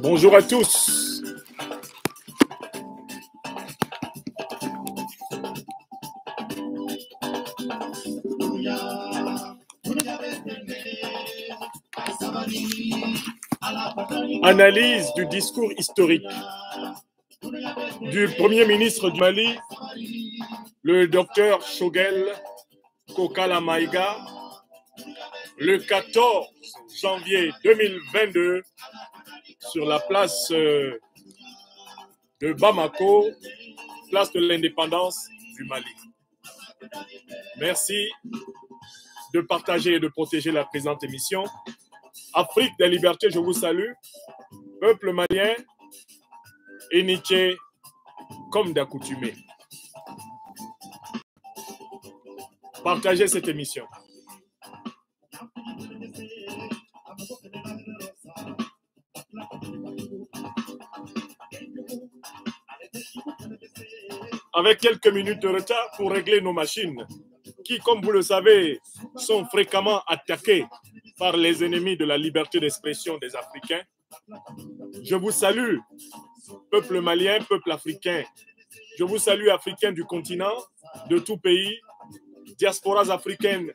Bonjour à tous. Analyse du discours historique du Premier ministre du Mali, le docteur Choguel Kokala Maïga, le 14 janvier 2022 sur la place euh, de Bamako, place de l'indépendance du Mali. Merci de partager et de protéger la présente émission. Afrique des libertés, je vous salue. Peuple malien, éniquez comme d'accoutumé. Partagez cette émission. avec quelques minutes de retard pour régler nos machines, qui, comme vous le savez, sont fréquemment attaquées par les ennemis de la liberté d'expression des Africains. Je vous salue, peuple malien, peuple africain. Je vous salue, Africains du continent, de tout pays, diasporas africaines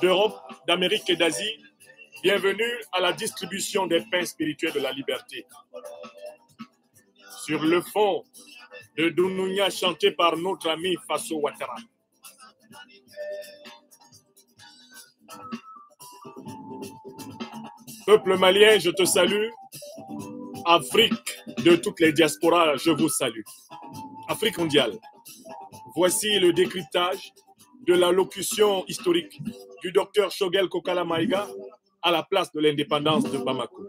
d'Europe, d'Amérique et d'Asie. Bienvenue à la distribution des pains spirituels de la liberté. Sur le fond de Dounia chanté par notre ami Faso Ouattara. Peuple malien, je te salue. Afrique de toutes les diasporas, je vous salue. Afrique mondiale. Voici le décryptage de la locution historique du docteur Shogel Kokala Maïga à la place de l'indépendance de Bamako.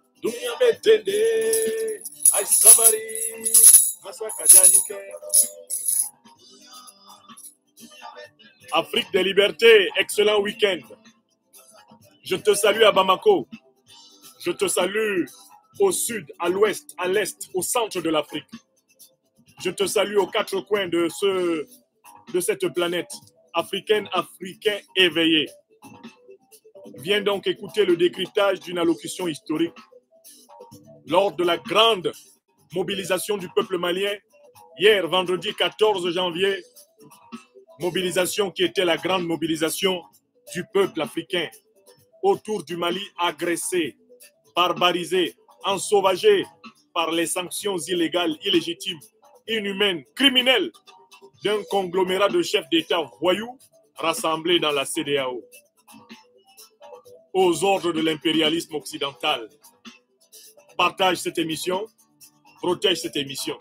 Afrique des libertés, excellent week-end. Je te salue à Bamako. Je te salue au sud, à l'ouest, à l'est, au centre de l'Afrique. Je te salue aux quatre coins de, ce, de cette planète africaine, africain éveillé. Viens donc écouter le décryptage d'une allocution historique lors de la grande mobilisation du peuple malien hier, vendredi 14 janvier, mobilisation qui était la grande mobilisation du peuple africain autour du Mali agressé, barbarisé, ensauvagé par les sanctions illégales, illégitimes, inhumaines, criminelles d'un conglomérat de chefs d'État voyous rassemblés dans la CDAO aux ordres de l'impérialisme occidental Partage cette émission, protège cette émission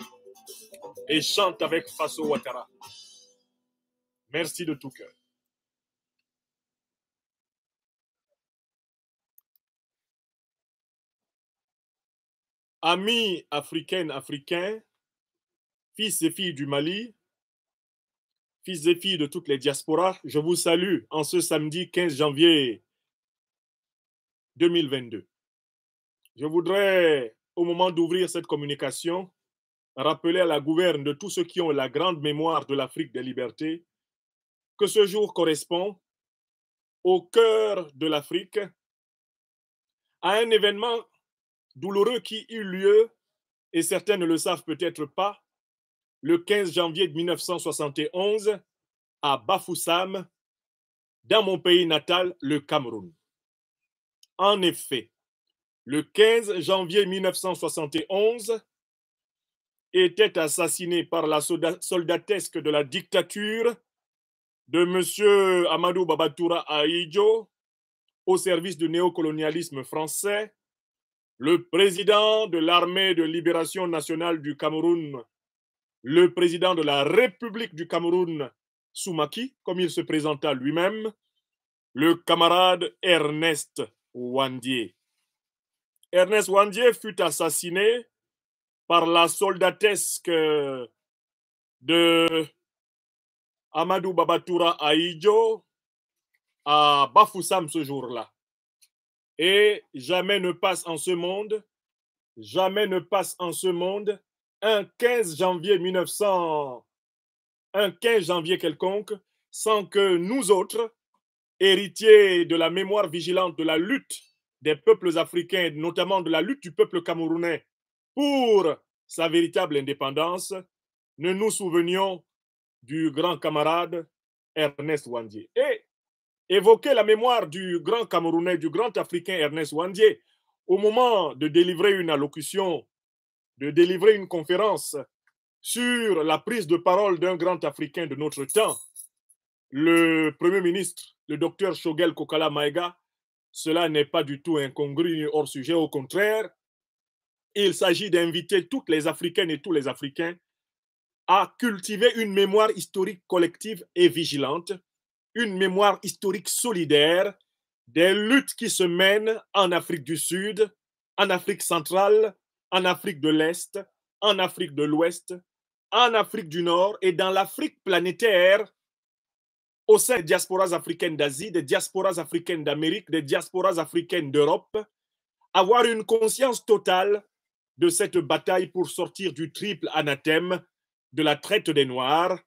et chante avec Faso Ouattara. Merci de tout cœur. Amis africaines, africains, fils et filles du Mali, fils et filles de toutes les diasporas, je vous salue en ce samedi 15 janvier 2022. Je voudrais, au moment d'ouvrir cette communication, rappeler à la gouverne de tous ceux qui ont la grande mémoire de l'Afrique des libertés que ce jour correspond au cœur de l'Afrique à un événement douloureux qui eut lieu, et certains ne le savent peut-être pas, le 15 janvier 1971 à Bafoussam, dans mon pays natal, le Cameroun. En effet, le 15 janvier 1971, était assassiné par la soldatesque de la dictature de M. Amadou Babatoura Aïdjo au service du néocolonialisme français, le président de l'armée de libération nationale du Cameroun, le président de la République du Cameroun, Soumaki, comme il se présenta lui-même, le camarade Ernest Wandier. Ernest Wandier fut assassiné par la soldatesque de Amadou Babatoura Aïdjo à Bafoussam ce jour-là. Et jamais ne passe en ce monde, jamais ne passe en ce monde un 15 janvier 1900, un 15 janvier quelconque, sans que nous autres, héritiers de la mémoire vigilante de la lutte des peuples africains, notamment de la lutte du peuple camerounais pour sa véritable indépendance, ne nous souvenions du grand camarade Ernest Wandier. Et évoquer la mémoire du grand camerounais, du grand africain Ernest Wandier, au moment de délivrer une allocution, de délivrer une conférence sur la prise de parole d'un grand africain de notre temps, le premier ministre, le docteur Shogel Kokala Maega, cela n'est pas du tout incongru ni hors sujet. Au contraire, il s'agit d'inviter toutes les Africaines et tous les Africains à cultiver une mémoire historique collective et vigilante, une mémoire historique solidaire des luttes qui se mènent en Afrique du Sud, en Afrique centrale, en Afrique de l'Est, en Afrique de l'Ouest, en Afrique du Nord et dans l'Afrique planétaire au sein des diasporas africaines d'Asie, des diasporas africaines d'Amérique, des diasporas africaines d'Europe, avoir une conscience totale de cette bataille pour sortir du triple anathème de la traite des Noirs,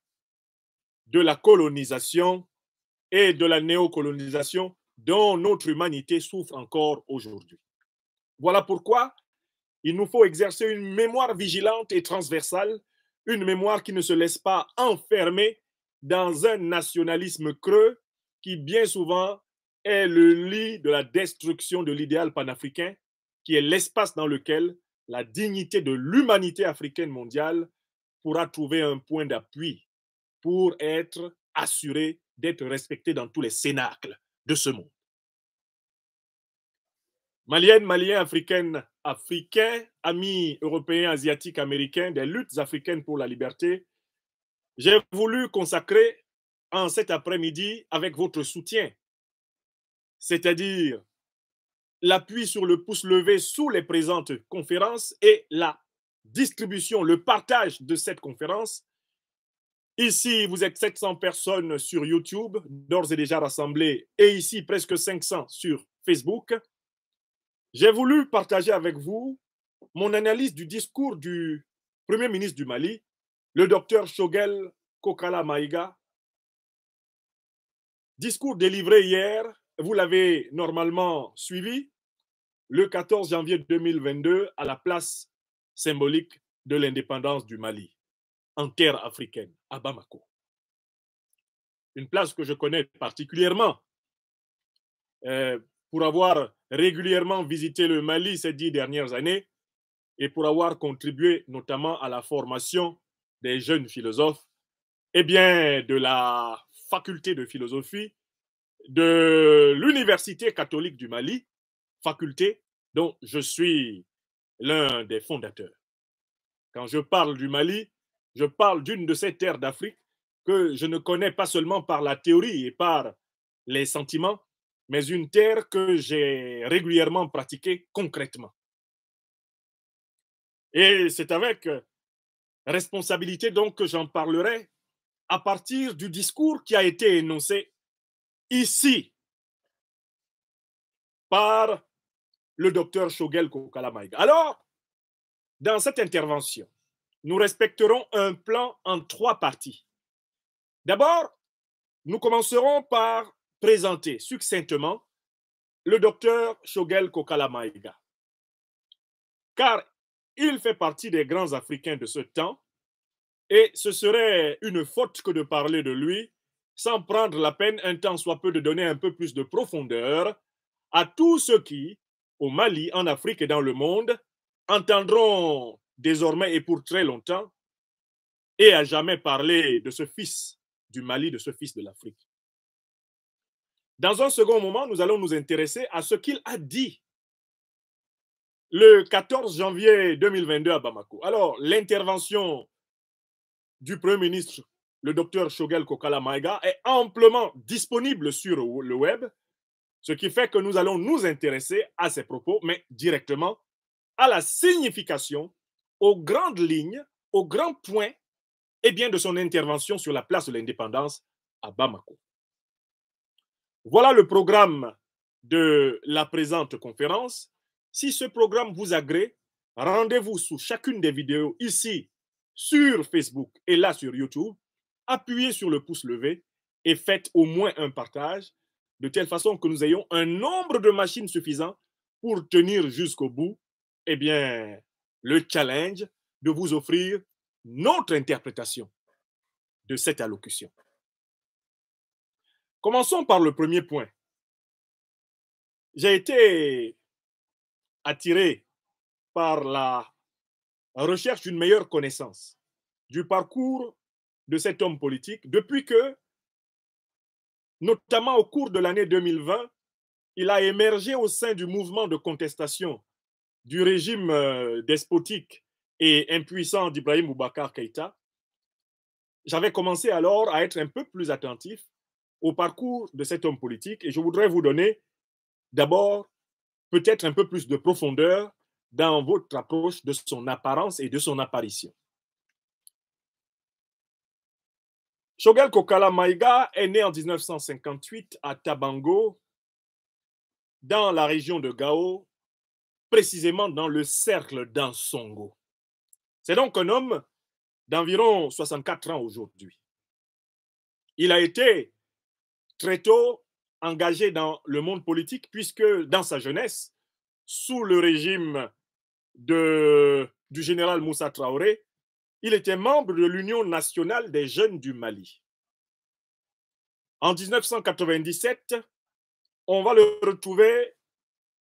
de la colonisation et de la néocolonisation dont notre humanité souffre encore aujourd'hui. Voilà pourquoi il nous faut exercer une mémoire vigilante et transversale, une mémoire qui ne se laisse pas enfermer dans un nationalisme creux qui bien souvent est le lit de la destruction de l'idéal panafricain, qui est l'espace dans lequel la dignité de l'humanité africaine mondiale pourra trouver un point d'appui pour être assurée d'être respectée dans tous les cénacles de ce monde. Malienne, Malien, Africaine, Africain, amis européens, asiatiques, américains, des luttes africaines pour la liberté j'ai voulu consacrer en cet après-midi avec votre soutien, c'est-à-dire l'appui sur le pouce levé sous les présentes conférences et la distribution, le partage de cette conférence. Ici, vous êtes 700 personnes sur YouTube, d'ores et déjà rassemblées, et ici presque 500 sur Facebook. J'ai voulu partager avec vous mon analyse du discours du Premier ministre du Mali, le docteur Shogel Kokala Maïga. Discours délivré hier, vous l'avez normalement suivi, le 14 janvier 2022 à la place symbolique de l'indépendance du Mali, en terre africaine, à Bamako. Une place que je connais particulièrement euh, pour avoir régulièrement visité le Mali ces dix dernières années et pour avoir contribué notamment à la formation des jeunes philosophes, et eh bien, de la faculté de philosophie de l'Université catholique du Mali, faculté dont je suis l'un des fondateurs. Quand je parle du Mali, je parle d'une de ces terres d'Afrique que je ne connais pas seulement par la théorie et par les sentiments, mais une terre que j'ai régulièrement pratiquée concrètement. Et c'est avec Responsabilité, donc, j'en parlerai à partir du discours qui a été énoncé ici par le docteur Shogel Kokalamaïga. Alors, dans cette intervention, nous respecterons un plan en trois parties. D'abord, nous commencerons par présenter succinctement le docteur Shogel Kokalamaïga. car il fait partie des grands Africains de ce temps et ce serait une faute que de parler de lui sans prendre la peine un temps soit peu de donner un peu plus de profondeur à tous ceux qui, au Mali, en Afrique et dans le monde, entendront désormais et pour très longtemps et à jamais parler de ce fils du Mali, de ce fils de l'Afrique. Dans un second moment, nous allons nous intéresser à ce qu'il a dit le 14 janvier 2022 à Bamako. Alors, l'intervention du Premier ministre, le docteur Shogel Kokala Maïga, est amplement disponible sur le web, ce qui fait que nous allons nous intéresser à ses propos, mais directement à la signification, aux grandes lignes, aux grands points et eh bien, de son intervention sur la place de l'indépendance à Bamako. Voilà le programme de la présente conférence. Si ce programme vous agrée, rendez-vous sous chacune des vidéos ici sur Facebook et là sur YouTube. Appuyez sur le pouce levé et faites au moins un partage de telle façon que nous ayons un nombre de machines suffisant pour tenir jusqu'au bout, eh bien, le challenge de vous offrir notre interprétation de cette allocution. Commençons par le premier point. J'ai été attiré par la recherche d'une meilleure connaissance du parcours de cet homme politique depuis que, notamment au cours de l'année 2020, il a émergé au sein du mouvement de contestation du régime euh, despotique et impuissant d'Ibrahim Boubacar Keïta. J'avais commencé alors à être un peu plus attentif au parcours de cet homme politique et je voudrais vous donner d'abord peut-être un peu plus de profondeur dans votre approche de son apparence et de son apparition. Shogel Kokala Maiga est né en 1958 à Tabango, dans la région de Gao, précisément dans le cercle d'Ansongo. C'est donc un homme d'environ 64 ans aujourd'hui. Il a été très tôt engagé dans le monde politique, puisque dans sa jeunesse, sous le régime de, du général Moussa Traoré, il était membre de l'Union nationale des jeunes du Mali. En 1997, on va le retrouver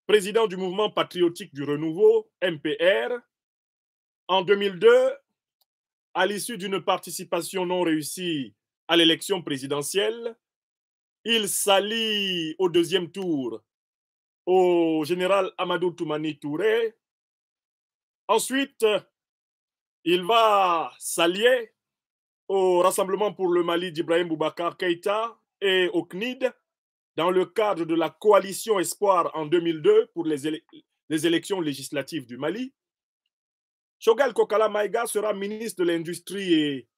président du mouvement patriotique du renouveau, MPR. En 2002, à l'issue d'une participation non réussie à l'élection présidentielle, il s'allie au deuxième tour au général Amadou Toumani Touré. Ensuite, il va s'allier au Rassemblement pour le Mali d'Ibrahim Boubacar Keïta et au CNID dans le cadre de la coalition Espoir en 2002 pour les, les élections législatives du Mali. Shogal Kokala Maïga sera ministre de l'Industrie et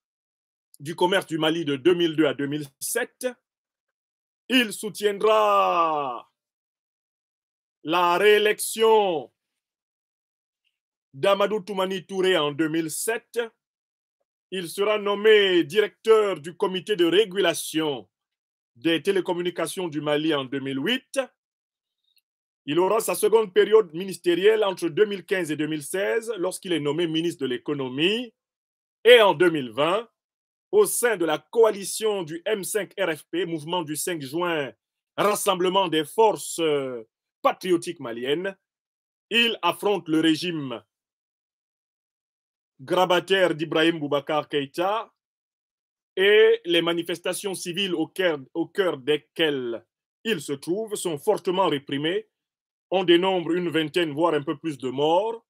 du Commerce du Mali de 2002 à 2007 il soutiendra la réélection d'Amadou Toumani Touré en 2007. Il sera nommé directeur du comité de régulation des télécommunications du Mali en 2008. Il aura sa seconde période ministérielle entre 2015 et 2016 lorsqu'il est nommé ministre de l'économie. Et en 2020, au sein de la coalition du M5-RFP, mouvement du 5 juin, rassemblement des forces euh, patriotiques maliennes, il affronte le régime grabataire d'Ibrahim Boubacar Keïta et les manifestations civiles au cœur, au cœur desquelles il se trouve sont fortement réprimées. On dénombre une vingtaine, voire un peu plus de morts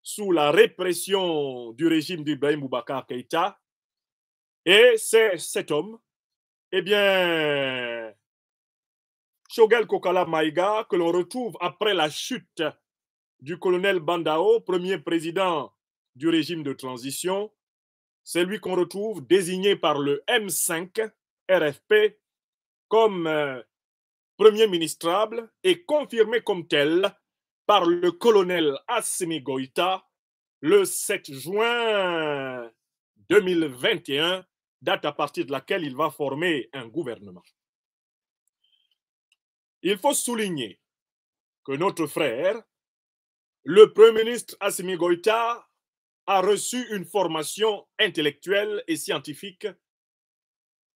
sous la répression du régime d'Ibrahim Boubacar Keïta et c'est cet homme, eh bien, Shogel Kokala Maïga, que l'on retrouve après la chute du colonel Bandao, premier président du régime de transition, c'est lui qu'on retrouve désigné par le M5 RFP comme euh, premier ministrable et confirmé comme tel par le colonel Assimi Goïta le 7 juin 2021 date à partir de laquelle il va former un gouvernement. Il faut souligner que notre frère, le Premier ministre Assimi Goïta, a reçu une formation intellectuelle et scientifique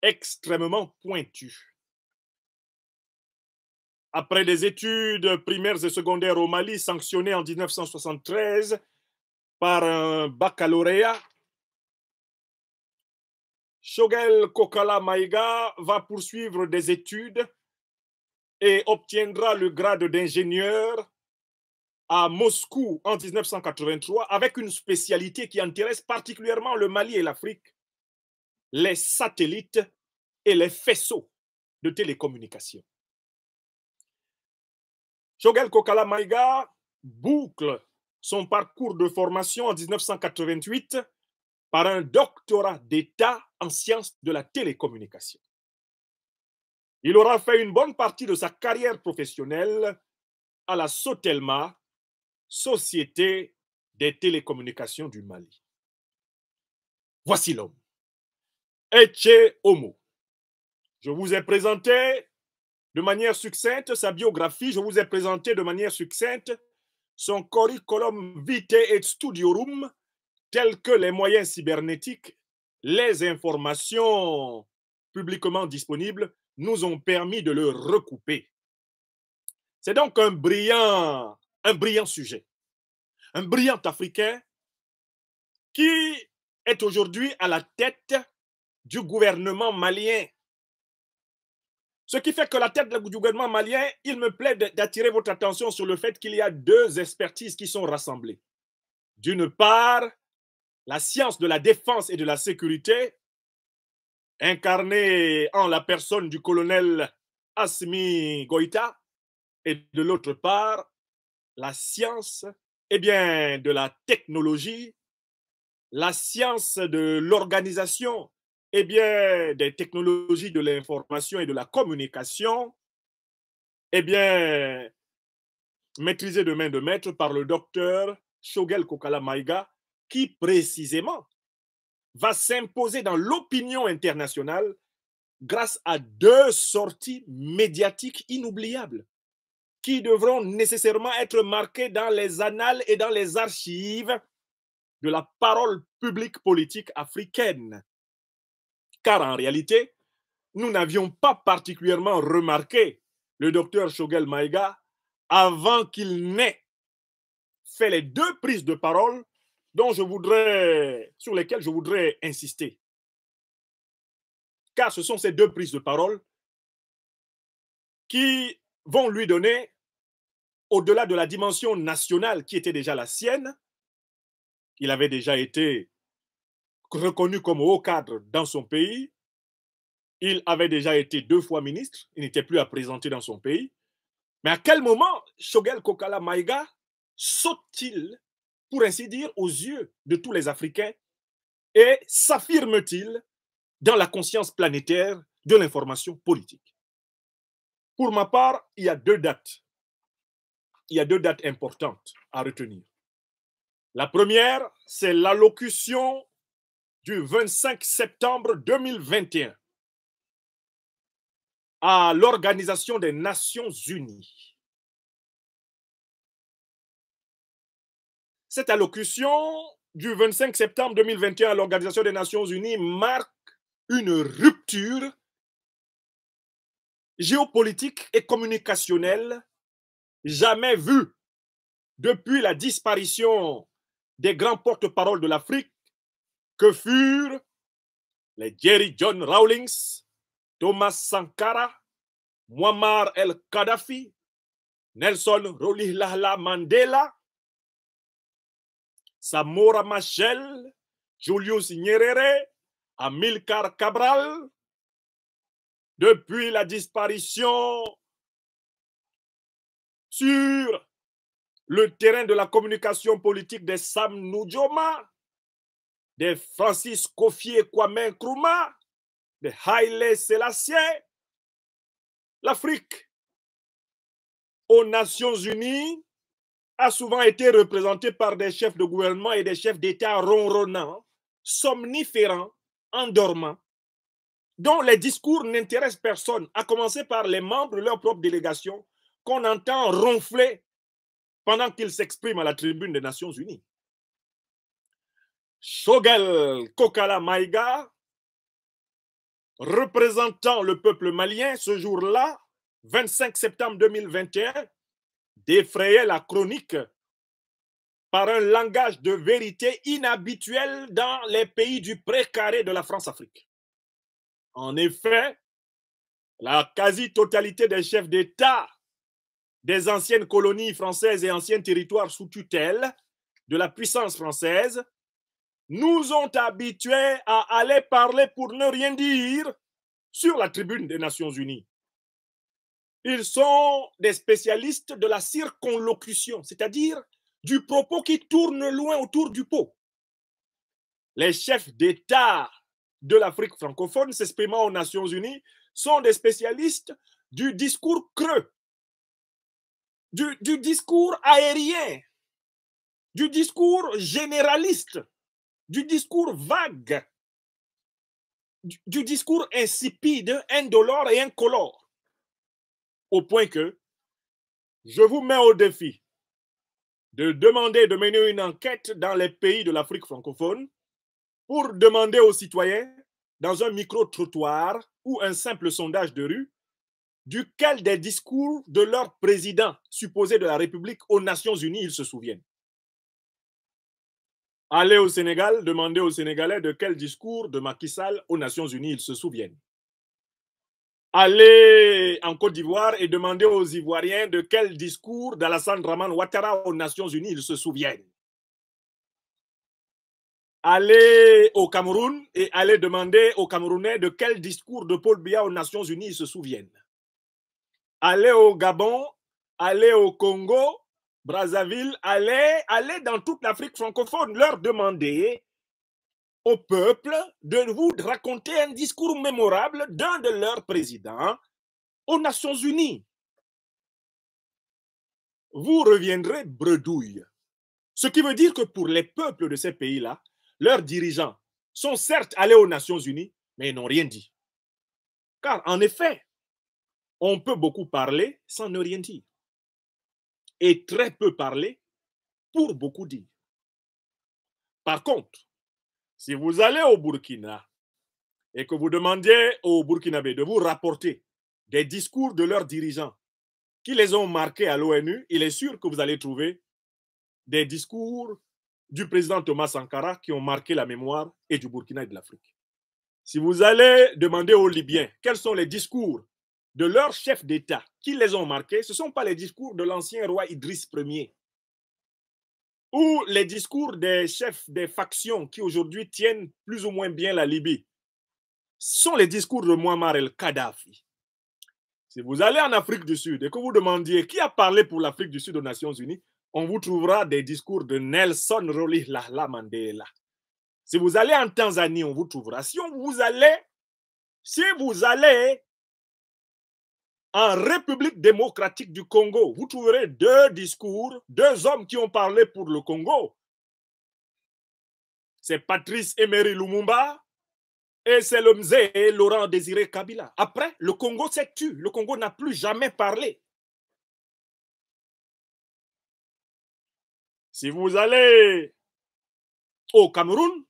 extrêmement pointue. Après des études primaires et secondaires au Mali sanctionnées en 1973 par un baccalauréat Shogel Kokala Maiga va poursuivre des études et obtiendra le grade d'ingénieur à Moscou en 1983 avec une spécialité qui intéresse particulièrement le Mali et l'Afrique, les satellites et les faisceaux de télécommunications. Shogel Kokala Maiga boucle son parcours de formation en 1988 par un doctorat d'État en sciences de la télécommunication. Il aura fait une bonne partie de sa carrière professionnelle à la Sotelma, Société des télécommunications du Mali. Voici l'homme. Etche Homo. Je vous ai présenté de manière succincte sa biographie, je vous ai présenté de manière succincte son curriculum vitae et studiorum, tels que les moyens cybernétiques, les informations publiquement disponibles nous ont permis de le recouper. C'est donc un brillant, un brillant sujet, un brillant Africain qui est aujourd'hui à la tête du gouvernement malien. Ce qui fait que la tête du gouvernement malien, il me plaît d'attirer votre attention sur le fait qu'il y a deux expertises qui sont rassemblées. D'une part, la science de la défense et de la sécurité, incarnée en la personne du colonel Asmi Goïta, et de l'autre part, la science eh bien, de la technologie, la science de l'organisation eh bien, des technologies de l'information et de la communication, eh bien, maîtrisée de main de maître par le docteur Shogel Kokala Maïga, qui précisément va s'imposer dans l'opinion internationale grâce à deux sorties médiatiques inoubliables qui devront nécessairement être marquées dans les annales et dans les archives de la parole publique politique africaine. Car en réalité, nous n'avions pas particulièrement remarqué le docteur Shogel Maïga avant qu'il n'ait fait les deux prises de parole je voudrais, sur lesquels je voudrais insister. Car ce sont ces deux prises de parole qui vont lui donner, au-delà de la dimension nationale qui était déjà la sienne, il avait déjà été reconnu comme haut cadre dans son pays, il avait déjà été deux fois ministre, il n'était plus à présenter dans son pays. Mais à quel moment Shogel Kokala Maiga saute-t-il pour ainsi dire, aux yeux de tous les Africains et s'affirme-t-il dans la conscience planétaire de l'information politique Pour ma part, il y a deux dates. Il y a deux dates importantes à retenir. La première, c'est l'allocution du 25 septembre 2021 à l'Organisation des Nations Unies Cette allocution du 25 septembre 2021 à l'Organisation des Nations Unies marque une rupture géopolitique et communicationnelle jamais vue depuis la disparition des grands porte-paroles de l'Afrique que furent les Jerry John Rawlings, Thomas Sankara, Muammar El Kadhafi, Nelson Rolihlahla Mandela, Samora Machel, Julius Nyerere, Amilcar Cabral. Depuis la disparition sur le terrain de la communication politique de Sam Nujoma, de Francis Kofi Kwame Nkrumah, de Haile Selassie, l'Afrique aux Nations Unies a souvent été représenté par des chefs de gouvernement et des chefs d'État ronronnants, somniférants, endormants, dont les discours n'intéressent personne, à commencer par les membres de leur propre délégation qu'on entend ronfler pendant qu'ils s'expriment à la tribune des Nations Unies. Shogel Kokala Maïga, représentant le peuple malien ce jour-là, 25 septembre 2021, d'effrayer la chronique par un langage de vérité inhabituel dans les pays du précaré de la France-Afrique. En effet, la quasi-totalité des chefs d'État des anciennes colonies françaises et anciens territoires sous tutelle de la puissance française nous ont habitués à aller parler pour ne rien dire sur la tribune des Nations Unies ils sont des spécialistes de la circonlocution, c'est-à-dire du propos qui tourne loin autour du pot. Les chefs d'État de l'Afrique francophone s'exprimant aux Nations Unies sont des spécialistes du discours creux, du, discours aérien, du discours généraliste, du discours vague, du discours insipide, indolore et incolore au point que je vous mets au défi de demander de mener une enquête dans les pays de l'Afrique francophone pour demander aux citoyens, dans un micro-trottoir ou un simple sondage de rue, duquel des discours de leur président supposé de la République aux Nations Unies ils se souviennent. Allez au Sénégal, demandez aux Sénégalais de quel discours de Macky Sall aux Nations Unies ils se souviennent aller en Côte d'Ivoire et demander aux Ivoiriens de quel discours d'Alassane Raman Ouattara aux Nations Unies ils se souviennent. Aller au Cameroun et allez demander aux Camerounais de quel discours de Paul Biya aux Nations Unies ils se souviennent. Aller au Gabon, aller au Congo, Brazzaville, allez aller dans toute l'Afrique francophone, leur demander au peuple de vous raconter un discours mémorable d'un de leurs présidents aux Nations Unies. Vous reviendrez bredouille. Ce qui veut dire que pour les peuples de ces pays-là, leurs dirigeants sont certes allés aux Nations Unies, mais n'ont rien dit. Car en effet, on peut beaucoup parler sans ne rien dire. Et très peu parler pour beaucoup dire. Par contre, si vous allez au Burkina et que vous demandez aux Burkinabés de vous rapporter des discours de leurs dirigeants qui les ont marqués à l'ONU, il est sûr que vous allez trouver des discours du président Thomas Sankara qui ont marqué la mémoire et du Burkina et de l'Afrique. Si vous allez demander aux Libyens quels sont les discours de leurs chefs d'État qui les ont marqués, ce ne sont pas les discours de l'ancien roi Idriss Ier ou les discours des chefs des factions qui aujourd'hui tiennent plus ou moins bien la Libye sont les discours de Muammar el-Kadhafi. Si vous allez en Afrique du Sud et que vous demandiez qui a parlé pour l'Afrique du Sud aux Nations Unies, on vous trouvera des discours de Nelson Rolihlahla Mandela. Si vous allez en Tanzanie, on vous trouvera. Si vous allez, si vous allez en République démocratique du Congo, vous trouverez deux discours, deux hommes qui ont parlé pour le Congo. C'est Patrice Emery Lumumba et c'est le Mzee et Laurent Désiré Kabila. Après, le Congo s'est tu. Le Congo n'a plus jamais parlé. Si vous allez au Cameroun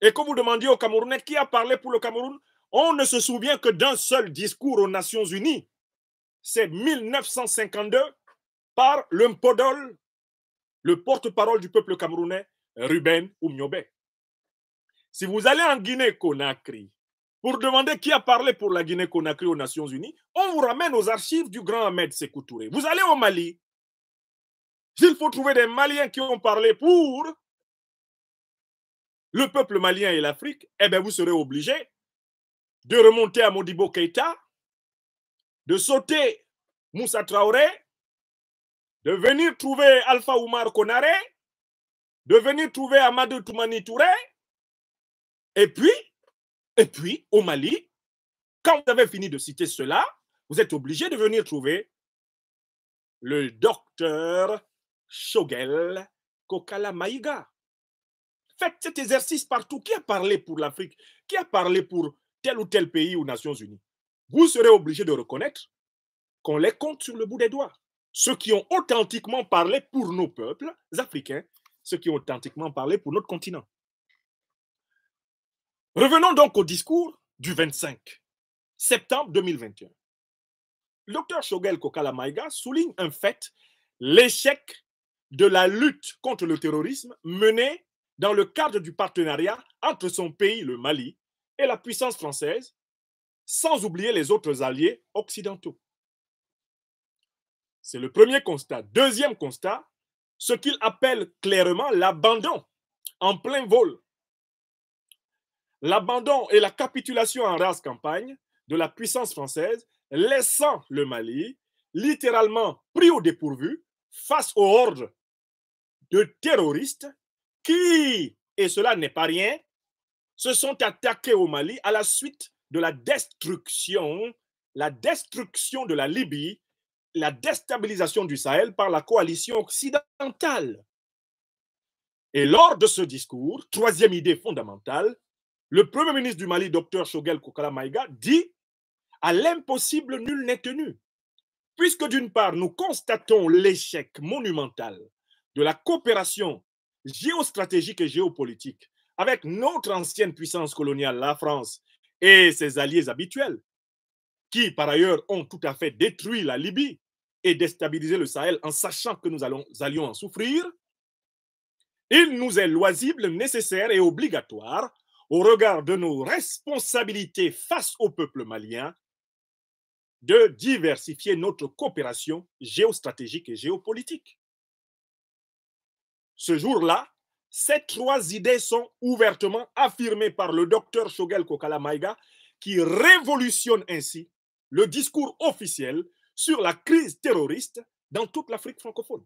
et que vous demandiez au Camerounais qui a parlé pour le Cameroun, on ne se souvient que d'un seul discours aux Nations Unies. C'est 1952 par le Mpodol, le porte-parole du peuple camerounais, Ruben Oumiobe. Si vous allez en Guinée-Conakry, pour demander qui a parlé pour la Guinée-Conakry aux Nations Unies, on vous ramène aux archives du grand Ahmed Sékou Vous allez au Mali, il faut trouver des Maliens qui ont parlé pour le peuple malien et l'Afrique, eh bien vous serez obligé de remonter à Modibo Keita, de sauter Moussa Traoré, de venir trouver Alpha Oumar Konaré, de venir trouver Amadou Toumani Touré, et puis, et puis, au Mali, quand vous avez fini de citer cela, vous êtes obligé de venir trouver le docteur Shogel Kokala Maïga. Faites cet exercice partout. Qui a parlé pour l'Afrique Qui a parlé pour ou tel pays aux Nations Unies, vous serez obligé de reconnaître qu'on les compte sur le bout des doigts. Ceux qui ont authentiquement parlé pour nos peuples africains, ceux qui ont authentiquement parlé pour notre continent. Revenons donc au discours du 25 septembre 2021. Le docteur Shogel Kokala souligne un fait l'échec de la lutte contre le terrorisme menée dans le cadre du partenariat entre son pays, le Mali, et la puissance française, sans oublier les autres alliés occidentaux. C'est le premier constat. Deuxième constat, ce qu'il appelle clairement l'abandon en plein vol. L'abandon et la capitulation en race campagne de la puissance française, laissant le Mali littéralement pris au dépourvu face aux hordes de terroristes qui, et cela n'est pas rien, se sont attaqués au Mali à la suite de la destruction, la destruction de la Libye, la déstabilisation du Sahel par la coalition occidentale. Et lors de ce discours, troisième idée fondamentale, le premier ministre du Mali, Dr Shogel Koukala Maïga, dit À l'impossible, nul n'est tenu. Puisque d'une part, nous constatons l'échec monumental de la coopération géostratégique et géopolitique avec notre ancienne puissance coloniale, la France, et ses alliés habituels, qui par ailleurs ont tout à fait détruit la Libye et déstabilisé le Sahel en sachant que nous allons, allions en souffrir, il nous est loisible, nécessaire et obligatoire, au regard de nos responsabilités face au peuple malien, de diversifier notre coopération géostratégique et géopolitique. Ce jour-là, ces trois idées sont ouvertement affirmées par le docteur Shogel Kokala Maïga, qui révolutionne ainsi le discours officiel sur la crise terroriste dans toute l'Afrique francophone.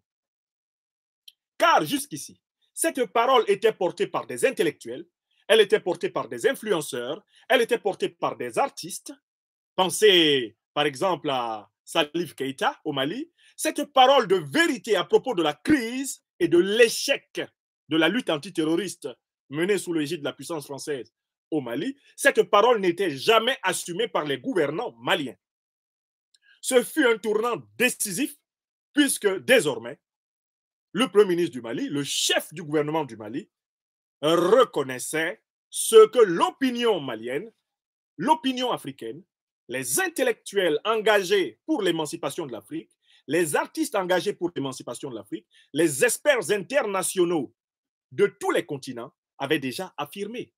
Car jusqu'ici, cette parole était portée par des intellectuels, elle était portée par des influenceurs, elle était portée par des artistes. Pensez par exemple à Salif Keita au Mali. Cette parole de vérité à propos de la crise et de l'échec de la lutte antiterroriste menée sous l'égide de la puissance française au Mali, cette parole n'était jamais assumée par les gouvernants maliens. Ce fut un tournant décisif puisque désormais, le Premier ministre du Mali, le chef du gouvernement du Mali, reconnaissait ce que l'opinion malienne, l'opinion africaine, les intellectuels engagés pour l'émancipation de l'Afrique, les artistes engagés pour l'émancipation de l'Afrique, les experts internationaux de tous les continents avaient déjà affirmé.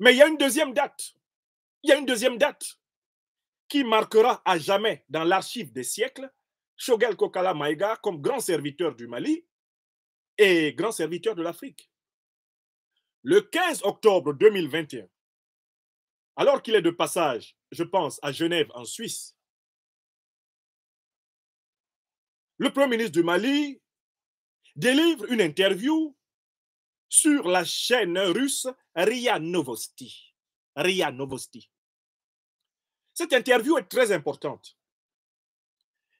Mais il y a une deuxième date. Il y a une deuxième date qui marquera à jamais dans l'archive des siècles Shogel Kokala Maïga comme grand serviteur du Mali et grand serviteur de l'Afrique. Le 15 octobre 2021, alors qu'il est de passage, je pense, à Genève en Suisse, le Premier ministre du Mali délivre une interview sur la chaîne russe RIA Novosti. RIA Novosti. Cette interview est très importante.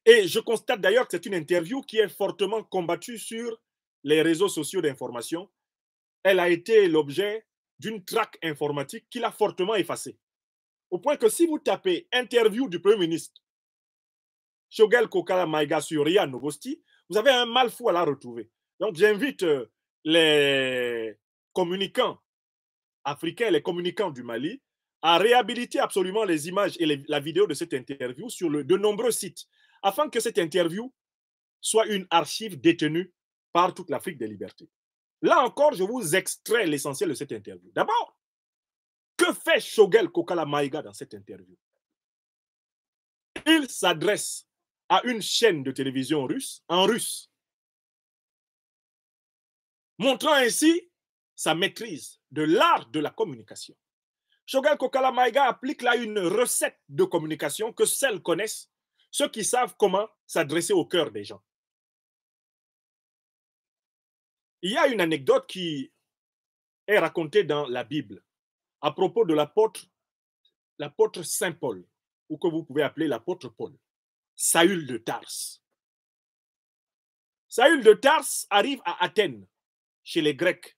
Et je constate d'ailleurs que c'est une interview qui est fortement combattue sur les réseaux sociaux d'information. Elle a été l'objet d'une traque informatique qui l'a fortement effacée. Au point que si vous tapez interview du Premier ministre Shogel Kokala Maïga sur RIA Novosti, vous avez un mal fou à la retrouver. Donc, j'invite euh, les communicants africains, les communicants du Mali, à réhabiliter absolument les images et la vidéo de cette interview sur de nombreux sites, afin que cette interview soit une archive détenue par toute l'Afrique des libertés. Là encore, je vous extrais l'essentiel de cette interview. D'abord, que fait Shogel Kokala Maïga dans cette interview Il s'adresse à une chaîne de télévision russe en russe, montrant ainsi sa maîtrise de l'art de la communication. Shogal Kokala applique là une recette de communication que celles connaissent, ceux qui savent comment s'adresser au cœur des gens. Il y a une anecdote qui est racontée dans la Bible à propos de l'apôtre, l'apôtre Saint Paul, ou que vous pouvez appeler l'apôtre Paul. Saül de Tars. Saül de Tars arrive à Athènes, chez les Grecs.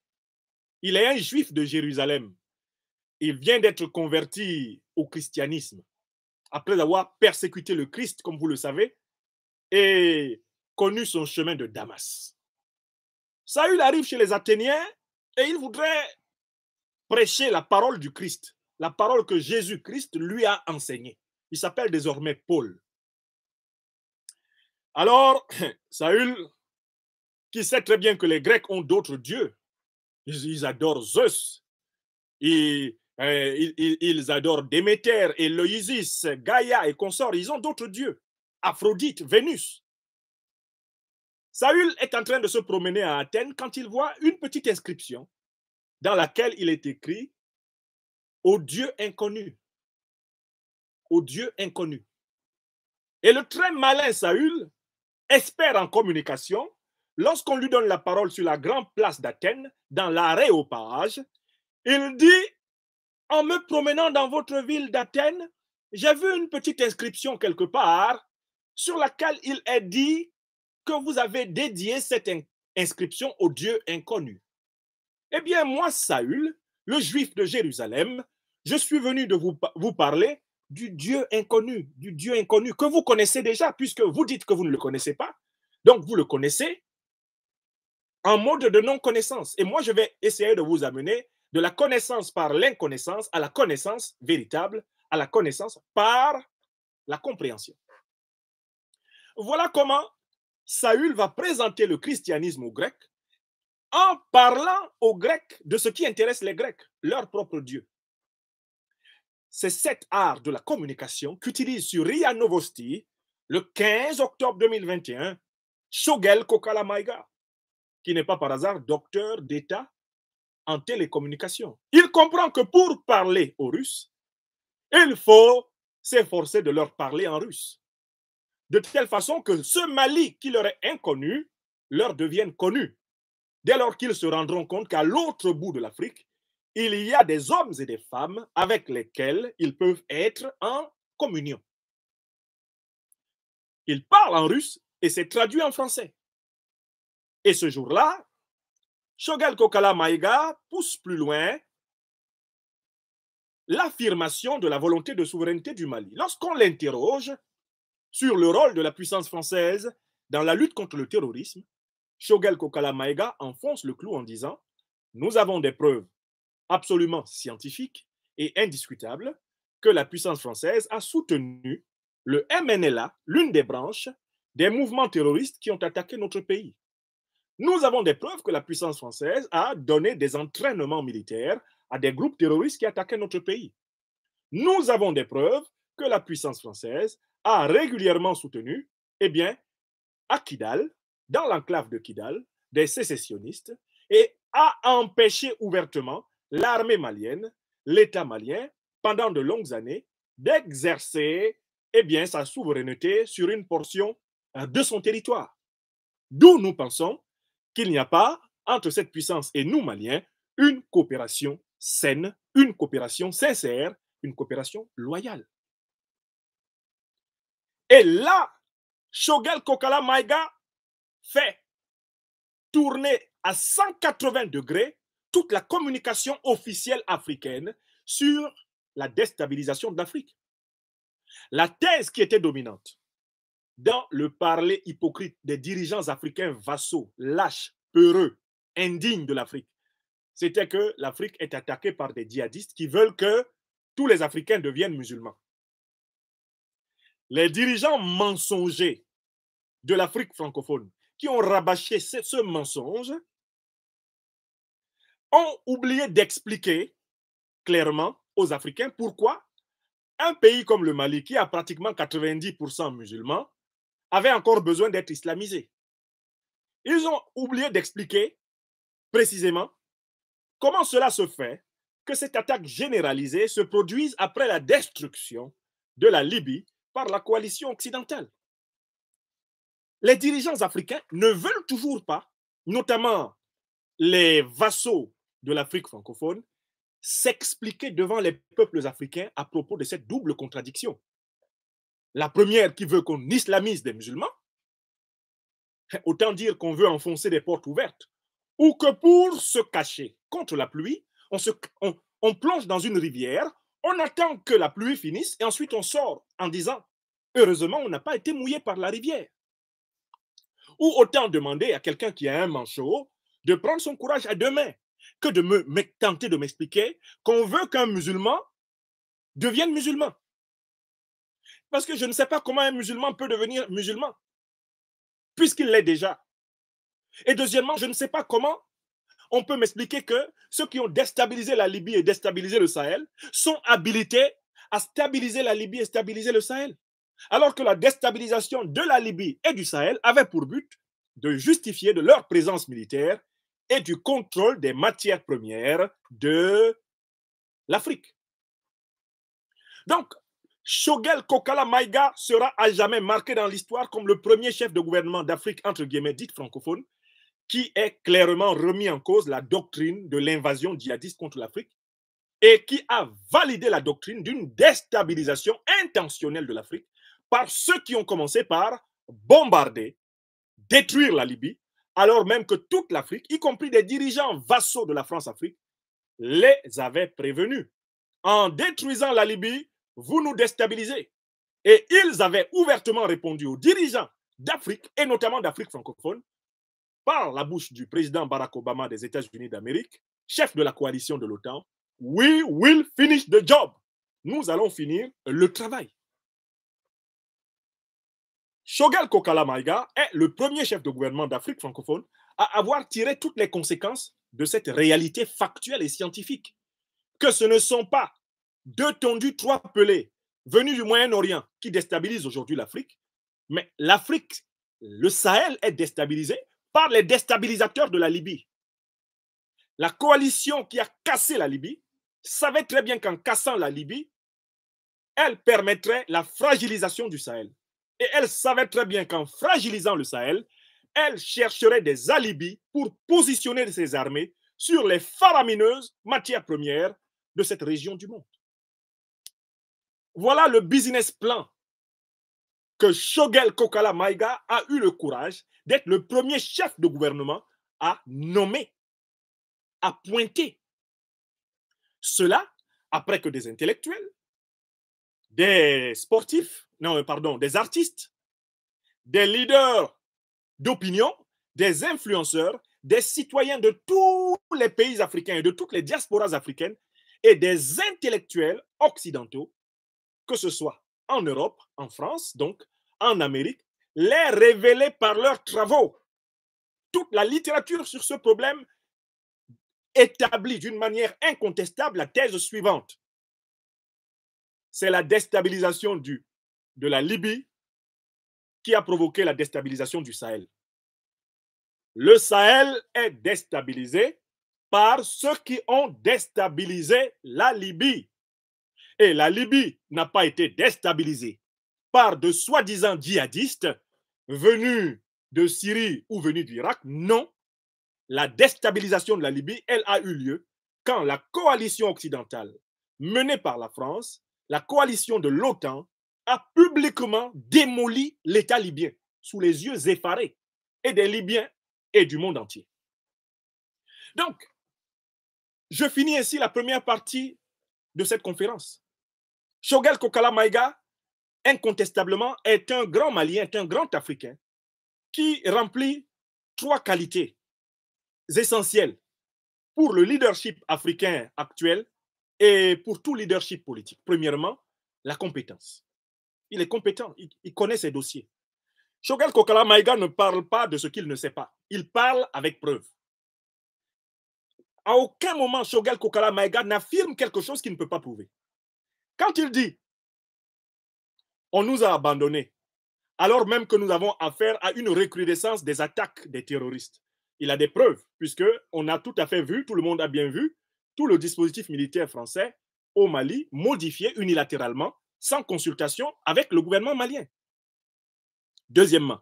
Il est un juif de Jérusalem. Il vient d'être converti au christianisme après avoir persécuté le Christ, comme vous le savez, et connu son chemin de Damas. Saül arrive chez les Athéniens et il voudrait prêcher la parole du Christ, la parole que Jésus-Christ lui a enseignée. Il s'appelle désormais Paul. Alors, Saül, qui sait très bien que les Grecs ont d'autres dieux, ils, adorent Zeus, euh, ils, ils, ils adorent Déméter, Eloïsis, Gaïa et consorts, ils ont d'autres dieux, Aphrodite, Vénus. Saül est en train de se promener à Athènes quand il voit une petite inscription dans laquelle il est écrit au Dieu inconnu. Au Dieu inconnu. Et le très malin Saül espère en communication, lorsqu'on lui donne la parole sur la grande place d'Athènes, dans l'arrêt l'aréopage, il dit En me promenant dans votre ville d'Athènes, j'ai vu une petite inscription quelque part sur laquelle il est dit que vous avez dédié cette inscription au Dieu inconnu. Eh bien, moi, Saül, le juif de Jérusalem, je suis venu de vous parler du Dieu inconnu, du Dieu inconnu que vous connaissez déjà, puisque vous dites que vous ne le connaissez pas. Donc, vous le connaissez en mode de non-connaissance. Et moi, je vais essayer de vous amener de la connaissance par l'inconnaissance à la connaissance véritable, à la connaissance par la compréhension. Voilà comment Saül va présenter le christianisme aux Grecs en parlant aux Grecs de ce qui intéresse les Grecs, leur propre Dieu. C'est cet art de la communication qu'utilise sur RIA Novosti le 15 octobre 2021 Shogel Kokalamaiga, qui n'est pas par hasard docteur d'État en télécommunication. Il comprend que pour parler aux Russes, il faut s'efforcer de leur parler en russe. De telle façon que ce Mali qui leur est inconnu leur devienne connu, dès lors qu'ils se rendront compte qu'à l'autre bout de l'Afrique, il y a des hommes et des femmes avec lesquels ils peuvent être en communion. Il parle en russe et c'est traduit en français. Et ce jour-là, Shogel Kokala Maïga pousse plus loin l'affirmation de la volonté de souveraineté du Mali. Lorsqu'on l'interroge sur le rôle de la puissance française dans la lutte contre le terrorisme, Shogel Kokala Maïga enfonce le clou en disant Nous avons des preuves absolument scientifique et indiscutable que la puissance française a soutenu le MNLA, l'une des branches des mouvements terroristes qui ont attaqué notre pays. Nous avons des preuves que la puissance française a donné des entraînements militaires à des groupes terroristes qui attaquaient notre pays. Nous avons des preuves que la puissance française a régulièrement soutenu, eh bien, à Kidal, dans l'enclave de Kidal, des sécessionnistes et a empêché ouvertement l'armée malienne, l'État malien, pendant de longues années, d'exercer eh bien, sa souveraineté sur une portion euh, de son territoire. D'où nous pensons qu'il n'y a pas, entre cette puissance et nous, Maliens, une coopération saine, une coopération sincère, une coopération loyale. Et là, Shogel Kokala Maïga fait tourner à 180 degrés toute la communication officielle africaine sur la déstabilisation de l'Afrique. La thèse qui était dominante dans le parler hypocrite des dirigeants africains vassaux, lâches, peureux, indignes de l'Afrique, c'était que l'Afrique est attaquée par des djihadistes qui veulent que tous les Africains deviennent musulmans. Les dirigeants mensongers de l'Afrique francophone qui ont rabâché ce, ce mensonge ont oublié d'expliquer clairement aux Africains pourquoi un pays comme le Mali, qui a pratiquement 90% musulmans, avait encore besoin d'être islamisé. Ils ont oublié d'expliquer précisément comment cela se fait que cette attaque généralisée se produise après la destruction de la Libye par la coalition occidentale. Les dirigeants africains ne veulent toujours pas, notamment les vassaux de l'Afrique francophone s'expliquer devant les peuples africains à propos de cette double contradiction. La première qui veut qu'on islamise des musulmans, autant dire qu'on veut enfoncer des portes ouvertes, ou que pour se cacher contre la pluie, on, se, on, plonge dans une rivière, on attend que la pluie finisse et ensuite on sort en disant Heureusement, on n'a pas été mouillé par la rivière. Ou autant demander à quelqu'un qui a un manchot de prendre son courage à deux mains que de me, me tenter de m'expliquer qu'on veut qu'un musulman devienne musulman. Parce que je ne sais pas comment un musulman peut devenir musulman, puisqu'il l'est déjà. Et deuxièmement, je ne sais pas comment on peut m'expliquer que ceux qui ont déstabilisé la Libye et déstabilisé le Sahel sont habilités à stabiliser la Libye et stabiliser le Sahel. Alors que la déstabilisation de la Libye et du Sahel avait pour but de justifier de leur présence militaire et du contrôle des matières premières de l'Afrique. Donc, Shogel Kokala Maïga sera à jamais marqué dans l'histoire comme le premier chef de gouvernement d'Afrique, entre guillemets, dite francophone, qui est clairement remis en cause la doctrine de l'invasion djihadiste contre l'Afrique et qui a validé la doctrine d'une déstabilisation intentionnelle de l'Afrique par ceux qui ont commencé par bombarder, détruire la Libye alors même que toute l'Afrique, y compris des dirigeants vassaux de la France-Afrique, les avaient prévenus. En détruisant la Libye, vous nous déstabilisez. Et ils avaient ouvertement répondu aux dirigeants d'Afrique, et notamment d'Afrique francophone, par la bouche du président Barack Obama des États-Unis d'Amérique, chef de la coalition de l'OTAN, We will finish the job. Nous allons finir le travail. Shogal Kokala est le premier chef de gouvernement d'Afrique francophone à avoir tiré toutes les conséquences de cette réalité factuelle et scientifique. Que ce ne sont pas deux tendus, trois pelés venus du Moyen-Orient qui déstabilisent aujourd'hui l'Afrique, mais l'Afrique, le Sahel est déstabilisé par les déstabilisateurs de la Libye. La coalition qui a cassé la Libye savait très bien qu'en cassant la Libye, elle permettrait la fragilisation du Sahel. Et elle savait très bien qu'en fragilisant le Sahel, elle chercherait des alibis pour positionner ses armées sur les faramineuses matières premières de cette région du monde. Voilà le business plan que Shogel Kokala Maïga a eu le courage d'être le premier chef de gouvernement à nommer, à pointer. Cela après que des intellectuels, des sportifs, non, euh, pardon, des artistes, des leaders d'opinion, des influenceurs, des citoyens de tous les pays africains et de toutes les diasporas africaines et des intellectuels occidentaux, que ce soit en Europe, en France, donc en Amérique, les révéler par leurs travaux. Toute la littérature sur ce problème établit d'une manière incontestable la thèse suivante c'est la déstabilisation du, de la Libye qui a provoqué la déstabilisation du Sahel. Le Sahel est déstabilisé par ceux qui ont déstabilisé la Libye. Et la Libye n'a pas été déstabilisée par de soi-disant djihadistes venus de Syrie ou venus d'Irak. Non, la déstabilisation de la Libye, elle a eu lieu quand la coalition occidentale menée par la France la coalition de l'OTAN a publiquement démoli l'État libyen sous les yeux effarés et des Libyens et du monde entier. Donc, je finis ainsi la première partie de cette conférence. Shogel Kokala Maïga, incontestablement, est un grand Malien, est un grand Africain qui remplit trois qualités essentielles pour le leadership africain actuel et pour tout leadership politique, premièrement, la compétence. Il est compétent, il, connaît ses dossiers. Shogal Kokala Maïga ne parle pas de ce qu'il ne sait pas. Il parle avec preuve. À aucun moment, Shogal Kokala Maïga n'affirme quelque chose qu'il ne peut pas prouver. Quand il dit On nous a abandonnés, alors même que nous avons affaire à une recrudescence des attaques des terroristes, il a des preuves, puisque on a tout à fait vu, tout le monde a bien vu, tout le dispositif militaire français au Mali, modifié unilatéralement, sans consultation avec le gouvernement malien. Deuxièmement,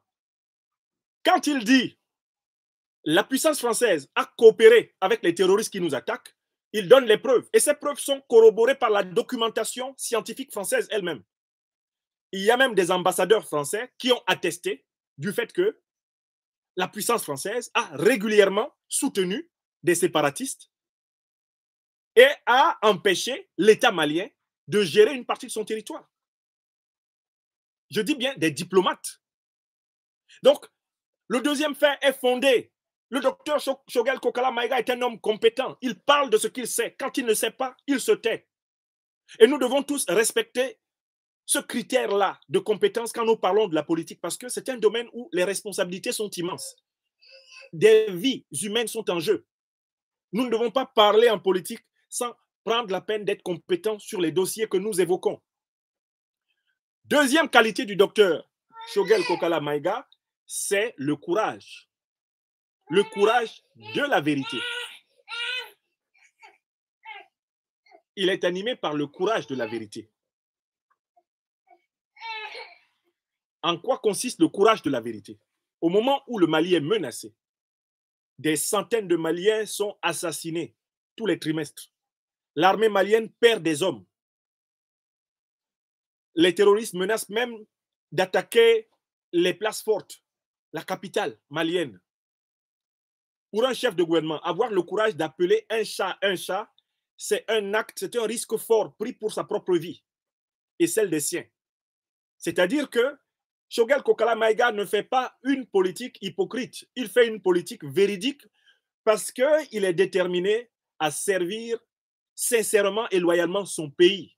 quand il dit la puissance française a coopéré avec les terroristes qui nous attaquent, il donne les preuves. Et ces preuves sont corroborées par la documentation scientifique française elle-même. Il y a même des ambassadeurs français qui ont attesté du fait que la puissance française a régulièrement soutenu des séparatistes et a empêché l'État malien de gérer une partie de son territoire. Je dis bien des diplomates. Donc, le deuxième fait est fondé. Le docteur Shogel Kokala Maïga est un homme compétent. Il parle de ce qu'il sait. Quand il ne sait pas, il se tait. Et nous devons tous respecter ce critère-là de compétence quand nous parlons de la politique, parce que c'est un domaine où les responsabilités sont immenses. Des vies humaines sont en jeu. Nous ne devons pas parler en politique sans prendre la peine d'être compétent sur les dossiers que nous évoquons. Deuxième qualité du docteur Shogel Kokala Maiga, c'est le courage. Le courage de la vérité. Il est animé par le courage de la vérité. En quoi consiste le courage de la vérité Au moment où le Mali est menacé, des centaines de Maliens sont assassinés tous les trimestres l'armée malienne perd des hommes. Les terroristes menacent même d'attaquer les places fortes, la capitale malienne. Pour un chef de gouvernement, avoir le courage d'appeler un chat un chat, c'est un acte, c'est un risque fort pris pour sa propre vie et celle des siens. C'est-à-dire que Shogel Kokala Maïga ne fait pas une politique hypocrite, il fait une politique véridique parce qu'il est déterminé à servir sincèrement et loyalement son pays.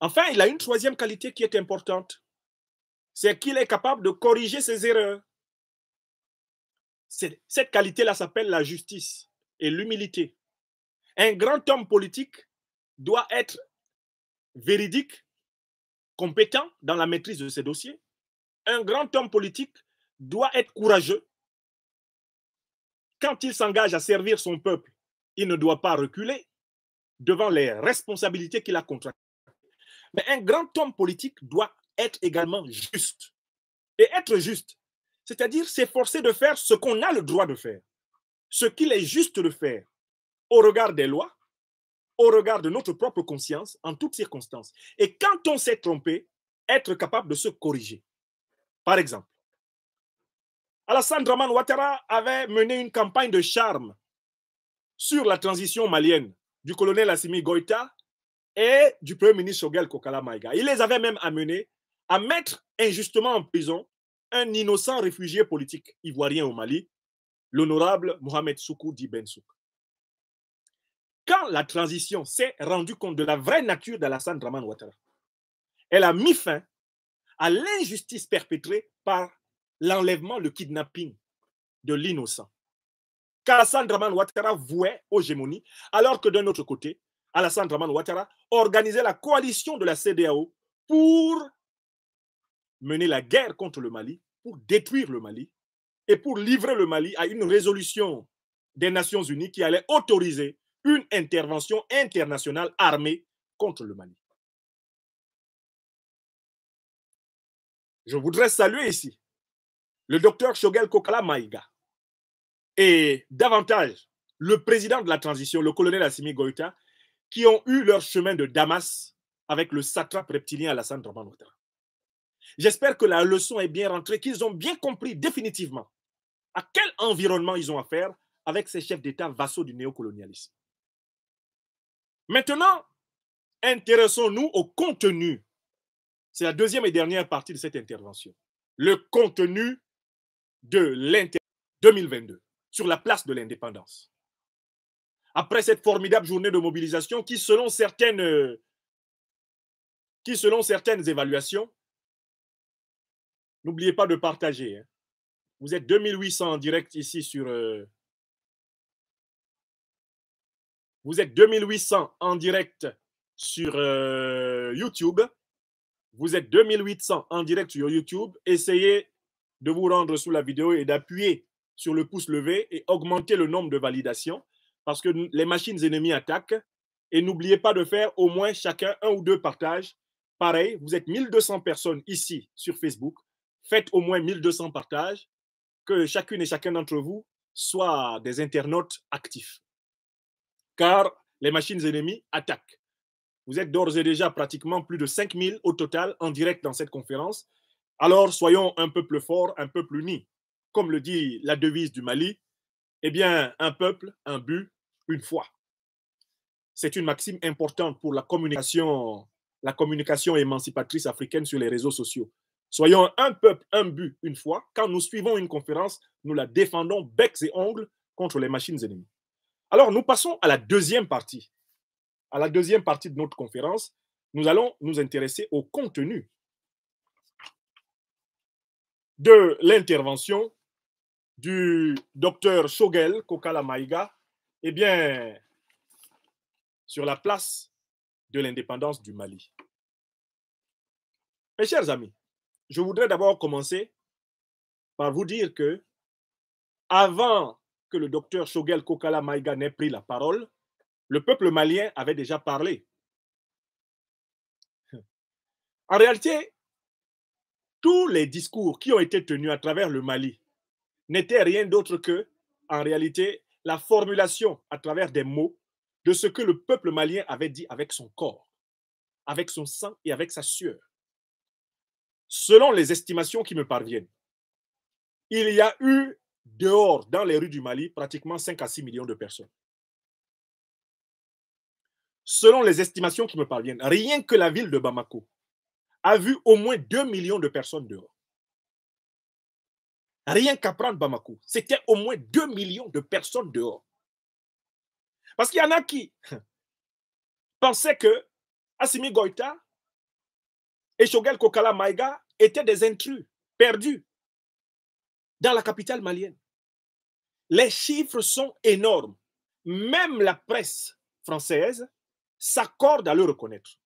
Enfin, il a une troisième qualité qui est importante, c'est qu'il est capable de corriger ses erreurs. Cette qualité-là s'appelle la justice et l'humilité. Un grand homme politique doit être véridique, compétent dans la maîtrise de ses dossiers. Un grand homme politique doit être courageux quand il s'engage à servir son peuple il ne doit pas reculer devant les responsabilités qu'il a contractées. Mais un grand homme politique doit être également juste. Et être juste, c'est-à-dire s'efforcer de faire ce qu'on a le droit de faire, ce qu'il est juste de faire au regard des lois, au regard de notre propre conscience, en toutes circonstances. Et quand on s'est trompé, être capable de se corriger. Par exemple, Alassane Draman Ouattara avait mené une campagne de charme sur la transition malienne du colonel Assimi Goïta et du premier ministre Shogel Kokala Maïga. Il les avait même amenés à mettre injustement en prison un innocent réfugié politique ivoirien au Mali, l'honorable Mohamed Soukou Bensouk. Quand la transition s'est rendue compte de la vraie nature d'Alassane Draman Ouattara, elle a mis fin à l'injustice perpétrée par l'enlèvement, le kidnapping de l'innocent qu'Alassane Draman Ouattara vouait aux alors que d'un autre côté, Alassane Draman Ouattara organisait la coalition de la CDAO pour mener la guerre contre le Mali, pour détruire le Mali et pour livrer le Mali à une résolution des Nations Unies qui allait autoriser une intervention internationale armée contre le Mali. Je voudrais saluer ici le docteur Shogel Kokala Maïga, et davantage le président de la transition, le colonel Assimi Goïta, qui ont eu leur chemin de Damas avec le satrape reptilien Alassane Draman J'espère que la leçon est bien rentrée, qu'ils ont bien compris définitivement à quel environnement ils ont affaire avec ces chefs d'État vassaux du néocolonialisme. Maintenant, intéressons-nous au contenu. C'est la deuxième et dernière partie de cette intervention. Le contenu de l'Inter 2022 sur la place de l'indépendance. Après cette formidable journée de mobilisation qui, selon certaines, euh, qui, selon certaines évaluations, n'oubliez pas de partager. Hein. Vous êtes 2800 en direct ici sur... Euh, vous êtes 2800 en direct sur euh, YouTube. Vous êtes 2800 en direct sur YouTube. Essayez de vous rendre sous la vidéo et d'appuyer sur le pouce levé et augmenter le nombre de validations parce que les machines ennemies attaquent. Et n'oubliez pas de faire au moins chacun un ou deux partages. Pareil, vous êtes 1200 personnes ici sur Facebook. Faites au moins 1200 partages, que chacune et chacun d'entre vous soit des internautes actifs. Car les machines ennemies attaquent. Vous êtes d'ores et déjà pratiquement plus de 5000 au total en direct dans cette conférence. Alors soyons un peuple fort, un peuple uni comme le dit la devise du Mali, eh bien, un peuple, un but, une foi. C'est une maxime importante pour la communication, la communication émancipatrice africaine sur les réseaux sociaux. Soyons un peuple, un but, une foi. Quand nous suivons une conférence, nous la défendons becs et ongles contre les machines ennemies. Alors, nous passons à la deuxième partie. À la deuxième partie de notre conférence, nous allons nous intéresser au contenu de l'intervention du docteur Shogel Kokala Maïga, eh bien, sur la place de l'indépendance du Mali. Mes chers amis, je voudrais d'abord commencer par vous dire que, avant que le docteur Shogel Kokala Maïga n'ait pris la parole, le peuple malien avait déjà parlé. En réalité, tous les discours qui ont été tenus à travers le Mali n'était rien d'autre que, en réalité, la formulation à travers des mots de ce que le peuple malien avait dit avec son corps, avec son sang et avec sa sueur. Selon les estimations qui me parviennent, il y a eu dehors, dans les rues du Mali, pratiquement 5 à 6 millions de personnes. Selon les estimations qui me parviennent, rien que la ville de Bamako a vu au moins 2 millions de personnes dehors. Rien qu'à prendre Bamako, c'était au moins 2 millions de personnes dehors. Parce qu'il y en a qui pensaient que Assimi Goïta et Shogel Kokala Maïga étaient des intrus perdus dans la capitale malienne. Les chiffres sont énormes. Même la presse française s'accorde à le reconnaître.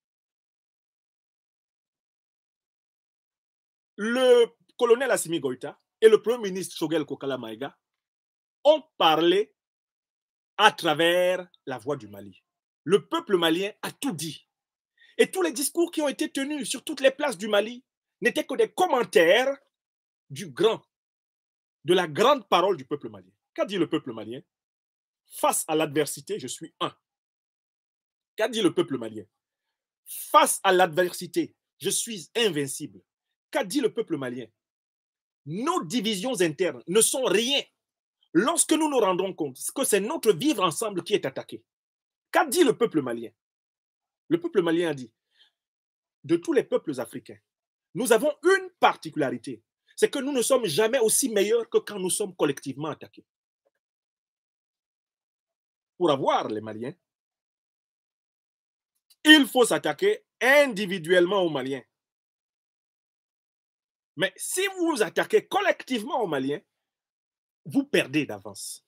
Le colonel Assimi Goïta et le Premier ministre Shogel Kokala Maïga ont parlé à travers la voix du Mali. Le peuple malien a tout dit. Et tous les discours qui ont été tenus sur toutes les places du Mali n'étaient que des commentaires du grand, de la grande parole du peuple malien. Qu'a dit le peuple malien Face à l'adversité, je suis un. Qu'a dit le peuple malien Face à l'adversité, je suis invincible. Qu'a dit le peuple malien nos divisions internes ne sont rien lorsque nous nous rendons compte que c'est notre vivre ensemble qui est attaqué. Qu'a dit le peuple malien Le peuple malien a dit, de tous les peuples africains, nous avons une particularité, c'est que nous ne sommes jamais aussi meilleurs que quand nous sommes collectivement attaqués. Pour avoir les Maliens, il faut s'attaquer individuellement aux Maliens. Mais si vous vous attaquez collectivement aux Maliens, vous perdez d'avance.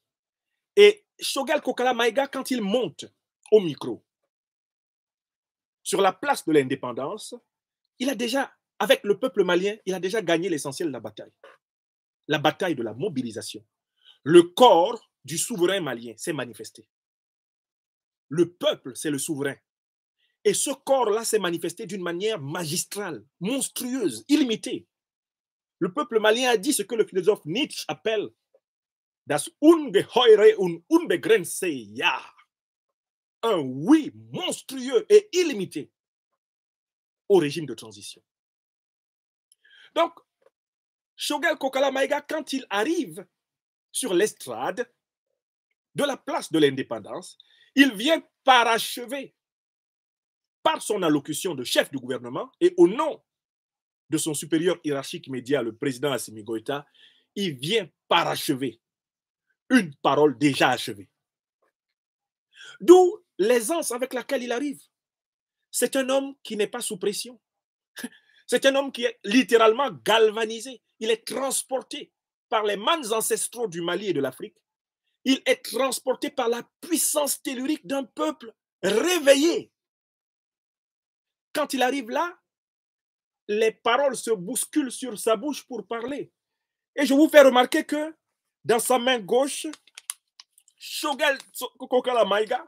Et Shogal Kokala Maïga, quand il monte au micro sur la place de l'indépendance, il a déjà, avec le peuple malien, il a déjà gagné l'essentiel de la bataille. La bataille de la mobilisation. Le corps du souverain malien s'est manifesté. Le peuple, c'est le souverain. Et ce corps-là s'est manifesté d'une manière magistrale, monstrueuse, illimitée. Le peuple malien a dit ce que le philosophe Nietzsche appelle das ungeheure und unbegrenzte Ja. Un oui monstrueux et illimité au régime de transition. Donc, Shogel Kokala Maïga, quand il arrive sur l'estrade de la place de l'indépendance, il vient parachever par son allocution de chef du gouvernement et au nom de son supérieur hiérarchique média, le président Assimi Goïta, il vient parachever une parole déjà achevée. D'où l'aisance avec laquelle il arrive. C'est un homme qui n'est pas sous pression. C'est un homme qui est littéralement galvanisé. Il est transporté par les mânes ancestraux du Mali et de l'Afrique. Il est transporté par la puissance tellurique d'un peuple réveillé. Quand il arrive là, les paroles se bousculent sur sa bouche pour parler. Et je vous fais remarquer que dans sa main gauche, Shogel Kokala Maïga,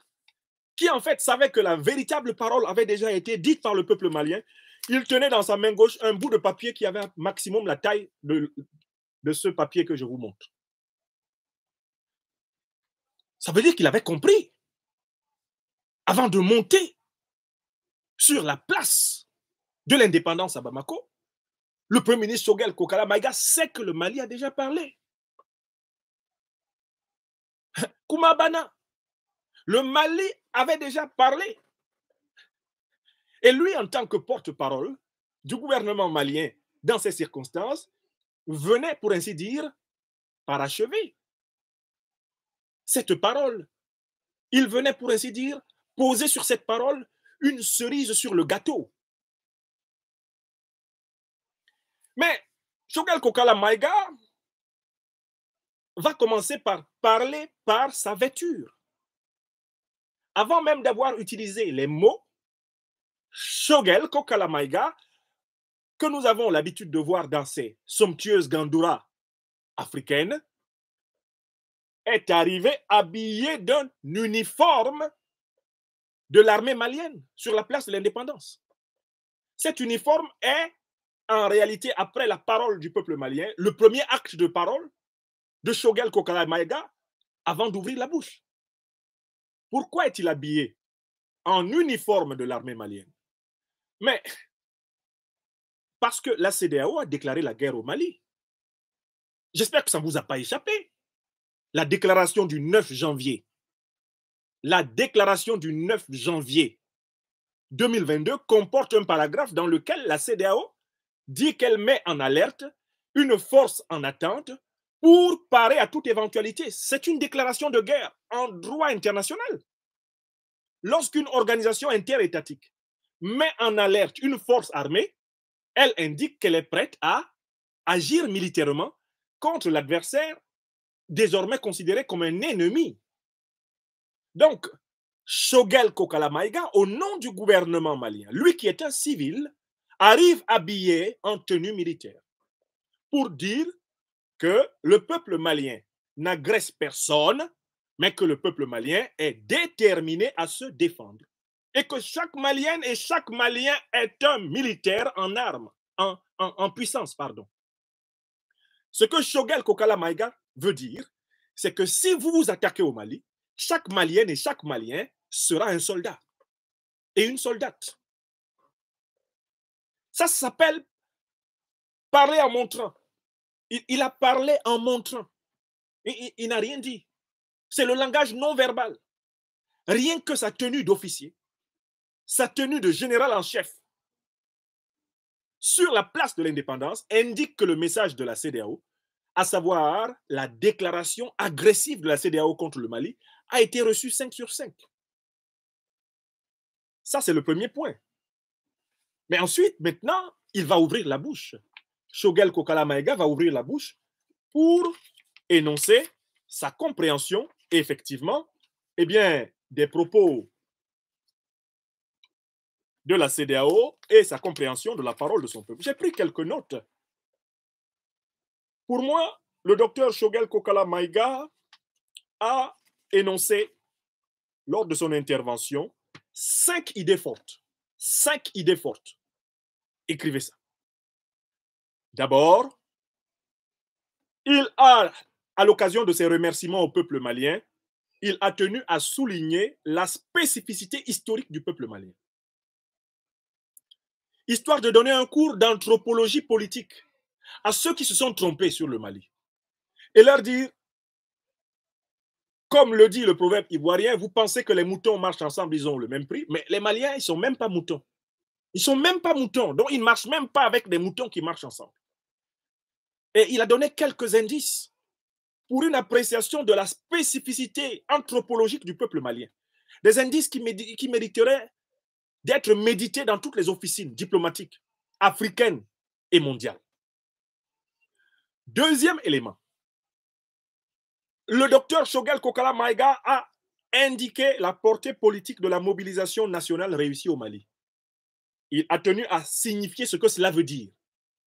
qui en fait savait que la véritable parole avait déjà été dite par le peuple malien, il tenait dans sa main gauche un bout de papier qui avait maximum la taille de, de ce papier que je vous montre. Ça veut dire qu'il avait compris avant de monter sur la place de l'indépendance à Bamako, le Premier ministre Sogel Kokala Maïga sait que le Mali a déjà parlé. Koumabana, le Mali avait déjà parlé. Et lui, en tant que porte-parole du gouvernement malien dans ces circonstances, venait, pour ainsi dire, parachever cette parole. Il venait, pour ainsi dire, poser sur cette parole une cerise sur le gâteau. Mais Shogel Kokala va commencer par parler par sa vêture. Avant même d'avoir utilisé les mots, Shogel Kokala que nous avons l'habitude de voir dans ces somptueuses ganduras africaines, est arrivé habillé d'un uniforme de l'armée malienne sur la place de l'indépendance. Cet uniforme est en réalité, après la parole du peuple malien, le premier acte de parole de Shogel Kokala Maïga avant d'ouvrir la bouche. Pourquoi est-il habillé en uniforme de l'armée malienne Mais parce que la CDAO a déclaré la guerre au Mali. J'espère que ça ne vous a pas échappé. La déclaration du 9 janvier. La déclaration du 9 janvier 2022 comporte un paragraphe dans lequel la CDAO dit qu'elle met en alerte une force en attente pour parer à toute éventualité. C'est une déclaration de guerre en droit international. Lorsqu'une organisation interétatique met en alerte une force armée, elle indique qu'elle est prête à agir militairement contre l'adversaire désormais considéré comme un ennemi. Donc, Shogel Kokalamaïga, au nom du gouvernement malien, lui qui est un civil, arrive habillé en tenue militaire pour dire que le peuple malien n'agresse personne, mais que le peuple malien est déterminé à se défendre. Et que chaque Malienne et chaque Malien est un militaire en armes, en, puissance, pardon. Ce que Shogel Kokala Maïga veut dire, c'est que si vous vous attaquez au Mali, chaque Malienne et chaque Malien sera un soldat et une soldate. Ça s'appelle parler en montrant. Il, a parlé en montrant. il, il n'a rien dit. C'est le langage non verbal. Rien que sa tenue d'officier, sa tenue de général en chef sur la place de l'indépendance indique que le message de la CDAO, à savoir la déclaration agressive de la CDAO contre le Mali, a été reçu 5 sur 5. Ça, c'est le premier point. Mais ensuite, maintenant, il va ouvrir la bouche. Shogel Kokala Maega va ouvrir la bouche pour énoncer sa compréhension, effectivement, eh bien, des propos de la CDAO et sa compréhension de la parole de son peuple. J'ai pris quelques notes. Pour moi, le docteur Shogel Kokala Maïga a énoncé, lors de son intervention, cinq idées fortes. Cinq idées fortes. Écrivez ça. D'abord, il a, à l'occasion de ses remerciements au peuple malien, il a tenu à souligner la spécificité historique du peuple malien. Histoire de donner un cours d'anthropologie politique à ceux qui se sont trompés sur le Mali et leur dire, comme le dit le proverbe ivoirien, vous pensez que les moutons marchent ensemble, ils ont le même prix, mais les Maliens, ils ne sont même pas moutons. Ils ne sont même pas moutons, donc ils ne marchent même pas avec des moutons qui marchent ensemble. Et il a donné quelques indices pour une appréciation de la spécificité anthropologique du peuple malien. Des indices qui, qui mériteraient d'être médités dans toutes les officines diplomatiques africaines et mondiales. Deuxième élément, le docteur Shogel Kokala Maïga a indiqué la portée politique de la mobilisation nationale réussie au Mali il a tenu à signifier ce que cela veut dire.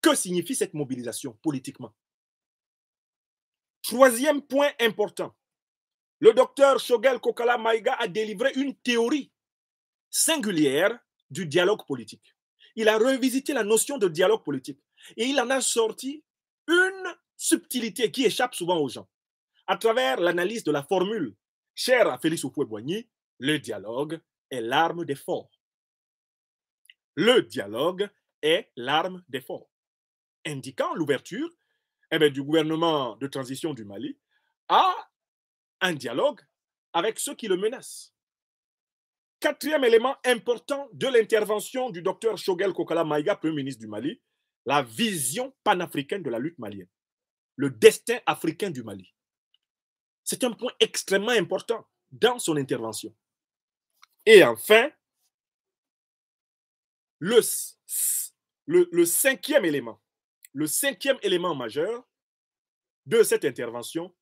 Que signifie cette mobilisation politiquement Troisième point important, le docteur Shogel Kokala Maïga a délivré une théorie singulière du dialogue politique. Il a revisité la notion de dialogue politique et il en a sorti une subtilité qui échappe souvent aux gens. À travers l'analyse de la formule chère à Félix Houphouët-Boigny, le dialogue est l'arme des forts. Le dialogue est l'arme d'effort, indiquant l'ouverture eh du gouvernement de transition du Mali à un dialogue avec ceux qui le menacent. Quatrième élément important de l'intervention du docteur Shogel Kokala Maïga, Premier ministre du Mali, la vision panafricaine de la lutte malienne, le destin africain du Mali. C'est un point extrêmement important dans son intervention. Et enfin, le, le, cinquième élément, le cinquième élément majeur de cette intervention,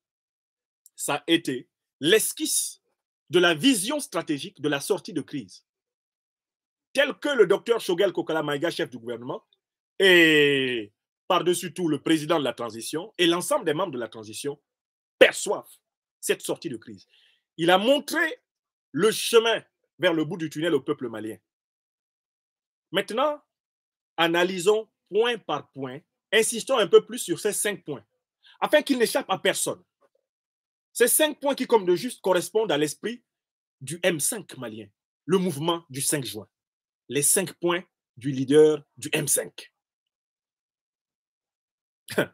ça a été l'esquisse de la vision stratégique de la sortie de crise, tel que le docteur Shogel Kokala Maïga, chef du gouvernement, et par-dessus tout le président de la transition et l'ensemble des membres de la transition perçoivent cette sortie de crise. Il a montré le chemin vers le bout du tunnel au peuple malien. Maintenant, analysons point par point, insistons un peu plus sur ces cinq points, afin qu'ils n'échappent à personne. Ces cinq points qui, comme de juste, correspondent à l'esprit du M5 malien, le mouvement du 5 juin, les cinq points du leader du M5.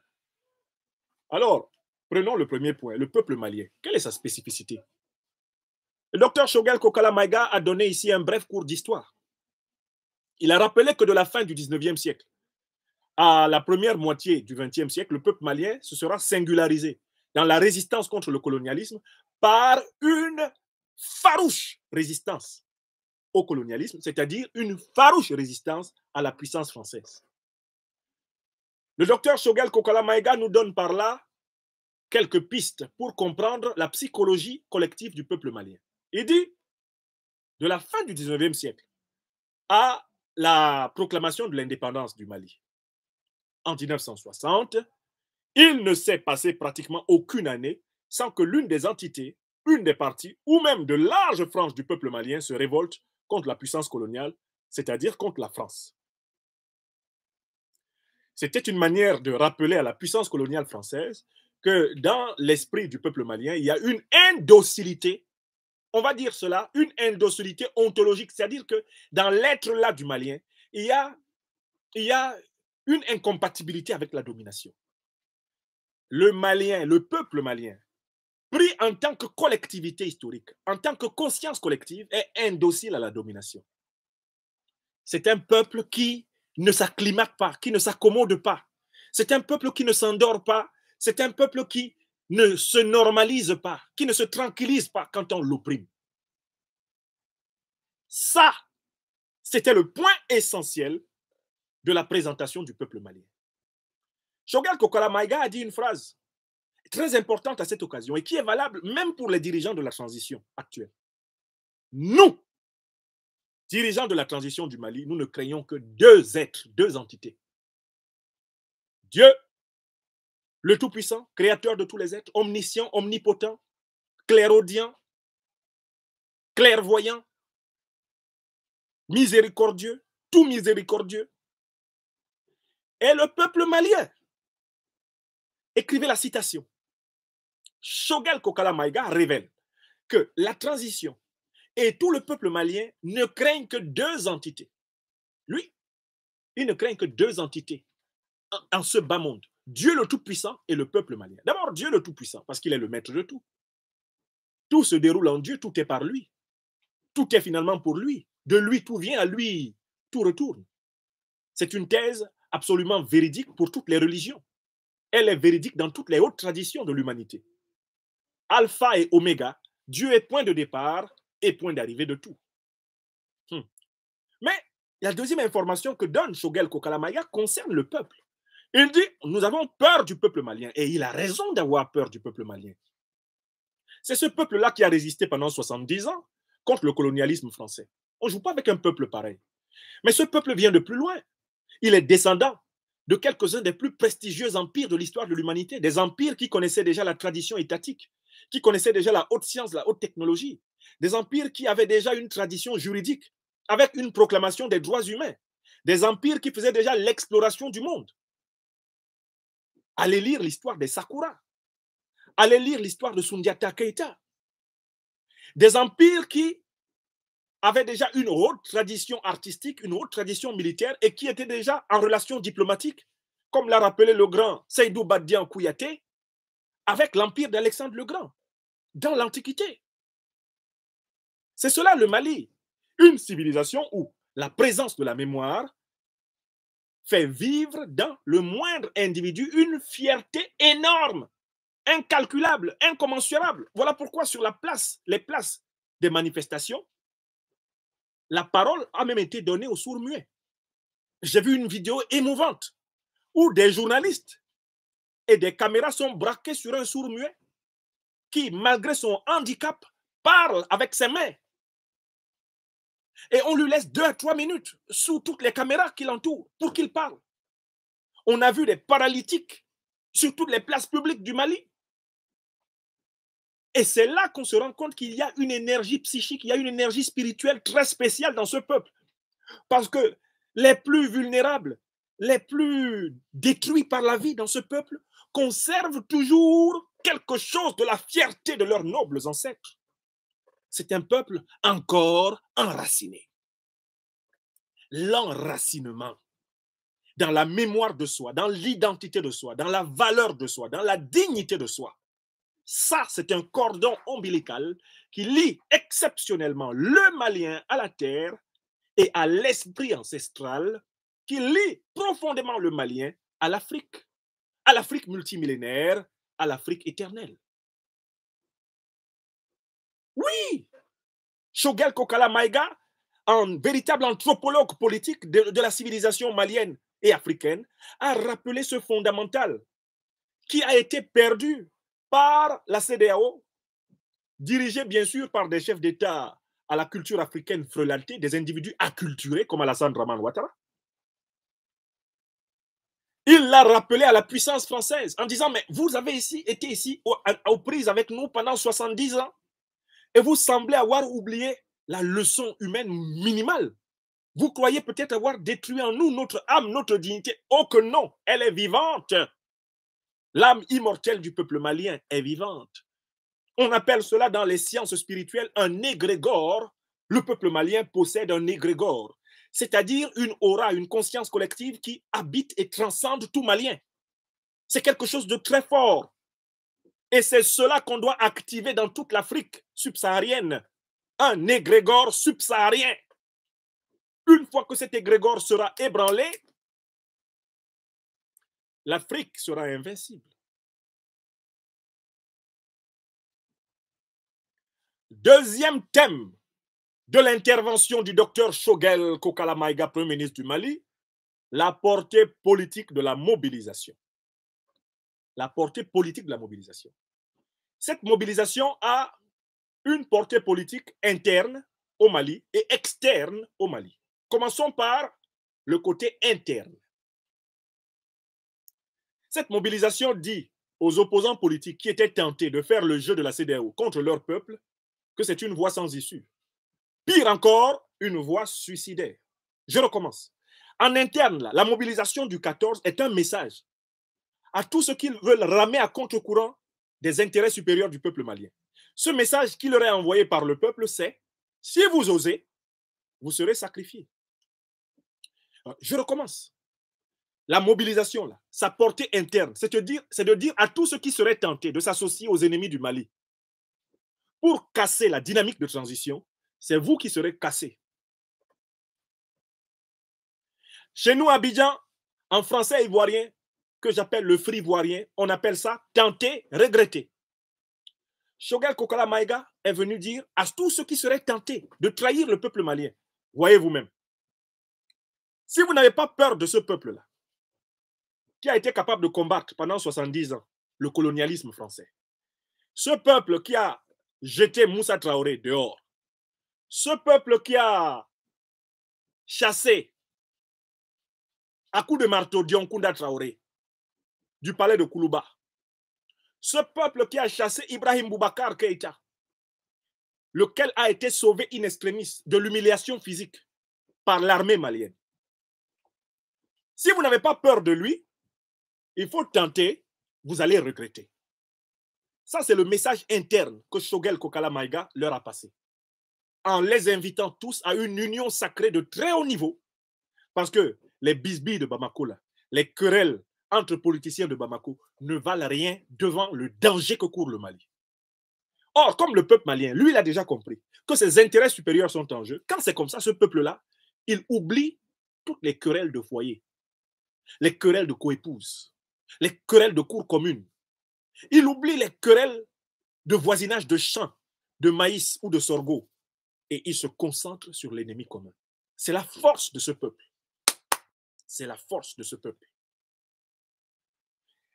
Alors, prenons le premier point, le peuple malien. Quelle est sa spécificité Le docteur Shogal Kokala a donné ici un bref cours d'histoire. Il a rappelé que de la fin du 19e siècle à la première moitié du 20e siècle, le peuple malien se sera singularisé dans la résistance contre le colonialisme par une farouche résistance au colonialisme, c'est-à-dire une farouche résistance à la puissance française. Le docteur Shogel Kokala nous donne par là quelques pistes pour comprendre la psychologie collective du peuple malien. Il dit, de la fin du 19e siècle à la proclamation de l'indépendance du Mali en 1960, il ne s'est passé pratiquement aucune année sans que l'une des entités, une des parties ou même de larges franges du peuple malien se révolte contre la puissance coloniale, c'est-à-dire contre la France. C'était une manière de rappeler à la puissance coloniale française que dans l'esprit du peuple malien, il y a une indocilité on va dire cela, une indocilité ontologique, c'est-à-dire que dans l'être là du Malien, il y, a, une incompatibilité avec la domination. Le Malien, le peuple malien, pris en tant que collectivité historique, en tant que conscience collective, est indocile à la domination. C'est un peuple qui ne s'acclimate pas, qui ne s'accommode pas. C'est un peuple qui ne s'endort pas. C'est un peuple qui ne se normalise pas, qui ne se tranquillise pas quand on l'opprime. Ça, c'était le point essentiel de la présentation du peuple malien. Shogal Kokola a dit une phrase très importante à cette occasion et qui est valable même pour les dirigeants de la transition actuelle. Nous, dirigeants de la transition du Mali, nous ne craignons que deux êtres, deux entités. Dieu le Tout-Puissant, créateur de tous les êtres, omniscient, omnipotent, clairaudient, clairvoyant, miséricordieux, tout miséricordieux. Et le peuple malien, écrivez la citation, Shogel Kokala Maïga révèle que la transition et tout le peuple malien ne craignent que deux entités. Lui, il ne craint que deux entités en ce bas monde Dieu le Tout-Puissant et le peuple malien. D'abord, Dieu le Tout-Puissant, parce qu'il est le maître de tout. Tout se déroule en Dieu, tout est par lui. Tout est finalement pour lui. De lui, tout vient, à lui, tout retourne. C'est une thèse absolument véridique pour toutes les religions. Elle est véridique dans toutes les hautes traditions de l'humanité. Alpha et Oméga, Dieu est point de départ et point d'arrivée de tout. Hmm. Mais la deuxième information que donne Shogel Kokalamaya concerne le peuple. Il dit, nous avons peur du peuple malien. Et il a raison d'avoir peur du peuple malien. C'est ce peuple-là qui a résisté pendant 70 ans contre le colonialisme français. On ne joue pas avec un peuple pareil. Mais ce peuple vient de plus loin. Il est descendant de quelques-uns des plus prestigieux empires de l'histoire de l'humanité, des empires qui connaissaient déjà la tradition étatique, qui connaissaient déjà la haute science, la haute technologie, des empires qui avaient déjà une tradition juridique avec une proclamation des droits humains, des empires qui faisaient déjà l'exploration du monde, Allez lire l'histoire des Sakura. Allez lire l'histoire de Sundiata Keita. Des empires qui avaient déjà une haute tradition artistique, une haute tradition militaire et qui étaient déjà en relation diplomatique, comme l'a rappelé le grand Seydou Badian Kouyaté, avec l'empire d'Alexandre le Grand dans l'Antiquité. C'est cela le Mali, une civilisation où la présence de la mémoire, fait vivre dans le moindre individu une fierté énorme, incalculable, incommensurable. Voilà pourquoi sur la place, les places des manifestations, la parole a même été donnée aux sourds-muets. J'ai vu une vidéo émouvante où des journalistes et des caméras sont braqués sur un sourd-muet qui, malgré son handicap, parle avec ses mains et on lui laisse deux à trois minutes sous toutes les caméras qui l'entourent pour qu'il parle. On a vu des paralytiques sur toutes les places publiques du Mali. Et c'est là qu'on se rend compte qu'il y a une énergie psychique, il y a une énergie spirituelle très spéciale dans ce peuple. Parce que les plus vulnérables, les plus détruits par la vie dans ce peuple, conservent toujours quelque chose de la fierté de leurs nobles ancêtres c'est un peuple encore enraciné. L'enracinement dans la mémoire de soi, dans l'identité de soi, dans la valeur de soi, dans la dignité de soi. Ça, c'est un cordon ombilical qui lie exceptionnellement le Malien à la terre et à l'esprit ancestral qui lie profondément le Malien à l'Afrique, à l'Afrique multimillénaire, à l'Afrique éternelle. Oui, Shogel Kokala Maïga, un véritable anthropologue politique de, la civilisation malienne et africaine, a rappelé ce fondamental qui a été perdu par la CDAO, dirigée bien sûr par des chefs d'État à la culture africaine frelantée, des individus acculturés comme Alassane Raman Ouattara. Il l'a rappelé à la puissance française en disant, mais vous avez ici été ici aux prises avec nous pendant 70 ans. Et vous semblez avoir oublié la leçon humaine minimale. Vous croyez peut-être avoir détruit en nous notre âme, notre dignité. Oh que non, elle est vivante. L'âme immortelle du peuple malien est vivante. On appelle cela dans les sciences spirituelles un égrégore. Le peuple malien possède un égrégore, c'est-à-dire une aura, une conscience collective qui habite et transcende tout malien. C'est quelque chose de très fort. Et c'est cela qu'on doit activer dans toute l'Afrique subsaharienne. Un égrégore subsaharien. Une fois que cet égrégore sera ébranlé, l'Afrique sera invincible. Deuxième thème de l'intervention du docteur Shogel Kokalamaïga, Premier ministre du Mali, la portée politique de la mobilisation. La portée politique de la mobilisation cette mobilisation a une portée politique interne au Mali et externe au Mali. Commençons par le côté interne. Cette mobilisation dit aux opposants politiques qui étaient tentés de faire le jeu de la CDAO contre leur peuple que c'est une voie sans issue. Pire encore, une voie suicidaire. Je recommence. En interne, la mobilisation du 14 est un message à tous ceux qui veulent ramer à contre-courant des intérêts supérieurs du peuple malien. Ce message qu'il aurait envoyé par le peuple, c'est si vous osez, vous serez sacrifiés. Je recommence. La mobilisation, là, sa portée interne, c'est de, dire, c'est de dire à tous ceux qui seraient tentés de s'associer aux ennemis du Mali pour casser la dynamique de transition, c'est vous qui serez cassés. Chez nous, à Abidjan, en français ivoirien, que j'appelle le frivoirien, on appelle ça tenter, regretter. Shogel Kokala Maïga est venu dire à tous ceux qui seraient tentés de trahir le peuple malien, voyez vous-même, si vous n'avez pas peur de ce peuple-là, qui a été capable de combattre pendant 70 ans le colonialisme français, ce peuple qui a jeté Moussa Traoré dehors, ce peuple qui a chassé à coups de marteau Dion Traoré, du palais de Koulouba. Ce peuple qui a chassé Ibrahim Boubacar Keïta, lequel a été sauvé in extremis de l'humiliation physique par l'armée malienne. Si vous n'avez pas peur de lui, il faut tenter, vous allez regretter. Ça, c'est le message interne que Shogel Kokala Maïga leur a passé. En les invitant tous à une union sacrée de très haut niveau. Parce que les bisbilles de Bamako, les querelles entre politiciens de Bamako ne valent rien devant le danger que court le Mali. Or, comme le peuple malien, lui, il a déjà compris que ses intérêts supérieurs sont en jeu, quand c'est comme ça, ce peuple-là, il oublie toutes les querelles de foyer, les querelles de coépouses, les querelles de cours commune. Il oublie les querelles de voisinage de champs, de maïs ou de sorgho. Et il se concentre sur l'ennemi commun. C'est la force de ce peuple. C'est la force de ce peuple.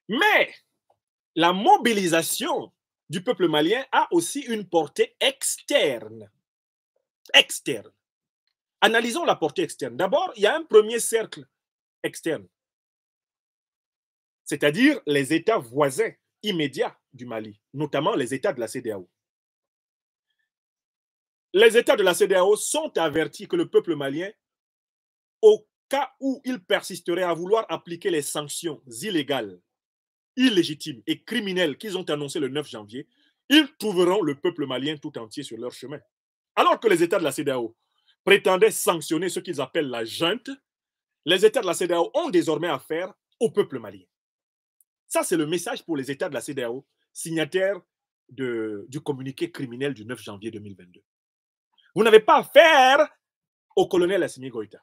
Mais la mobilisation du peuple malien a aussi une portée externe. Externe. Analysons la portée externe. D'abord, il y a un premier cercle externe, c'est-à-dire les États voisins immédiats du Mali, notamment les États de la CDAO. Les États de la CDAO sont avertis que le peuple malien, au cas où il persisterait à vouloir appliquer les sanctions illégales illégitimes et criminels qu'ils ont annoncées le 9 janvier, ils trouveront le peuple malien tout entier sur leur chemin. Alors que les États de la CDAO prétendaient sanctionner ce qu'ils appellent la junte, les États de la CDAO ont désormais affaire au peuple malien. Ça, c'est le message pour les États de la CDAO, signataires de, du communiqué criminel du 9 janvier 2022. Vous n'avez pas affaire au colonel Assimi Goïta.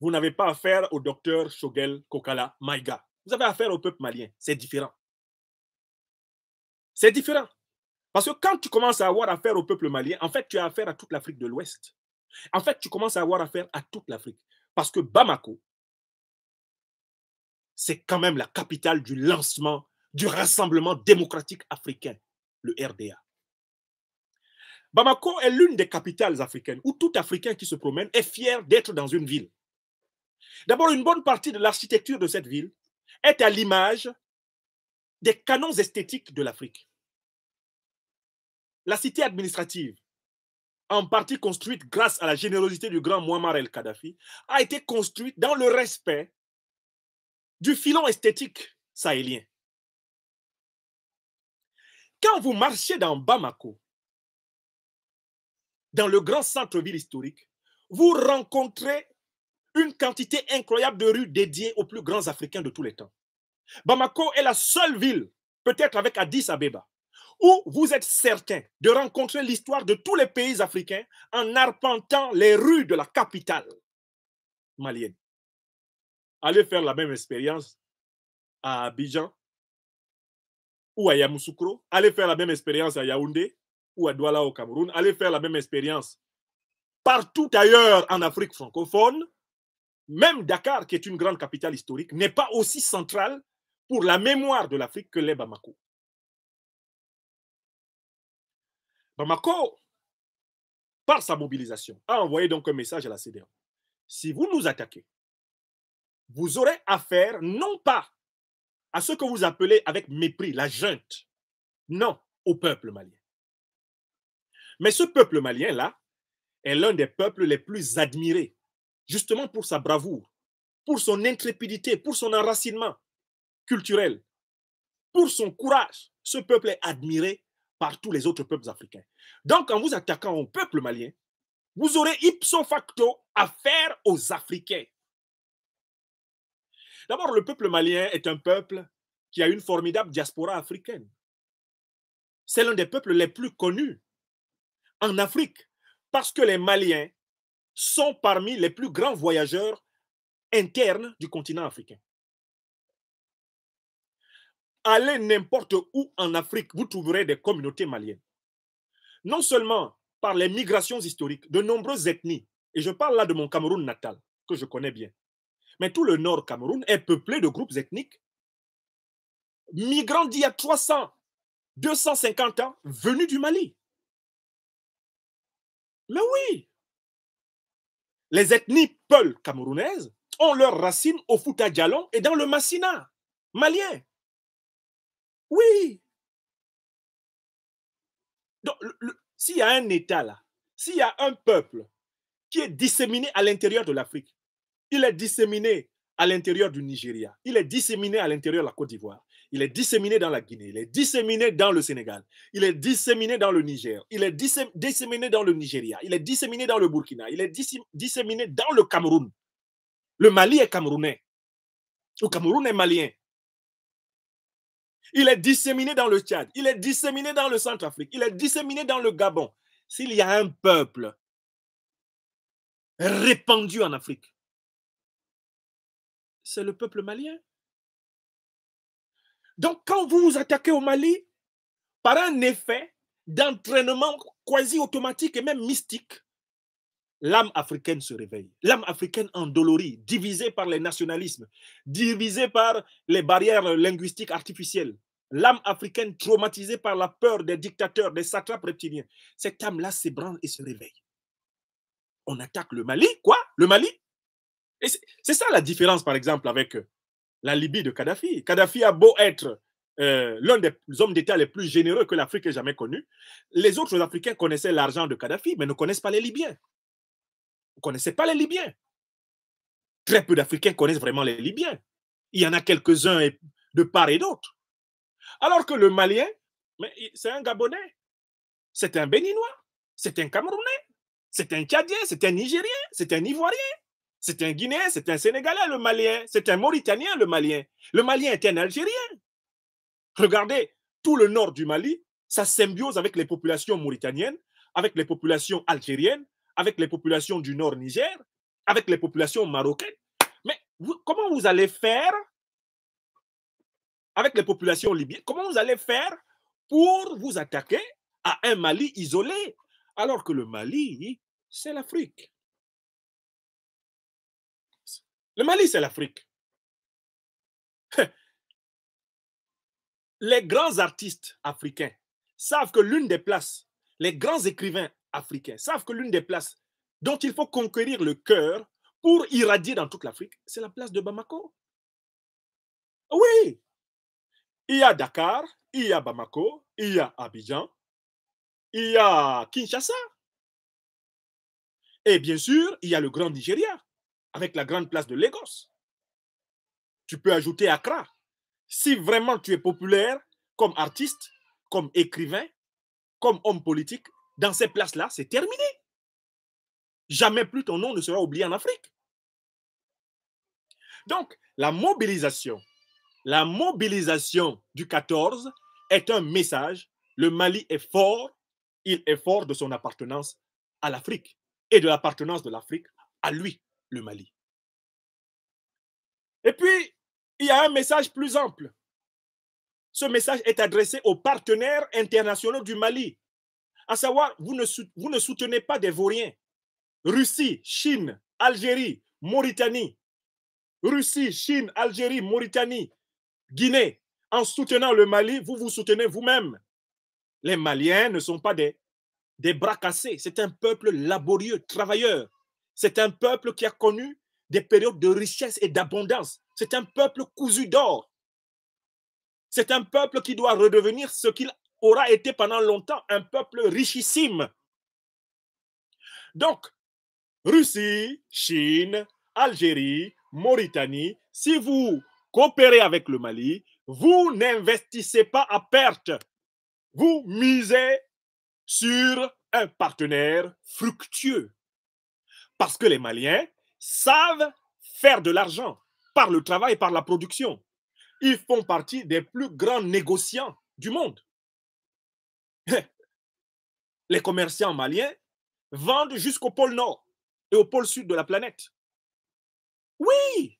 Vous n'avez pas affaire au docteur Shogel Kokala Maïga. Vous avez affaire au peuple malien. C'est différent. C'est différent. Parce que quand tu commences à avoir affaire au peuple malien, en fait, tu as affaire à toute l'Afrique de l'Ouest. En fait, tu commences à avoir affaire à toute l'Afrique. Parce que Bamako, c'est quand même la capitale du lancement du Rassemblement démocratique africain, le RDA. Bamako est l'une des capitales africaines où tout Africain qui se promène est fier d'être dans une ville. D'abord, une bonne partie de l'architecture de cette ville, est à l'image des canons esthétiques de l'Afrique. La cité administrative, en partie construite grâce à la générosité du grand Muammar el-Kadhafi, a été construite dans le respect du filon esthétique sahélien. Quand vous marchez dans Bamako, dans le grand centre-ville historique, vous rencontrez une quantité incroyable de rues dédiées aux plus grands Africains de tous les temps. Bamako est la seule ville, peut-être avec Addis Abeba, où vous êtes certain de rencontrer l'histoire de tous les pays africains en arpentant les rues de la capitale malienne. Allez faire la même expérience à Abidjan ou à Yamoussoukro, allez faire la même expérience à Yaoundé ou à Douala au Cameroun, allez faire la même expérience partout ailleurs en Afrique francophone, même Dakar, qui est une grande capitale historique, n'est pas aussi centrale pour la mémoire de l'Afrique que l'est Bamako. Bamako, par sa mobilisation, a envoyé donc un message à la CDA. Si vous nous attaquez, vous aurez affaire non pas à ce que vous appelez avec mépris la junte, non, au peuple malien. Mais ce peuple malien-là est l'un des peuples les plus admirés justement pour sa bravoure, pour son intrépidité, pour son enracinement culturel, pour son courage. Ce peuple est admiré par tous les autres peuples africains. Donc, en vous attaquant au peuple malien, vous aurez ipso facto affaire aux Africains. D'abord, le peuple malien est un peuple qui a une formidable diaspora africaine. C'est l'un des peuples les plus connus en Afrique parce que les Maliens sont parmi les plus grands voyageurs internes du continent africain. Allez n'importe où en Afrique, vous trouverez des communautés maliennes. Non seulement par les migrations historiques, de nombreuses ethnies, et je parle là de mon Cameroun natal, que je connais bien, mais tout le nord Cameroun est peuplé de groupes ethniques migrants d'il y a 300, 250 ans, venus du Mali. Mais oui, les ethnies peul camerounaises ont leurs racines au Fouta Djalon et dans le Massina malien. Oui. s'il y a un État là, s'il y a un peuple qui est disséminé à l'intérieur de l'Afrique, il est disséminé à l'intérieur du Nigeria, il est disséminé à l'intérieur de la Côte d'Ivoire, il est disséminé dans la Guinée, il est disséminé dans le Sénégal, il est disséminé dans le Niger, il est disséminé dans le Nigeria, il est disséminé dans le Burkina, il est disséminé dans le Cameroun. Le Mali est camerounais. Le Cameroun est malien. Il est disséminé dans le Tchad, il est disséminé dans le centre-Afrique. il est disséminé dans le Gabon. S'il y a un peuple répandu en Afrique, c'est le peuple malien. Donc, quand vous vous attaquez au Mali, par un effet d'entraînement quasi automatique et même mystique, l'âme africaine se réveille. L'âme africaine endolorie, divisée par les nationalismes, divisée par les barrières linguistiques artificielles. L'âme africaine traumatisée par la peur des dictateurs, des satrapes reptiliens. Cette âme-là s'ébranle et se réveille. On attaque le Mali, quoi Le Mali c'est ça la différence, par exemple, avec euh, la Libye de Kadhafi. Kadhafi a beau être euh, l'un des hommes d'État les plus généreux que l'Afrique ait jamais connu, les autres Africains connaissaient l'argent de Kadhafi, mais ne connaissent pas les Libyens. Ne connaissaient pas les Libyens. Très peu d'Africains connaissent vraiment les Libyens. Il y en a quelques-uns de part et d'autre. Alors que le Malien, c'est un Gabonais, c'est un Béninois, c'est un Camerounais, c'est un Tchadien, c'est un Nigérien, c'est un Ivoirien. C'est un Guinéen, c'est un Sénégalais, le Malien. C'est un Mauritanien, le Malien. Le Malien est un Algérien. Regardez, tout le nord du Mali, ça symbiose avec les populations mauritaniennes, avec les populations algériennes, avec les populations du nord Niger, avec les populations marocaines. Mais comment vous allez faire avec les populations libyennes Comment vous allez faire pour vous attaquer à un Mali isolé alors que le Mali, c'est l'Afrique le Mali, c'est l'Afrique. Les grands artistes africains savent que l'une des places, les grands écrivains africains savent que l'une des places dont il faut conquérir le cœur pour irradier dans toute l'Afrique, c'est la place de Bamako. Oui, il y a Dakar, il y a Bamako, il y a Abidjan, il y a Kinshasa. Et bien sûr, il y a le Grand Nigeria avec la grande place de Lagos. Tu peux ajouter Accra. Si vraiment tu es populaire comme artiste, comme écrivain, comme homme politique, dans ces places-là, c'est terminé. Jamais plus ton nom ne sera oublié en Afrique. Donc, la mobilisation, la mobilisation du 14 est un message. Le Mali est fort, il est fort de son appartenance à l'Afrique et de l'appartenance de l'Afrique à lui. Mali. Et puis, il y a un message plus ample. Ce message est adressé aux partenaires internationaux du Mali, à savoir, vous ne, vous ne soutenez pas des Vauriens. Russie, Chine, Algérie, Mauritanie. Russie, Chine, Algérie, Mauritanie, Guinée. En soutenant le Mali, vous vous soutenez vous-même. Les Maliens ne sont pas des, des bras cassés. C'est un peuple laborieux, travailleur. C'est un peuple qui a connu des périodes de richesse et d'abondance. C'est un peuple cousu d'or. C'est un peuple qui doit redevenir ce qu'il aura été pendant longtemps, un peuple richissime. Donc, Russie, Chine, Algérie, Mauritanie, si vous coopérez avec le Mali, vous n'investissez pas à perte. Vous misez sur un partenaire fructueux. Parce que les Maliens savent faire de l'argent par le travail et par la production. Ils font partie des plus grands négociants du monde. Les commerçants maliens vendent jusqu'au pôle Nord et au pôle Sud de la planète. Oui,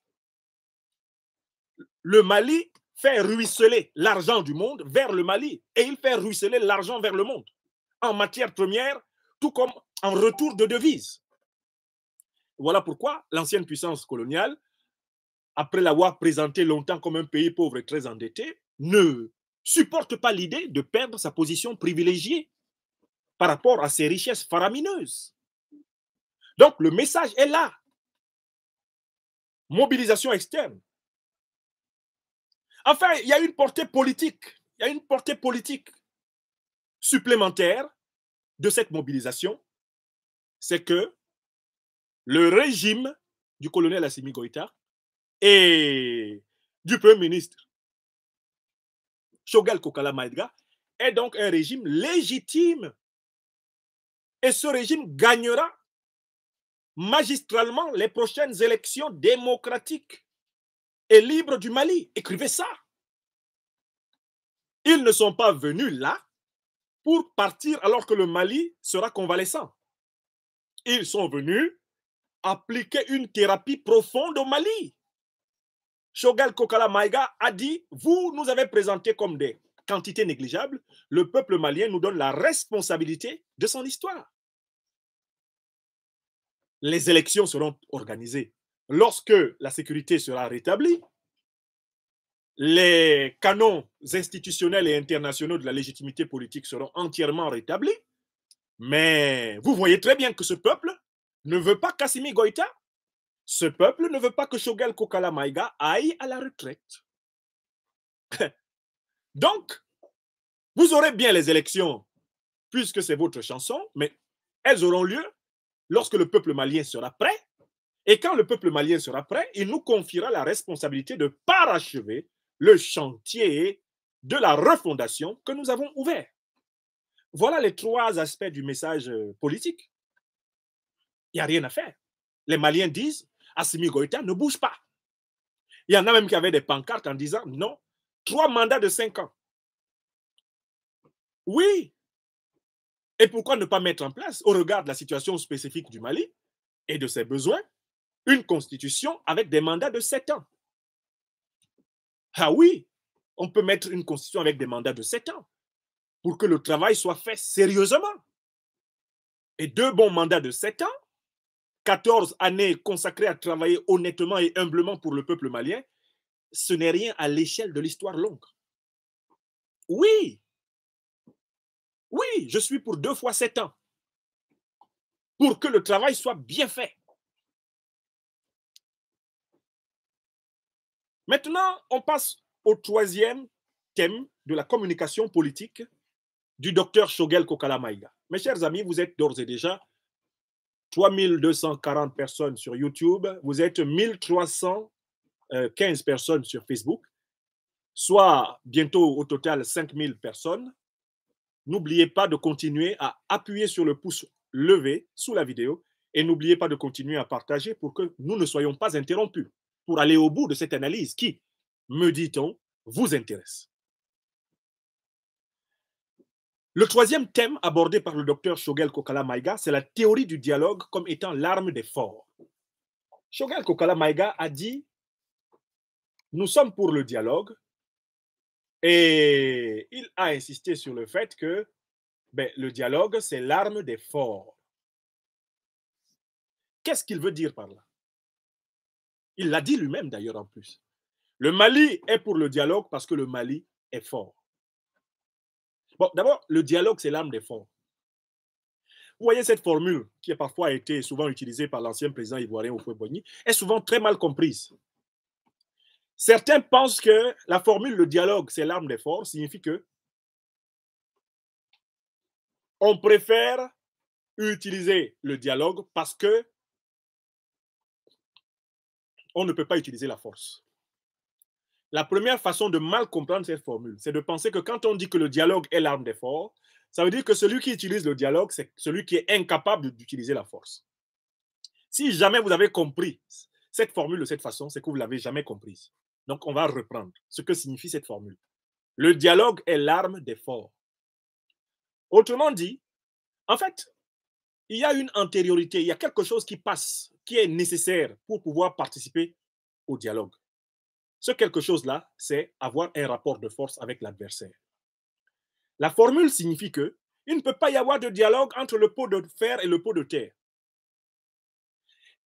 le Mali fait ruisseler l'argent du monde vers le Mali et il fait ruisseler l'argent vers le monde en matière première, tout comme en retour de devises. Voilà pourquoi l'ancienne puissance coloniale, après l'avoir présenté longtemps comme un pays pauvre et très endetté, ne supporte pas l'idée de perdre sa position privilégiée par rapport à ses richesses faramineuses. Donc le message est là. Mobilisation externe. Enfin, il y a une portée politique. Il y a une portée politique supplémentaire de cette mobilisation. C'est que le régime du colonel Assimi Goïta et du Premier ministre Shogal Kokala Maïdga est donc un régime légitime. Et ce régime gagnera magistralement les prochaines élections démocratiques et libres du Mali. Écrivez ça. Ils ne sont pas venus là pour partir alors que le Mali sera convalescent. Ils sont venus appliquer une thérapie profonde au Mali. Shogal Kokala Maïga a dit, vous nous avez présenté comme des quantités négligeables, le peuple malien nous donne la responsabilité de son histoire. Les élections seront organisées. Lorsque la sécurité sera rétablie, les canons institutionnels et internationaux de la légitimité politique seront entièrement rétablis. Mais vous voyez très bien que ce peuple ne veut pas Kassimi Goïta. Ce peuple ne veut pas que Shogel Kokala Maïga aille à la retraite. Donc, vous aurez bien les élections, puisque c'est votre chanson, mais elles auront lieu lorsque le peuple malien sera prêt. Et quand le peuple malien sera prêt, il nous confiera la responsabilité de parachever le chantier de la refondation que nous avons ouvert. Voilà les trois aspects du message euh, politique il n'y a rien à faire. Les Maliens disent, Assimi Goïta ne bouge pas. Il y en a même qui avaient des pancartes en disant, non, trois mandats de cinq ans. Oui. Et pourquoi ne pas mettre en place, au regard de la situation spécifique du Mali et de ses besoins, une constitution avec des mandats de sept ans Ah oui, on peut mettre une constitution avec des mandats de sept ans pour que le travail soit fait sérieusement. Et deux bons mandats de sept ans 14 années consacrées à travailler honnêtement et humblement pour le peuple malien, ce n'est rien à l'échelle de l'histoire longue. Oui, oui, je suis pour deux fois sept ans, pour que le travail soit bien fait. Maintenant, on passe au troisième thème de la communication politique du docteur Shogel Kokalamaïga. Mes chers amis, vous êtes d'ores et déjà 3240 personnes sur YouTube, vous êtes 1315 personnes sur Facebook, soit bientôt au total 5000 personnes. N'oubliez pas de continuer à appuyer sur le pouce levé sous la vidéo et n'oubliez pas de continuer à partager pour que nous ne soyons pas interrompus pour aller au bout de cette analyse qui, me dit-on, vous intéresse. Le troisième thème abordé par le docteur Shogel Kokala Maiga, c'est la théorie du dialogue comme étant l'arme des forts. Shogel Kokala Maiga a dit Nous sommes pour le dialogue et il a insisté sur le fait que ben, le dialogue, c'est l'arme des forts. Qu'est-ce qu'il veut dire par là Il l'a dit lui-même d'ailleurs en plus. Le Mali est pour le dialogue parce que le Mali est fort d'abord, le dialogue, c'est l'âme des forces. Vous voyez cette formule qui a parfois été souvent utilisée par l'ancien président ivoirien Oufoué-Boigny est souvent très mal comprise. Certains pensent que la formule le dialogue, c'est l'arme des forces, signifie que on préfère utiliser le dialogue parce que on ne peut pas utiliser la force. La première façon de mal comprendre cette formule, c'est de penser que quand on dit que le dialogue est l'arme des forts, ça veut dire que celui qui utilise le dialogue, c'est celui qui est incapable d'utiliser la force. Si jamais vous avez compris cette formule de cette façon, c'est que vous ne l'avez jamais comprise. Donc, on va reprendre ce que signifie cette formule. Le dialogue est l'arme des forts. Autrement dit, en fait, il y a une antériorité, il y a quelque chose qui passe, qui est nécessaire pour pouvoir participer au dialogue. Ce quelque chose-là, c'est avoir un rapport de force avec l'adversaire. La formule signifie que il ne peut pas y avoir de dialogue entre le pot de fer et le pot de terre.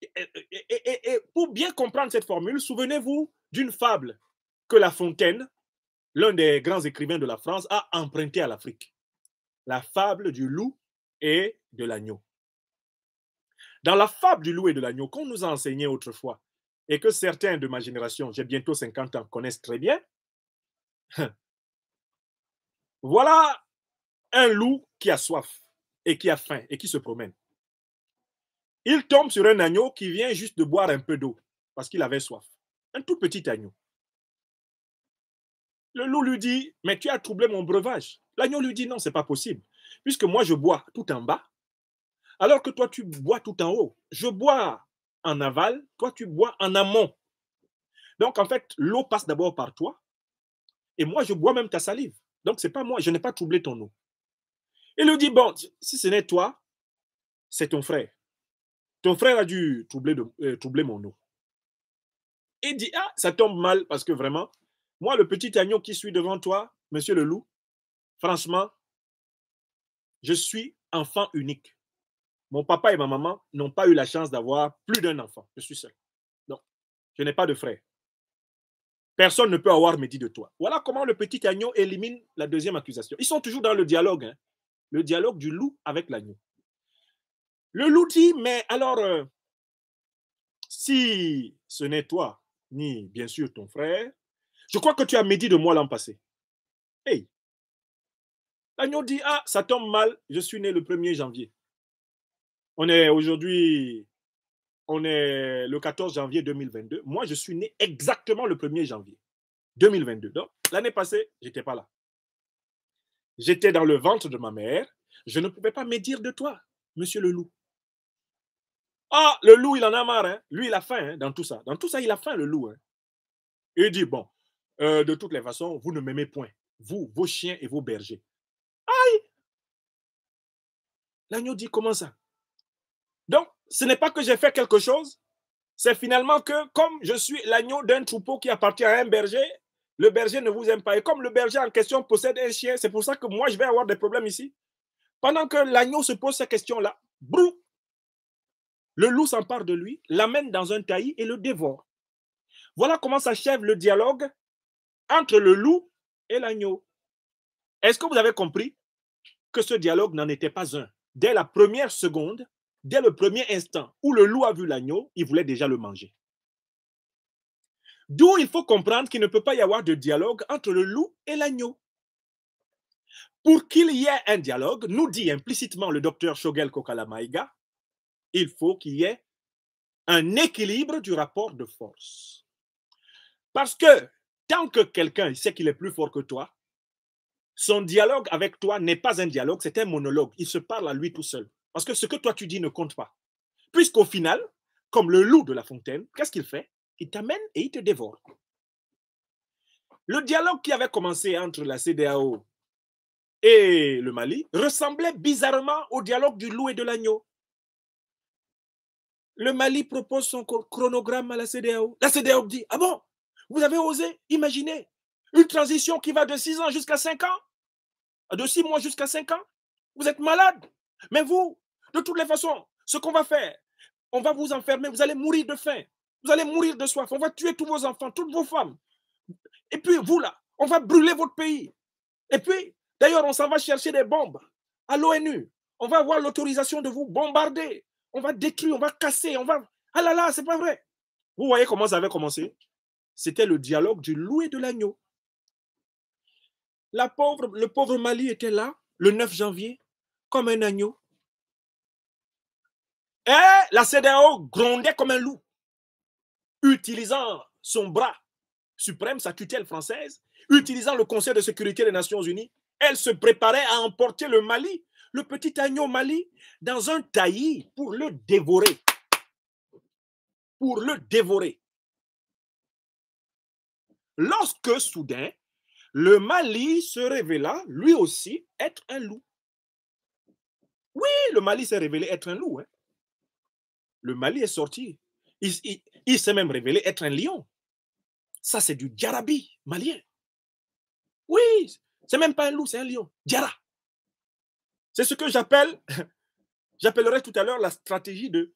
Et, pour bien comprendre cette formule, souvenez-vous d'une fable que La Fontaine, l'un des grands écrivains de la France, a empruntée à l'Afrique. La fable du loup et de l'agneau. Dans la fable du loup et de l'agneau qu'on nous a enseigné autrefois, et que certains de ma génération, j'ai bientôt 50 ans, connaissent très bien, voilà un loup qui a soif et qui a faim et qui se promène. Il tombe sur un agneau qui vient juste de boire un peu d'eau parce qu'il avait soif. Un tout petit agneau. Le loup lui dit, mais tu as troublé mon breuvage. L'agneau lui dit, non, c'est pas possible, puisque moi je bois tout en bas, alors que toi tu bois tout en haut. Je bois en aval, toi tu bois en amont. Donc en fait, l'eau passe d'abord par toi et moi je bois même ta salive. Donc c'est pas moi, je n'ai pas troublé ton eau. Il lui dit bon, si ce n'est toi, c'est ton frère. Ton frère a dû troubler, euh, troubler mon eau. Il dit ah, ça tombe mal parce que vraiment, moi le petit agneau qui suis devant toi, monsieur le loup, franchement, je suis enfant unique. Mon papa et ma maman n'ont pas eu la chance d'avoir plus d'un enfant. Je suis seul. Non, je n'ai pas de frère. Personne ne peut avoir médit de toi. Voilà comment le petit agneau élimine la deuxième accusation. Ils sont toujours dans le dialogue, hein. le dialogue du loup avec l'agneau. Le loup dit, mais alors, euh, si ce n'est toi, ni bien sûr ton frère, je crois que tu as médit de moi l'an passé. Hey! L'agneau dit, ah, ça tombe mal, je suis né le 1er janvier. On est aujourd'hui, on est le 14 janvier 2022. Moi, je suis né exactement le 1er janvier 2022. Donc, l'année passée, je n'étais pas là. J'étais dans le ventre de ma mère. Je ne pouvais pas me dire de toi, monsieur le loup. Ah, le loup, il en a marre. Hein. Lui, il a faim hein, dans tout ça. Dans tout ça, il a faim, le loup. Hein. Il dit, bon, euh, de toutes les façons, vous ne m'aimez point. Vous, vos chiens et vos bergers. Aïe L'agneau dit, comment ça donc, ce n'est pas que j'ai fait quelque chose, c'est finalement que comme je suis l'agneau d'un troupeau qui appartient à un berger, le berger ne vous aime pas. Et comme le berger en question possède un chien, c'est pour ça que moi, je vais avoir des problèmes ici. Pendant que l'agneau se pose cette question là brou, le loup s'empare de lui, l'amène dans un taillis et le dévore. Voilà comment s'achève le dialogue entre le loup et l'agneau. Est-ce que vous avez compris que ce dialogue n'en était pas un Dès la première seconde, dès le premier instant où le loup a vu l'agneau, il voulait déjà le manger. D'où il faut comprendre qu'il ne peut pas y avoir de dialogue entre le loup et l'agneau. Pour qu'il y ait un dialogue, nous dit implicitement le docteur Shogel Kokalamaiga, il faut qu'il y ait un équilibre du rapport de force. Parce que tant que quelqu'un sait qu'il est plus fort que toi, son dialogue avec toi n'est pas un dialogue, c'est un monologue. Il se parle à lui tout seul. Parce que ce que toi tu dis ne compte pas. Puisqu'au final, comme le loup de la fontaine, qu'est-ce qu'il fait Il t'amène et il te dévore. Le dialogue qui avait commencé entre la CDAO et le Mali ressemblait bizarrement au dialogue du loup et de l'agneau. Le Mali propose son chronogramme à la CDAO. La CDAO dit Ah bon Vous avez osé imaginer une transition qui va de 6 ans jusqu'à 5 ans De 6 mois jusqu'à 5 ans Vous êtes malade Mais vous, de toutes les façons, ce qu'on va faire, on va vous enfermer, vous allez mourir de faim, vous allez mourir de soif, on va tuer tous vos enfants, toutes vos femmes. Et puis, vous là, on va brûler votre pays. Et puis, d'ailleurs, on s'en va chercher des bombes à l'ONU. On va avoir l'autorisation de vous bombarder. On va détruire, on va casser, on va. Ah là là, c'est pas vrai. Vous voyez comment ça avait commencé C'était le dialogue du loup de l'agneau. La pauvre, le pauvre Mali était là, le 9 janvier, comme un agneau, et la CDAO grondait comme un loup, utilisant son bras suprême, sa tutelle française, utilisant le Conseil de sécurité des Nations Unies. Elle se préparait à emporter le Mali, le petit agneau Mali, dans un taillis pour le dévorer. Pour le dévorer. Lorsque soudain, le Mali se révéla, lui aussi, être un loup. Oui, le Mali s'est révélé être un loup. Hein le Mali est sorti. Il, s'est même révélé être un lion. Ça, c'est du Djarabi malien. Oui, c'est même pas un loup, c'est un lion. Djara. C'est ce que j'appelle, j'appellerai tout à l'heure la stratégie de,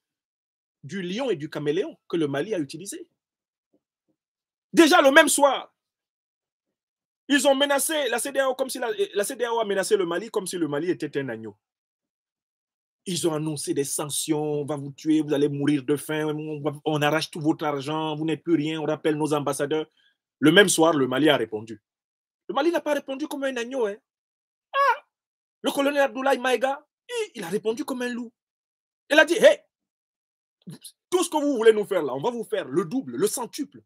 du lion et du caméléon que le Mali a utilisé. Déjà le même soir, ils ont menacé la CDAO comme si la, la CDAO a menacé le Mali comme si le Mali était un agneau. Ils ont annoncé des sanctions, on va vous tuer, vous allez mourir de faim, on, arrache tout votre argent, vous n'êtes plus rien, on rappelle nos ambassadeurs. Le même soir, le Mali a répondu. Le Mali n'a pas répondu comme un agneau. Hein. Ah, le colonel Abdoulaye Maïga, il a répondu comme un loup. Il a dit, hé, tout ce que vous voulez nous faire là, on va vous faire le double, le centuple.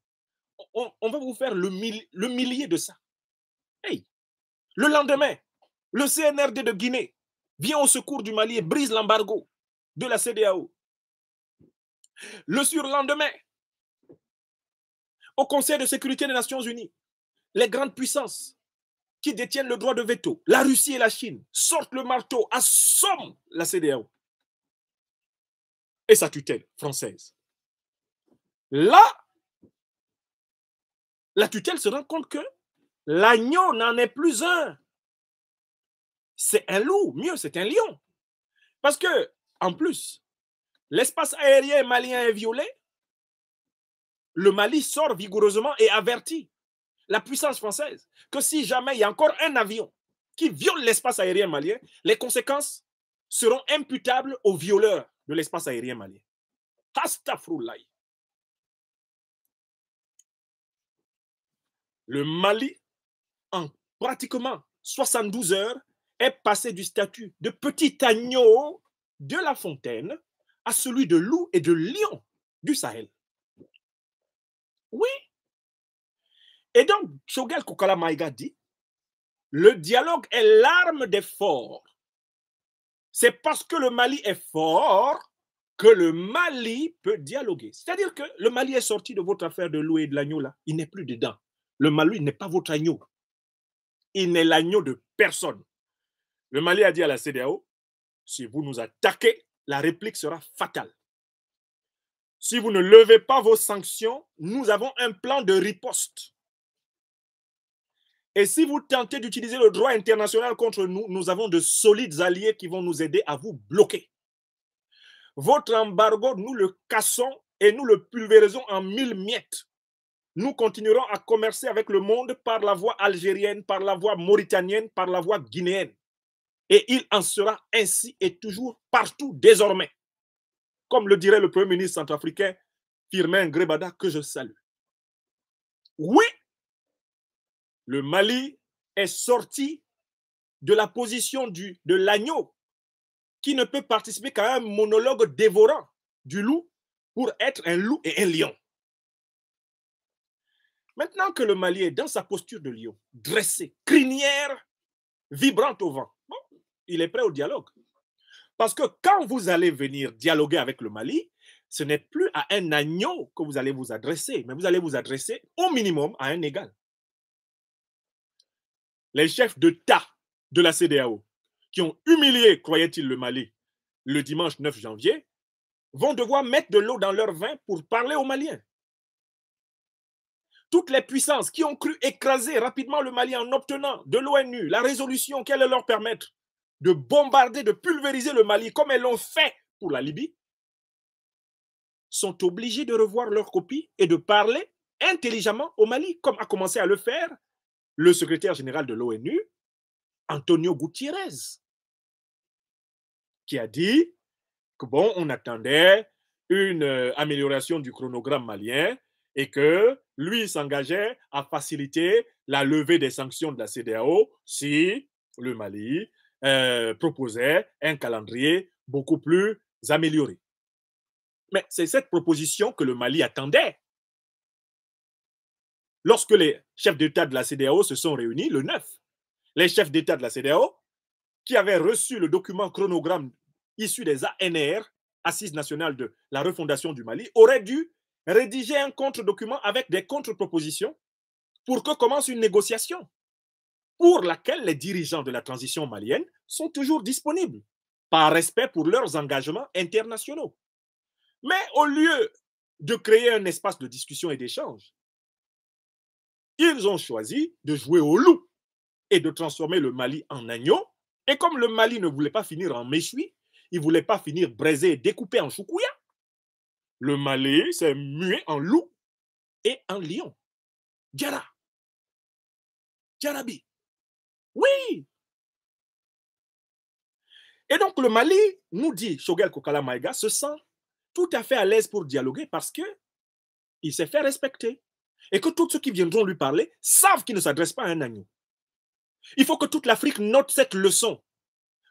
On, va vous faire le, le millier de ça. Hey, le lendemain, le CNRD de Guinée vient au secours du Mali et brise l'embargo de la CDAO. Le surlendemain, au Conseil de sécurité des Nations Unies, les grandes puissances qui détiennent le droit de veto, la Russie et la Chine, sortent le marteau, assomment la CDAO et sa tutelle française. Là, la tutelle se rend compte que l'agneau n'en est plus un c'est un loup, mieux, c'est un lion. Parce que, en plus, l'espace aérien malien est violé, le Mali sort vigoureusement et avertit la puissance française que si jamais il y a encore un avion qui viole l'espace aérien malien, les conséquences seront imputables aux violeurs de l'espace aérien malien. Astafrullah. Le Mali, en pratiquement 72 heures, est passé du statut de petit agneau de la fontaine à celui de loup et de lion du Sahel. Oui. Et donc, Shogel Koukala Maïga dit, le dialogue est l'arme des forts. C'est parce que le Mali est fort que le Mali peut dialoguer. C'est-à-dire que le Mali est sorti de votre affaire de loup et de l'agneau là. Il n'est plus dedans. Le Mali n'est pas votre agneau. Il n'est l'agneau de personne. Le Mali a dit à la CDAO, si vous nous attaquez, la réplique sera fatale. Si vous ne levez pas vos sanctions, nous avons un plan de riposte. Et si vous tentez d'utiliser le droit international contre nous, nous avons de solides alliés qui vont nous aider à vous bloquer. Votre embargo, nous le cassons et nous le pulvérisons en mille miettes. Nous continuerons à commercer avec le monde par la voie algérienne, par la voie mauritanienne, par la voie guinéenne. Et il en sera ainsi et toujours partout désormais. Comme le dirait le Premier ministre centrafricain Firmin Grebada, que je salue. Oui, le Mali est sorti de la position de l'agneau qui ne peut participer qu'à un monologue dévorant du loup pour être un loup et un lion. Maintenant que le Mali est dans sa posture de lion, dressé, crinière, vibrante au vent, il est prêt au dialogue. Parce que quand vous allez venir dialoguer avec le Mali, ce n'est plus à un agneau que vous allez vous adresser, mais vous allez vous adresser au minimum à un égal. Les chefs de tas de la CDAO, qui ont humilié, croyait-il, le Mali le dimanche 9 janvier, vont devoir mettre de l'eau dans leur vin pour parler aux Maliens. Toutes les puissances qui ont cru écraser rapidement le Mali en obtenant de l'ONU la résolution qu'elle leur permettre de bombarder, de pulvériser le Mali comme elles l'ont fait pour la Libye, sont obligés de revoir leur copie et de parler intelligemment au Mali, comme a commencé à le faire le secrétaire général de l'ONU, Antonio Gutiérrez, qui a dit que bon, on attendait une euh, amélioration du chronogramme malien et que lui s'engageait à faciliter la levée des sanctions de la CDAO si le Mali euh, proposait un calendrier beaucoup plus amélioré. Mais c'est cette proposition que le Mali attendait. Lorsque les chefs d'État de la CDAO se sont réunis le 9, les chefs d'État de la CDAO, qui avaient reçu le document chronogramme issu des ANR, Assises nationales de la refondation du Mali, auraient dû rédiger un contre-document avec des contre-propositions pour que commence une négociation pour laquelle les dirigeants de la transition malienne sont toujours disponibles, par respect pour leurs engagements internationaux. Mais au lieu de créer un espace de discussion et d'échange, ils ont choisi de jouer au loup et de transformer le Mali en agneau. Et comme le Mali ne voulait pas finir en méchoui, il ne voulait pas finir braisé et découpé en choukouya, le Mali s'est mué en loup et en lion. Djara. Djarabi. Oui. Et donc le Mali, nous dit Shogel Kokala Maïga, se sent tout à fait à l'aise pour dialoguer parce que il s'est fait respecter. Et que tous ceux qui viendront lui parler savent qu'il ne s'adresse pas à un agneau. Il faut que toute l'Afrique note cette leçon.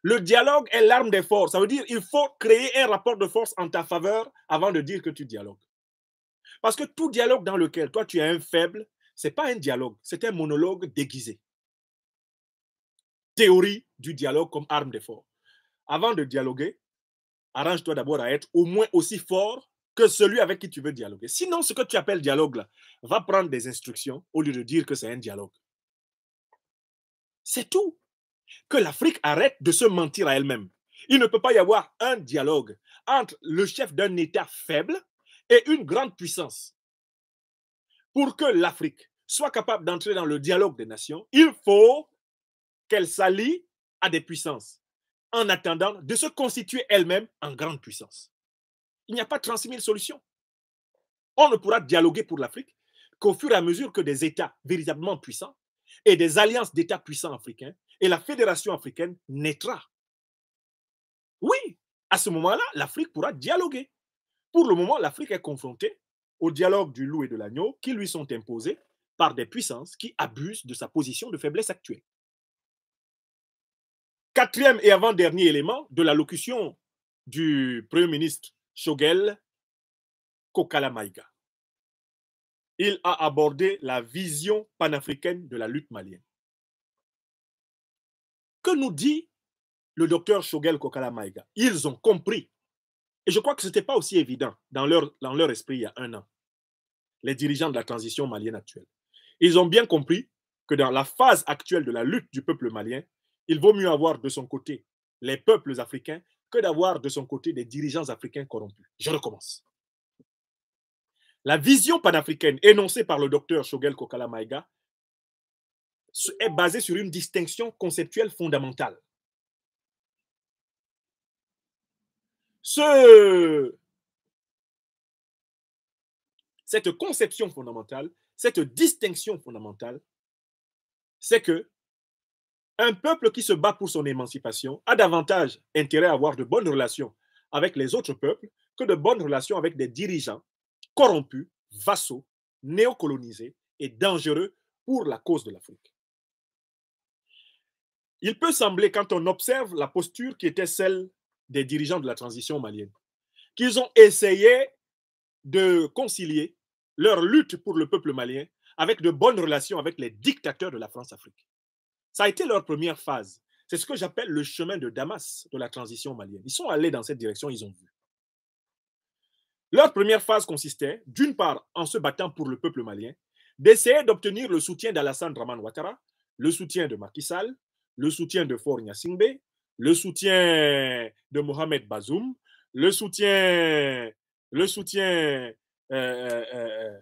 Le dialogue est l'arme des forces. Ça veut dire qu'il faut créer un rapport de force en ta faveur avant de dire que tu dialogues. Parce que tout dialogue dans lequel toi tu es un faible, ce n'est pas un dialogue, c'est un monologue déguisé théorie du dialogue comme arme d'effort. Avant de dialoguer, arrange-toi d'abord à être au moins aussi fort que celui avec qui tu veux dialoguer. Sinon, ce que tu appelles dialogue, va prendre des instructions au lieu de dire que c'est un dialogue. C'est tout. Que l'Afrique arrête de se mentir à elle-même. Il ne peut pas y avoir un dialogue entre le chef d'un État faible et une grande puissance. Pour que l'Afrique soit capable d'entrer dans le dialogue des nations, il faut qu'elle s'allie à des puissances en attendant de se constituer elle-même en grande puissance. Il n'y a pas 36 000 solutions. On ne pourra dialoguer pour l'Afrique qu'au fur et à mesure que des États véritablement puissants et des alliances d'États puissants africains et la fédération africaine naîtra. Oui, à ce moment-là, l'Afrique pourra dialoguer. Pour le moment, l'Afrique est confrontée au dialogue du loup et de l'agneau qui lui sont imposés par des puissances qui abusent de sa position de faiblesse actuelle. Quatrième et avant-dernier élément de la locution du Premier ministre Shogel Kokalamaïga. Il a abordé la vision panafricaine de la lutte malienne. Que nous dit le docteur Shogel Kokalamaïga? Ils ont compris. Et je crois que ce n'était pas aussi évident dans leur, dans leur esprit il y a un an, les dirigeants de la transition malienne actuelle. Ils ont bien compris que dans la phase actuelle de la lutte du peuple malien, il vaut mieux avoir de son côté les peuples africains que d'avoir de son côté des dirigeants africains corrompus. Je recommence. La vision panafricaine énoncée par le docteur Shogel Kokala est basée sur une distinction conceptuelle fondamentale. Ce, cette conception fondamentale, cette distinction fondamentale, c'est que un peuple qui se bat pour son émancipation a davantage intérêt à avoir de bonnes relations avec les autres peuples que de bonnes relations avec des dirigeants corrompus, vassaux, néocolonisés et dangereux pour la cause de l'Afrique. Il peut sembler, quand on observe la posture qui était celle des dirigeants de la transition malienne, qu'ils ont essayé de concilier leur lutte pour le peuple malien avec de bonnes relations avec les dictateurs de la France-Afrique. Ça a été leur première phase. C'est ce que j'appelle le chemin de Damas de la transition malienne. Ils sont allés dans cette direction, ils ont vu. Leur première phase consistait, d'une part, en se battant pour le peuple malien, d'essayer d'obtenir le soutien d'Alassane Draman Ouattara, le soutien de Macky Sall, le soutien de Faure Singbe, le soutien de Mohamed Bazoum, le soutien, le soutien euh, euh, euh,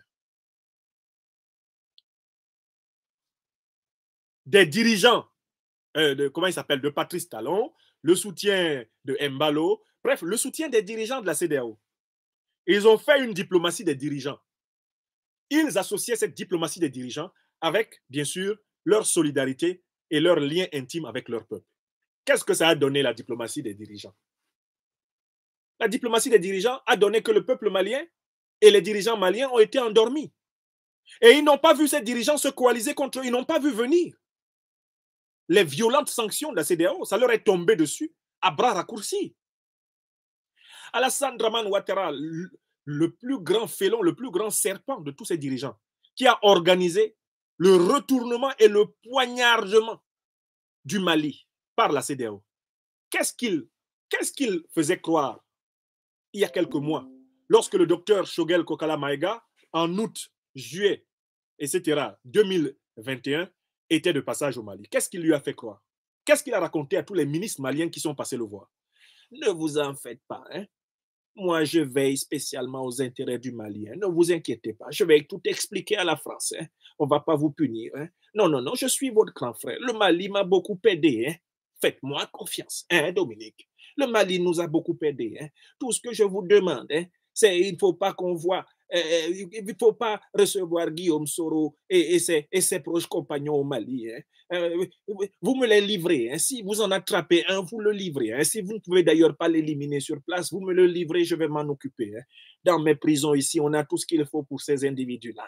des dirigeants, euh, de, comment il s'appelle, de Patrice Talon, le soutien de Mbalo, bref, le soutien des dirigeants de la CDAO. Ils ont fait une diplomatie des dirigeants. Ils associaient cette diplomatie des dirigeants avec, bien sûr, leur solidarité et leur lien intime avec leur peuple. Qu'est-ce que ça a donné la diplomatie des dirigeants La diplomatie des dirigeants a donné que le peuple malien et les dirigeants maliens ont été endormis. Et ils n'ont pas vu ces dirigeants se coaliser contre eux, ils n'ont pas vu venir les violentes sanctions de la CDAO, ça leur est tombé dessus à bras raccourcis. Alassane Draman Ouattara, le plus grand félon, le plus grand serpent de tous ces dirigeants, qui a organisé le retournement et le poignardement du Mali par la CDAO. Qu'est-ce qu'il qu'est-ce qu'il faisait croire il y a quelques mois, lorsque le docteur Shogel Kokala Maïga, en août, juillet, etc., 2021, était de passage au Mali. Qu'est-ce qu'il lui a fait croire Qu'est-ce qu'il a raconté à tous les ministres maliens qui sont passés le voir Ne vous en faites pas. Hein? Moi, je veille spécialement aux intérêts du Mali. Hein. Ne vous inquiétez pas. Je vais tout expliquer à la France. Hein. On ne va pas vous punir. Hein. Non, non, non, je suis votre grand frère. Le Mali m'a beaucoup aidé. Faites-moi confiance, hein, Dominique. Le Mali nous a beaucoup aidé. Tout ce que je vous demande, c'est il ne faut pas qu'on voit eh, eh, il ne faut pas recevoir Guillaume Soro et, et, ses, proches compagnons au Mali. Hein. Eh, vous me les livrez. Hein. Si vous en attrapez un, vous le livrez. Hein. Si vous ne pouvez d'ailleurs pas l'éliminer sur place, vous me le livrez, je vais m'en occuper. Dans mes prisons ici, on a tout ce qu'il faut pour ces individus-là.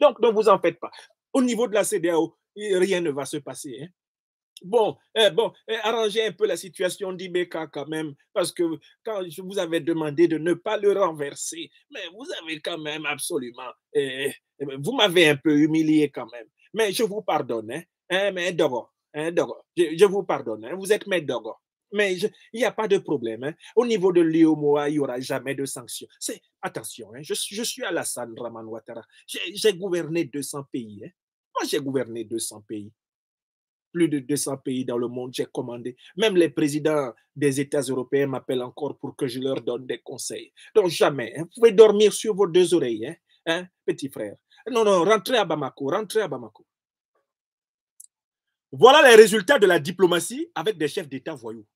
Donc, ne vous en faites pas. Au niveau de la CDAO, rien ne va se passer. Bon, eh, bon eh, arrangez un peu la situation d'Ibeka quand même, parce que quand je vous avais demandé de ne pas le renverser, mais vous avez quand même absolument, eh, vous m'avez un peu humilié quand même. Mais je vous pardonne, hein, hein mais Dogo, hein, je, vous pardonne, hein, vous êtes mes Dogo. Mais il n'y a pas de problème. Au niveau de l'IOMOA, il n'y aura jamais de sanctions. Attention, je, je, suis Alassane Raman Ouattara. J'ai gouverné 200 pays. Moi, j'ai gouverné 200 pays plus de 200 pays dans le monde, j'ai commandé. Même les présidents des États européens m'appellent encore pour que je leur donne des conseils. Donc jamais, hein. vous pouvez dormir sur vos deux oreilles, hein, hein, petit frère. Non, non, rentrez à Bamako, rentrez à Bamako. Voilà les résultats de la diplomatie avec des chefs d'État voyous.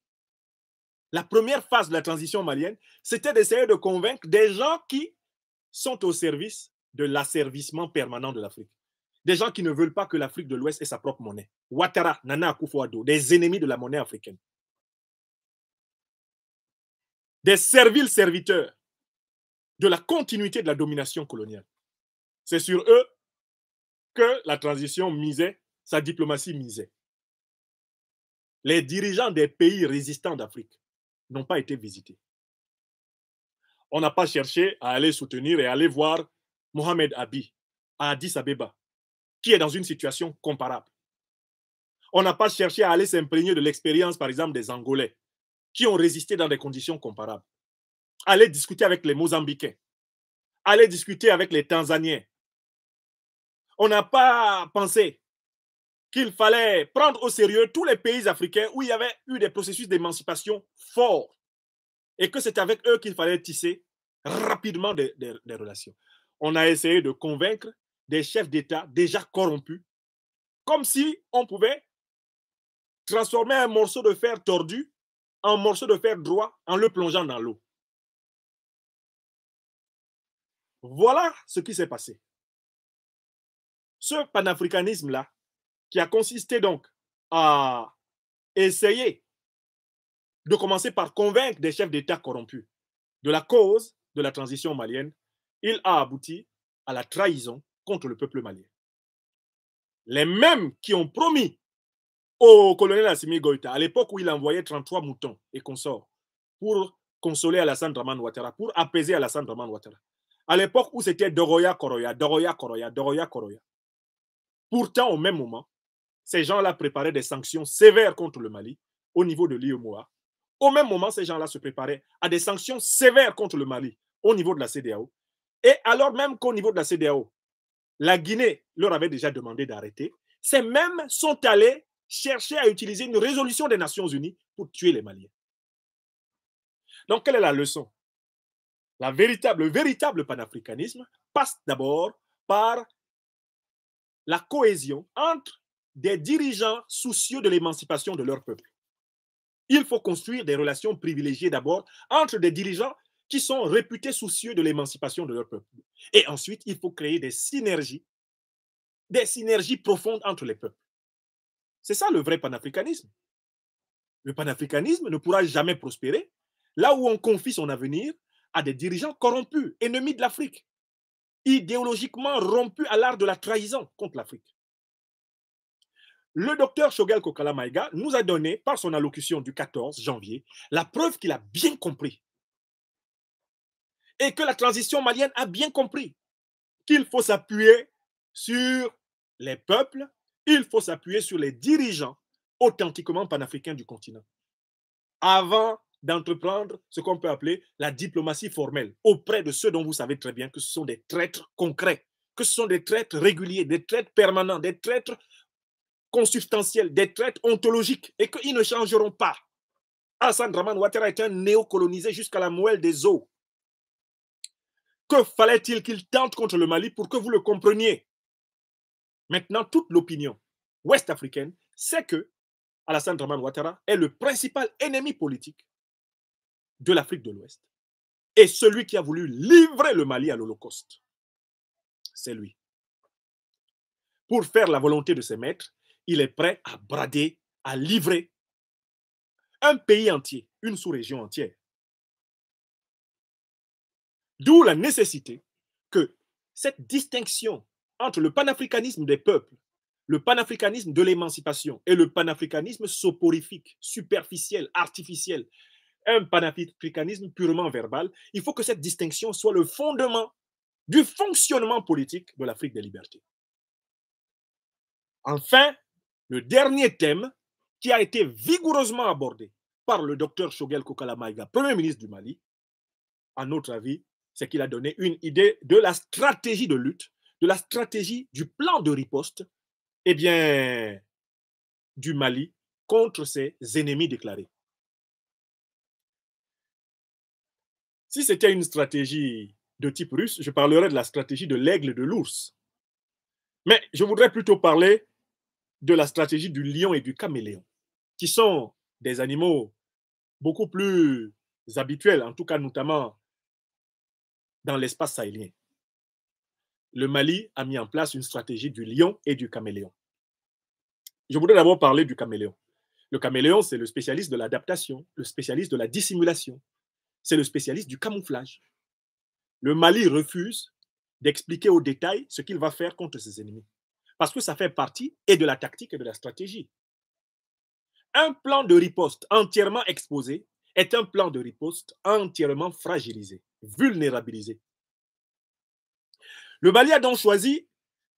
La première phase de la transition malienne, c'était d'essayer de convaincre des gens qui sont au service de l'asservissement permanent de l'Afrique des gens qui ne veulent pas que l'Afrique de l'Ouest ait sa propre monnaie. Ouattara, Nana akufo des ennemis de la monnaie africaine. Des serviles serviteurs de la continuité de la domination coloniale. C'est sur eux que la transition misait, sa diplomatie misait. Les dirigeants des pays résistants d'Afrique n'ont pas été visités. On n'a pas cherché à aller soutenir et aller voir Mohamed Abi à Addis Abeba, qui est dans une situation comparable. On n'a pas cherché à aller s'imprégner de l'expérience, par exemple, des Angolais qui ont résisté dans des conditions comparables. Aller discuter avec les Mozambicains. aller discuter avec les Tanzaniens. On n'a pas pensé qu'il fallait prendre au sérieux tous les pays africains où il y avait eu des processus d'émancipation forts et que c'est avec eux qu'il fallait tisser rapidement des relations. On a essayé de convaincre des chefs d'État déjà corrompus, comme si on pouvait transformer un morceau de fer tordu en morceau de fer droit en le plongeant dans l'eau. Voilà ce qui s'est passé. Ce panafricanisme-là, qui a consisté donc à essayer de commencer par convaincre des chefs d'État corrompus de la cause de la transition malienne, il a abouti à la trahison contre le peuple malien. Les mêmes qui ont promis au colonel Assimi Goïta, à l'époque où il envoyait 33 moutons et consorts pour consoler Alassane Draman Ouattara, pour apaiser Alassane Draman Ouattara. À l'époque où c'était Doroya Koroya, Doroya Koroya, Doroya Koroya. Pourtant, au même moment, ces gens-là préparaient des sanctions sévères contre le Mali au niveau de l'IOMOA. Au même moment, ces gens-là se préparaient à des sanctions sévères contre le Mali au niveau de la CDAO. Et alors même qu'au niveau de la CDAO, la Guinée leur avait déjà demandé d'arrêter. Ces mêmes sont allés chercher à utiliser une résolution des Nations Unies pour tuer les Maliens. Donc, quelle est la leçon Le véritable panafricanisme passe d'abord par la cohésion entre des dirigeants soucieux de l'émancipation de leur peuple. Il faut construire des relations privilégiées d'abord entre des dirigeants qui sont réputés soucieux de l'émancipation de leur peuple. Et ensuite, il faut créer des synergies, des synergies profondes entre les peuples. C'est ça le vrai panafricanisme. Le panafricanisme ne pourra jamais prospérer là où on confie son avenir à des dirigeants corrompus, ennemis de l'Afrique, idéologiquement rompus à l'art de la trahison contre l'Afrique. Le docteur Shogel Kokala nous a donné, par son allocution du 14 janvier, la preuve qu'il a bien compris et que la transition malienne a bien compris qu'il faut s'appuyer sur les peuples, il faut s'appuyer sur les dirigeants authentiquement panafricains du continent avant d'entreprendre ce qu'on peut appeler la diplomatie formelle auprès de ceux dont vous savez très bien que ce sont des traîtres concrets, que ce sont des traîtres réguliers, des traîtres permanents, des traîtres consubstantiels, des traîtres ontologiques et qu'ils ne changeront pas. Hassan Draman Ouattara est un néocolonisé jusqu'à la moelle des eaux. Que fallait-il qu'il tente contre le Mali pour que vous le compreniez Maintenant, toute l'opinion ouest-africaine sait que Alassane Draman Ouattara est le principal ennemi politique de l'Afrique de l'Ouest et celui qui a voulu livrer le Mali à l'Holocauste. C'est lui. Pour faire la volonté de ses maîtres, il est prêt à brader, à livrer un pays entier, une sous-région entière. D'où la nécessité que cette distinction entre le panafricanisme des peuples, le panafricanisme de l'émancipation et le panafricanisme soporifique, superficiel, artificiel, un panafricanisme purement verbal, il faut que cette distinction soit le fondement du fonctionnement politique de l'Afrique des libertés. Enfin, le dernier thème qui a été vigoureusement abordé par le docteur Shogel Koukalamaïga, premier ministre du Mali, à notre avis, c'est qu'il a donné une idée de la stratégie de lutte, de la stratégie du plan de riposte, eh bien, du Mali contre ses ennemis déclarés. Si c'était une stratégie de type russe, je parlerais de la stratégie de l'aigle et de l'ours. Mais je voudrais plutôt parler de la stratégie du lion et du caméléon, qui sont des animaux beaucoup plus habituels, en tout cas notamment dans l'espace sahélien. Le Mali a mis en place une stratégie du lion et du caméléon. Je voudrais d'abord parler du caméléon. Le caméléon, c'est le spécialiste de l'adaptation, le spécialiste de la dissimulation, c'est le spécialiste du camouflage. Le Mali refuse d'expliquer au détail ce qu'il va faire contre ses ennemis, parce que ça fait partie et de la tactique et de la stratégie. Un plan de riposte entièrement exposé est un plan de riposte entièrement fragilisé. Vulnérabilisé, Le Mali a donc choisi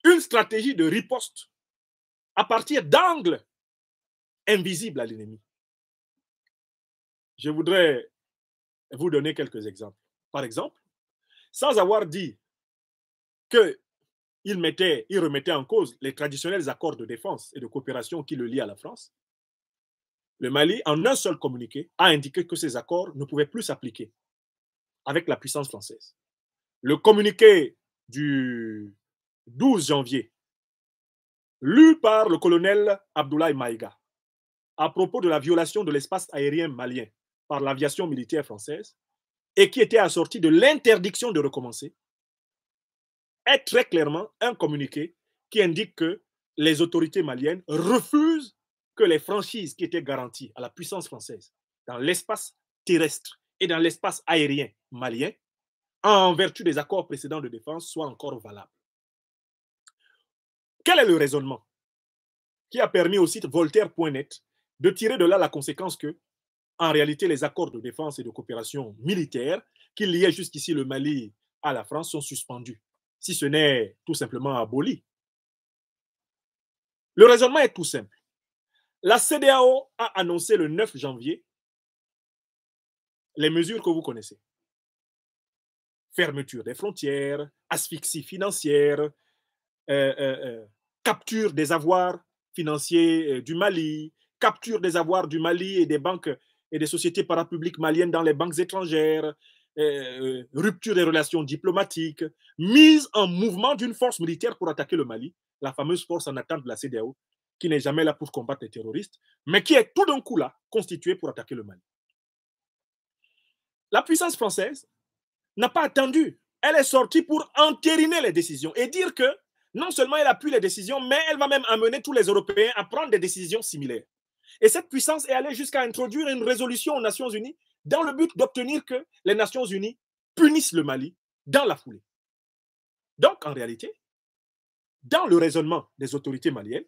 une stratégie de riposte à partir d'angles invisibles à l'ennemi. Je voudrais vous donner quelques exemples. Par exemple, sans avoir dit que il, mettait, il remettait en cause les traditionnels accords de défense et de coopération qui le lient à la France, le Mali, en un seul communiqué, a indiqué que ces accords ne pouvaient plus s'appliquer avec la puissance française. Le communiqué du 12 janvier, lu par le colonel Abdoulaye Maïga, à propos de la violation de l'espace aérien malien par l'aviation militaire française, et qui était assorti de l'interdiction de recommencer, est très clairement un communiqué qui indique que les autorités maliennes refusent que les franchises qui étaient garanties à la puissance française dans l'espace terrestre et dans l'espace aérien malien, en vertu des accords précédents de défense, soit encore valable. Quel est le raisonnement qui a permis au site voltaire.net de tirer de là la conséquence que, en réalité, les accords de défense et de coopération militaire qui liaient jusqu'ici le Mali à la France sont suspendus, si ce n'est tout simplement aboli Le raisonnement est tout simple. La CDAO a annoncé le 9 janvier les mesures que vous connaissez. Fermeture des frontières, asphyxie financière, euh, euh, euh, capture des avoirs financiers du Mali, capture des avoirs du Mali et des banques et des sociétés parapubliques maliennes dans les banques étrangères, rupture des relations diplomatiques, mise en mouvement d'une force militaire pour attaquer le Mali, la fameuse force en attente de la CDAO, qui n'est jamais là pour combattre les terroristes, mais qui est tout d'un coup là, constituée pour attaquer le Mali la puissance française n'a pas attendu. Elle est sortie pour entériner les décisions et dire que non seulement elle appuie les décisions, mais elle va même amener tous les Européens à prendre des décisions similaires. Et cette puissance est allée jusqu'à introduire une résolution aux Nations Unies dans le but d'obtenir que les Nations Unies punissent le Mali dans la foulée. Donc, en réalité, dans le raisonnement des autorités maliennes,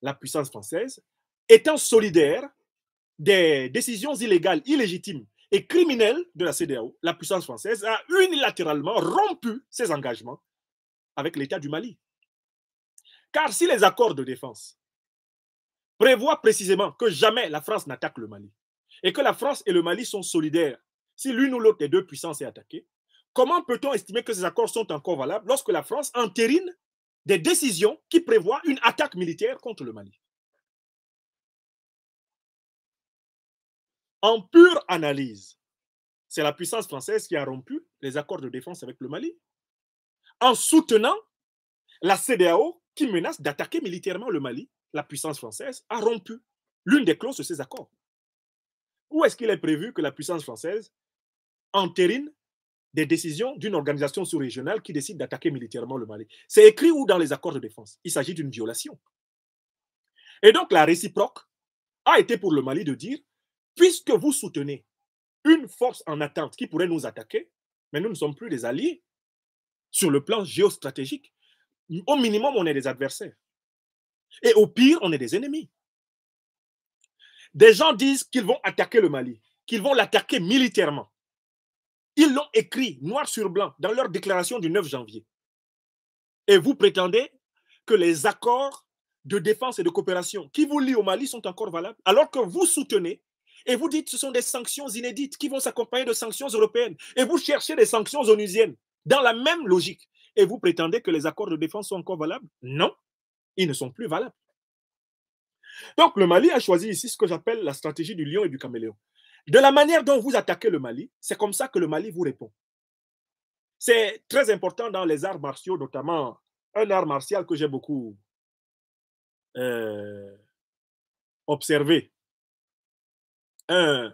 la puissance française, étant solidaire des décisions illégales, illégitimes et criminel de la CDAO, la puissance française a unilatéralement rompu ses engagements avec l'État du Mali. Car si les accords de défense prévoient précisément que jamais la France n'attaque le Mali, et que la France et le Mali sont solidaires, si l'une ou l'autre des deux puissances est attaquée, comment peut-on estimer que ces accords sont encore valables lorsque la France entérine des décisions qui prévoient une attaque militaire contre le Mali en pure analyse, c'est la puissance française qui a rompu les accords de défense avec le Mali, en soutenant la CDAO qui menace d'attaquer militairement le Mali. La puissance française a rompu l'une des clauses de ces accords. Où est-ce qu'il est prévu que la puissance française entérine des décisions d'une organisation sous-régionale qui décide d'attaquer militairement le Mali C'est écrit où dans les accords de défense Il s'agit d'une violation. Et donc la réciproque a été pour le Mali de dire puisque vous soutenez une force en attente qui pourrait nous attaquer, mais nous ne sommes plus des alliés sur le plan géostratégique. Au minimum, on est des adversaires. Et au pire, on est des ennemis. Des gens disent qu'ils vont attaquer le Mali, qu'ils vont l'attaquer militairement. Ils l'ont écrit noir sur blanc dans leur déclaration du 9 janvier. Et vous prétendez que les accords de défense et de coopération qui vous lient au Mali sont encore valables, alors que vous soutenez et vous dites ce sont des sanctions inédites qui vont s'accompagner de sanctions européennes. Et vous cherchez des sanctions onusiennes dans la même logique. Et vous prétendez que les accords de défense sont encore valables Non, ils ne sont plus valables. Donc le Mali a choisi ici ce que j'appelle la stratégie du lion et du caméléon. De la manière dont vous attaquez le Mali, c'est comme ça que le Mali vous répond. C'est très important dans les arts martiaux, notamment un art martial que j'ai beaucoup euh, observé un,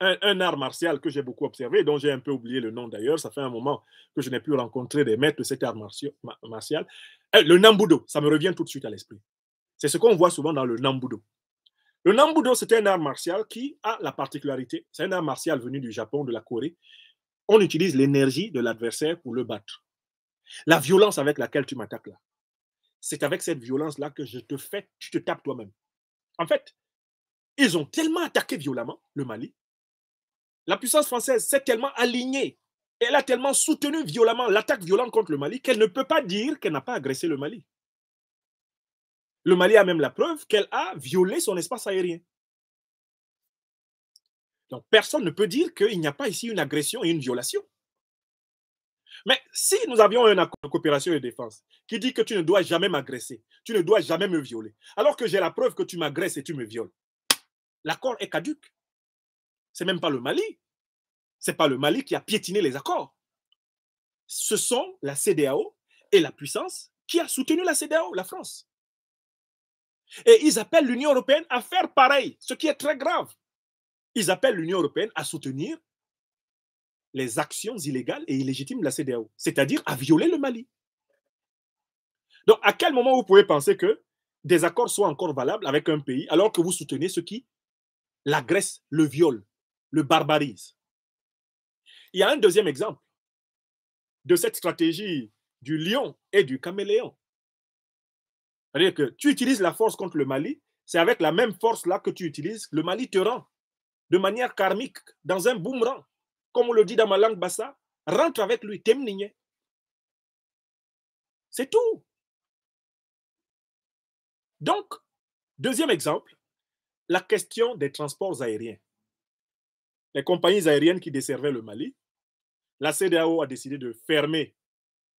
un, art martial que j'ai beaucoup observé, dont j'ai un peu oublié le nom d'ailleurs. Ça fait un moment que je n'ai pu rencontrer des maîtres de cet art martial. martial. Euh, le Nambudo, ça me revient tout de suite à l'esprit. C'est ce qu'on voit souvent dans le Nambudo. Le Nambudo, c'est un art martial qui a la particularité, c'est un art martial venu du Japon, de la Corée. On utilise l'énergie de l'adversaire pour le battre. La violence avec laquelle tu m'attaques là, c'est avec cette violence là que je te fais, tu te tapes toi-même. En fait, ils ont tellement attaqué violemment le Mali. La puissance française s'est tellement alignée. Elle a tellement soutenu violemment l'attaque violente contre le Mali qu'elle ne peut pas dire qu'elle n'a pas agressé le Mali. Le Mali a même la preuve qu'elle a violé son espace aérien. Donc personne ne peut dire qu'il n'y a pas ici une agression et une violation. Mais si nous avions un accord de coopération et de défense qui dit que tu ne dois jamais m'agresser, tu ne dois jamais me violer, alors que j'ai la preuve que tu m'agresses et tu me violes, l'accord est caduque. C'est même pas le Mali. C'est pas le Mali qui a piétiné les accords. Ce sont la CDAO et la puissance qui a soutenu la CDAO, la France. Et ils appellent l'Union européenne à faire pareil, ce qui est très grave. Ils appellent l'Union européenne à soutenir les actions illégales et illégitimes de la CDAO, c'est-à-dire à violer le Mali. Donc, à quel moment vous pouvez penser que des accords soient encore valables avec un pays alors que vous soutenez ce qui l'agresse, Grèce le viole, le barbarise. Il y a un deuxième exemple de cette stratégie du lion et du caméléon. que tu utilises la force contre le Mali, c'est avec la même force-là que tu utilises, le Mali te rend de manière karmique, dans un boomerang. Comme on le dit dans ma langue bassa, rentre avec lui, t'es C'est tout. Donc, deuxième exemple, la question des transports aériens. Les compagnies aériennes qui desservaient le Mali, la CDAO a décidé de fermer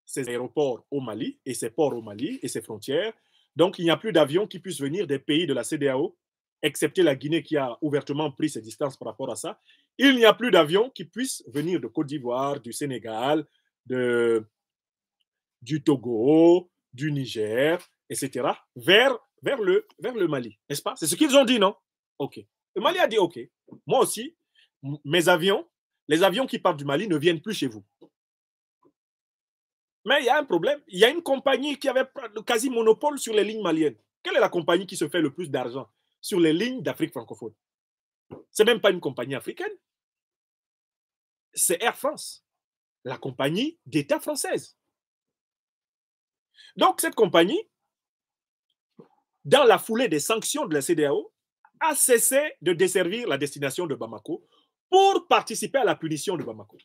ses aéroports au Mali et ses ports au Mali et ses frontières. Donc, il n'y a plus d'avions qui puissent venir des pays de la CDAO, excepté la Guinée qui a ouvertement pris ses distances par rapport à ça. Il n'y a plus d'avions qui puissent venir de Côte d'Ivoire, du Sénégal, du Togo, du Niger, etc., vers vers le, vers le Mali, n'est-ce pas C'est ce qu'ils ont dit, non OK. Le Mali a dit OK. Moi aussi, mes avions, les avions qui partent du Mali ne viennent plus chez vous. Mais il y a un problème. Il y a une compagnie qui avait quasi monopole sur les lignes maliennes. Quelle est la compagnie qui se fait le plus d'argent sur les lignes d'Afrique francophone C'est même pas une compagnie africaine. C'est Air France, la compagnie d'État française. Donc cette compagnie, dans la foulée des sanctions de la CDAO, a cessé de desservir la destination de Bamako pour participer à la punition de Bamako.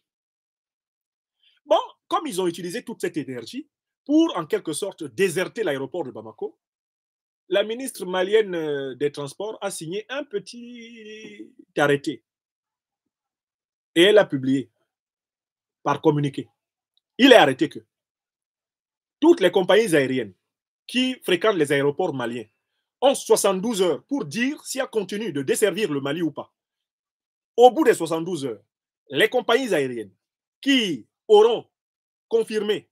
Bon, comme ils ont utilisé toute cette énergie pour, en quelque sorte, déserter l'aéroport de Bamako, la ministre malienne euh, des Transports a signé un petit arrêté. Et elle a publié par communiqué. Il est arrêté que toutes les compagnies aériennes qui fréquentent les aéroports maliens en 72 heures pour dire si elle continue de desservir le Mali ou pas. Au bout des 72 heures, les compagnies aériennes qui auront confirmé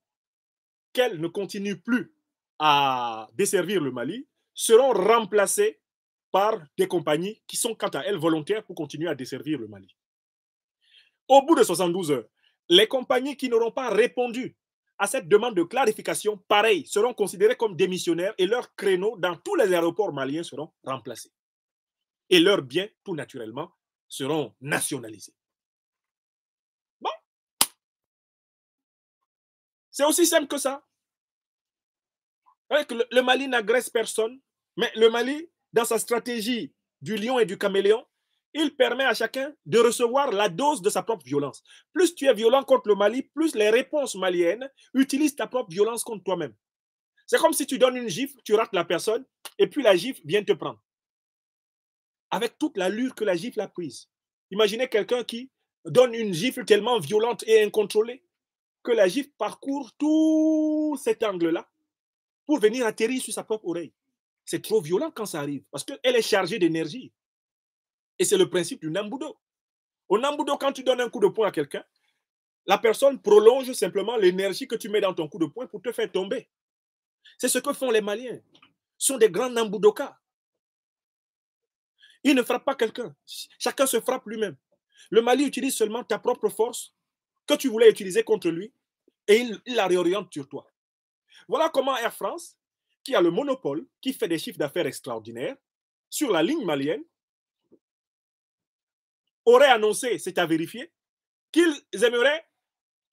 qu'elles ne continuent plus à desservir le Mali seront remplacées par des compagnies qui sont quant à elles volontaires pour continuer à desservir le Mali. Au bout de 72 heures, les compagnies qui n'auront pas répondu à cette demande de clarification, pareil, seront considérés comme démissionnaires et leurs créneaux dans tous les aéroports maliens seront remplacés. Et leurs biens, tout naturellement, seront nationalisés. Bon. C'est aussi simple que ça. le Mali n'agresse personne, mais le Mali, dans sa stratégie du lion et du caméléon, il permet à chacun de recevoir la dose de sa propre violence. Plus tu es violent contre le Mali, plus les réponses maliennes utilisent ta propre violence contre toi-même. C'est comme si tu donnes une gifle, tu rates la personne, et puis la gifle vient te prendre. Avec toute l'allure que la gifle a prise. Imaginez quelqu'un qui donne une gifle tellement violente et incontrôlée que la gifle parcourt tout cet angle-là pour venir atterrir sur sa propre oreille. C'est trop violent quand ça arrive, parce qu'elle est chargée d'énergie. Et c'est le principe du Nambudo. Au Nambudo, quand tu donnes un coup de poing à quelqu'un, la personne prolonge simplement l'énergie que tu mets dans ton coup de poing pour te faire tomber. C'est ce que font les Maliens. Ce sont des grands Nambudokas. Ils ne frappent pas quelqu'un. Chacun se frappe lui-même. Le Mali utilise seulement ta propre force que tu voulais utiliser contre lui et il, il la réoriente sur toi. Voilà comment Air France, qui a le monopole, qui fait des chiffres d'affaires extraordinaires, sur la ligne malienne, auraient annoncé, c'est à vérifier, qu'ils aimeraient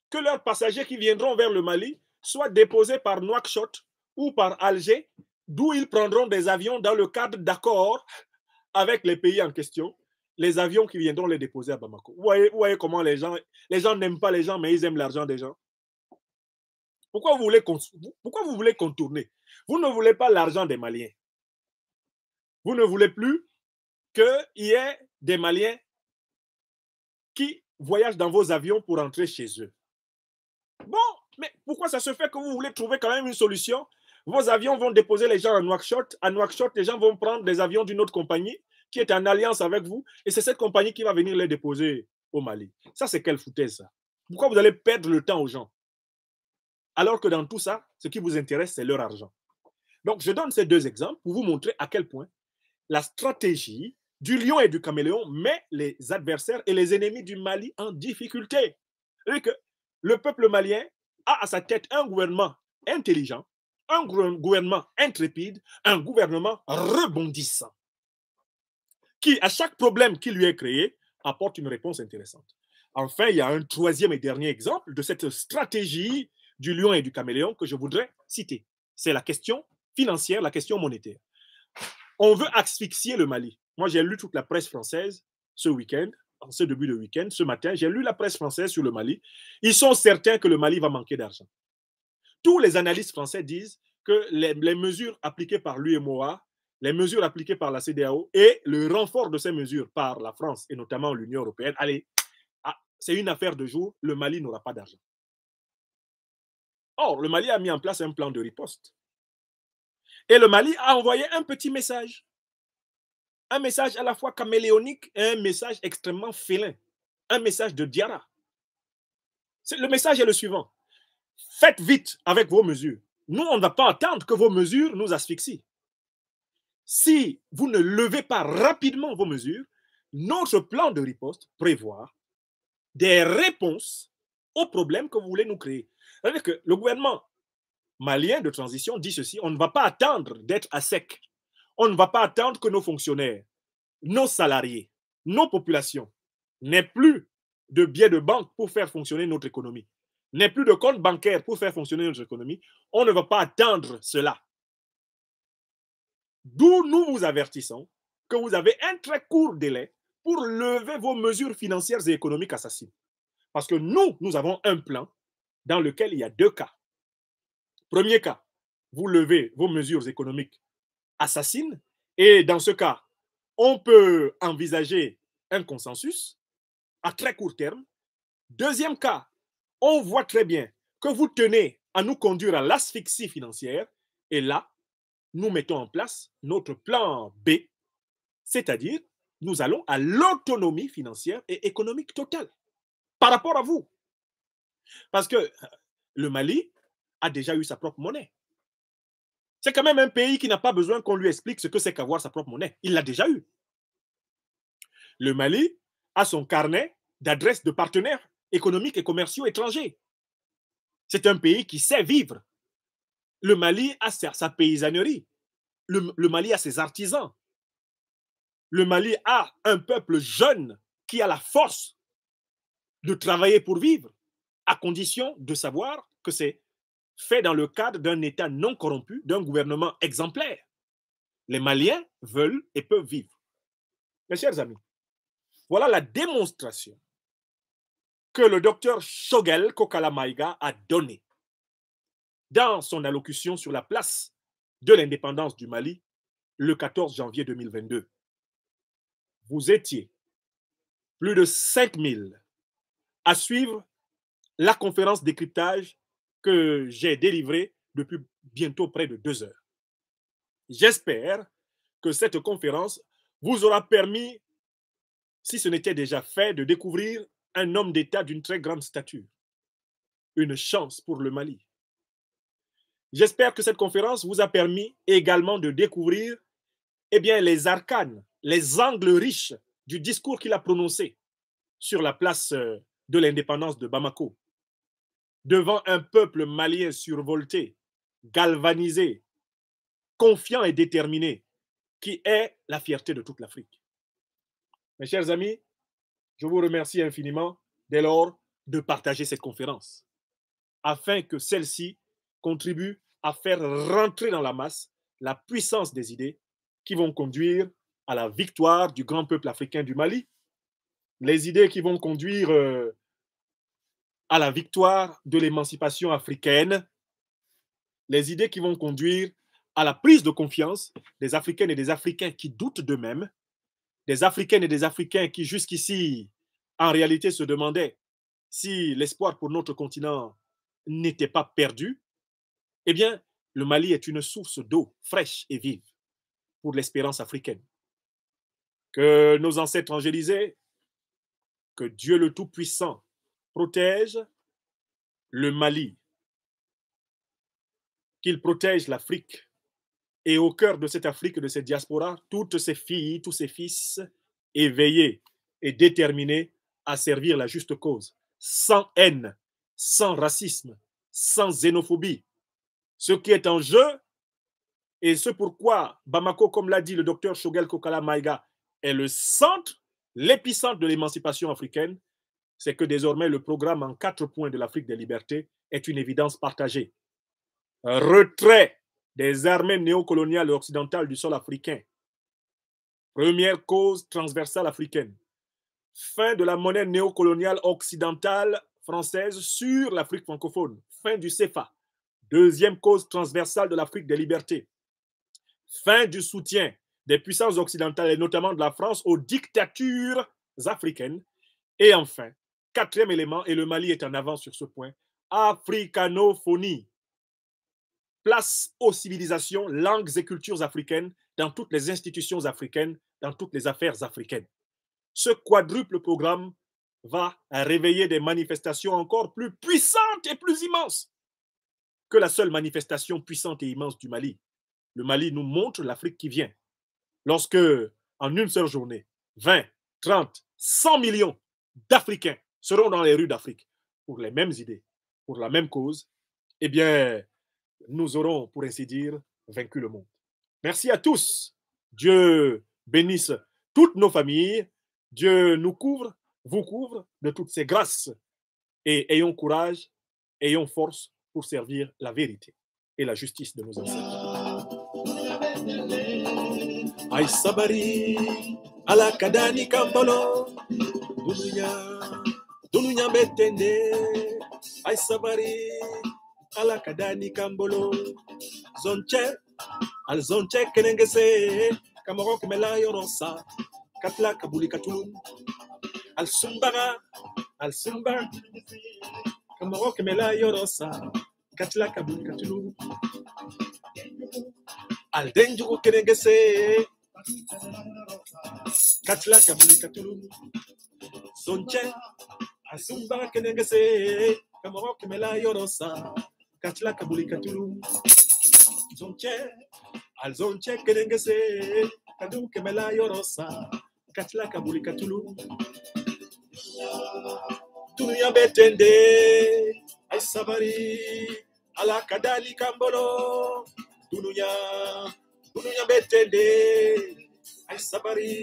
que leurs passagers qui viendront vers le Mali soient déposés par Nouakchott ou par Alger, d'où ils prendront des avions dans le cadre d'accords avec les pays en question, les avions qui viendront les déposer à Bamako. Vous voyez, comment les gens, les gens n'aiment pas les gens, mais ils aiment l'argent des gens. Pourquoi vous voulez, pourquoi vous voulez contourner Vous ne voulez pas l'argent des Maliens. Vous ne voulez plus qu'il y ait des Maliens qui voyagent dans vos avions pour rentrer chez eux. Bon, mais pourquoi ça se fait que vous voulez trouver quand même une solution Vos avions vont déposer les gens à Nouakchott. À Nouakchott, les gens vont prendre des avions d'une autre compagnie qui est en alliance avec vous. Et c'est cette compagnie qui va venir les déposer au Mali. Ça, c'est quelle foutaise, ça Pourquoi vous allez perdre le temps aux gens Alors que dans tout ça, ce qui vous intéresse, c'est leur argent. Donc, je donne ces deux exemples pour vous montrer à quel point la stratégie du lion et du caméléon met les adversaires et les ennemis du Mali en difficulté. Que le peuple malien a à sa tête un gouvernement intelligent, un gouvernement intrépide, un gouvernement rebondissant, qui, à chaque problème qui lui est créé, apporte une réponse intéressante. Enfin, il y a un troisième et dernier exemple de cette stratégie du lion et du caméléon que je voudrais citer. C'est la question financière, la question monétaire. On veut asphyxier le Mali moi, j'ai lu toute la presse française ce week-end, en ce début de week-end, ce matin, j'ai lu la presse française sur le Mali. Ils sont certains que le Mali va manquer d'argent. Tous les analystes français disent que les, mesures appliquées par l'UMOA, les mesures appliquées par la CDAO et le renfort de ces mesures par la France et notamment l'Union européenne, allez, ah, c'est une affaire de jour, le Mali n'aura pas d'argent. Or, le Mali a mis en place un plan de riposte. Et le Mali a envoyé un petit message un message à la fois caméléonique et un message extrêmement félin. Un message de Diara. Le message est le suivant. Faites vite avec vos mesures. Nous, on ne va pas attendre que vos mesures nous asphyxient. Si vous ne levez pas rapidement vos mesures, notre plan de riposte prévoit des réponses aux problèmes que vous voulez nous créer. cest que le gouvernement malien de transition dit ceci, on ne va pas attendre d'être à sec on ne va pas attendre que nos fonctionnaires, nos salariés, nos populations n'aient plus de billets de banque pour faire fonctionner notre économie, n'aient plus de compte bancaire pour faire fonctionner notre économie. On ne va pas attendre cela. D'où nous vous avertissons que vous avez un très court délai pour lever vos mesures financières et économiques assassines. Parce que nous, nous avons un plan dans lequel il y a deux cas. Premier cas, vous levez vos mesures économiques assassine. Et dans ce cas, on peut envisager un consensus à très court terme. Deuxième cas, on voit très bien que vous tenez à nous conduire à l'asphyxie financière. Et là, nous mettons en place notre plan B, c'est-à-dire nous allons à l'autonomie financière et économique totale par rapport à vous. Parce que euh, le Mali a déjà eu sa propre monnaie. C'est quand même un pays qui n'a pas besoin qu'on lui explique ce que c'est qu'avoir sa propre monnaie. Il l'a déjà eu. Le Mali a son carnet d'adresses de partenaires économiques et commerciaux étrangers. C'est un pays qui sait vivre. Le Mali a sa paysannerie. Le, Mali a ses artisans. Le Mali a un peuple jeune qui a la force de travailler pour vivre, à condition de savoir que c'est fait dans le cadre d'un État non corrompu, d'un gouvernement exemplaire. Les Maliens veulent et peuvent vivre. Mes chers amis, voilà la démonstration que le docteur Shogel Kokalamaïga a donnée dans son allocution sur la place de l'indépendance du Mali le 14 janvier 2022. Vous étiez plus de 5000 à suivre la conférence décryptage que j'ai délivré depuis bientôt près de deux heures. J'espère que cette conférence vous aura permis, si ce n'était déjà fait, de découvrir un homme d'État d'une très grande stature. Une chance pour le Mali. J'espère que cette conférence vous a permis également de découvrir eh bien, les arcanes, les angles riches du discours qu'il a prononcé sur la place euh, de l'indépendance de Bamako devant un peuple malien survolté, galvanisé, confiant et déterminé, qui est la fierté de toute l'Afrique. Mes chers amis, je vous remercie infiniment dès lors de partager cette conférence, afin que celle-ci contribue à faire rentrer dans la masse la puissance des idées qui vont conduire à la victoire du grand peuple africain du Mali, les idées qui vont conduire euh, à la victoire de l'émancipation africaine, les idées qui vont conduire à la prise de confiance des Africaines et des Africains qui doutent d'eux-mêmes, des Africaines et des Africains qui jusqu'ici, en réalité, se demandaient si l'espoir pour notre continent n'était pas perdu, eh bien, le Mali est une source d'eau fraîche et vive pour l'espérance africaine. Que nos ancêtres angélisés, que Dieu le Tout-Puissant protège le Mali, qu'il protège l'Afrique. Et au cœur de cette Afrique, de cette diaspora, toutes ses filles, tous ses fils éveillés et déterminés à servir la juste cause, sans haine, sans racisme, sans xénophobie. Ce qui est en jeu, et ce pourquoi Bamako, comme l'a dit le docteur Shogel Kokala Maiga, est le centre, l'épicentre de l'émancipation africaine, c'est que désormais le programme en quatre points de l'Afrique des libertés est une évidence partagée. retrait des armées néocoloniales occidentales du sol africain. Première cause transversale africaine. Fin de la monnaie néocoloniale occidentale française sur l'Afrique francophone. Fin du CFA. Deuxième cause transversale de l'Afrique des libertés. Fin du soutien des puissances occidentales et notamment de la France aux dictatures africaines. Et enfin, Quatrième élément, et le Mali est en avance sur ce point, africanophonie. Place aux civilisations, langues et cultures africaines dans toutes les institutions africaines, dans toutes les affaires africaines. Ce quadruple programme va réveiller des manifestations encore plus puissantes et plus immenses que la seule manifestation puissante et immense du Mali. Le Mali nous montre l'Afrique qui vient. Lorsque, en une seule journée, 20, 30, 100 millions d'Africains seront dans les rues d'Afrique pour les mêmes idées, pour la même cause, eh bien, nous aurons, pour ainsi dire, vaincu le monde. Merci à tous. Dieu bénisse toutes nos familles. Dieu nous couvre, vous couvre de toutes ses grâces. Et ayons courage, ayons force pour servir la vérité et la justice de nos ancêtres. nyambetende aisabari, sabari kambolo zonche alzonche, zonche kenengese kamoro yorosa katla kabuli katulun alsumbara, alsumba, al sumba yorosa katla kabuli katulu, al denjugu kenengese katla kabuli katulu, zonche asumba kenengese kamoro kemela yorosa kachla kabuli katulu zonche kenengese kadu kemela yorosa kachla kabuli katulu betende ay sabari ala kadali kambolo dunuya dunuya betende ay sabari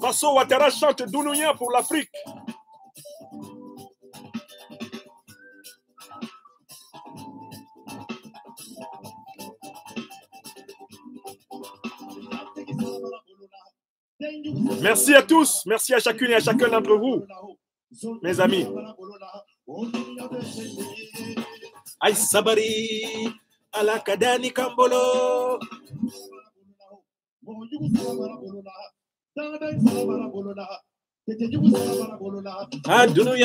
Faso Ouattara chante Dounouya pour l'Afrique. Merci à tous, merci à chacune et à chacun d'entre vous, mes amis. Aïe Sabari, Alakadani Kambolo. Hallelujah,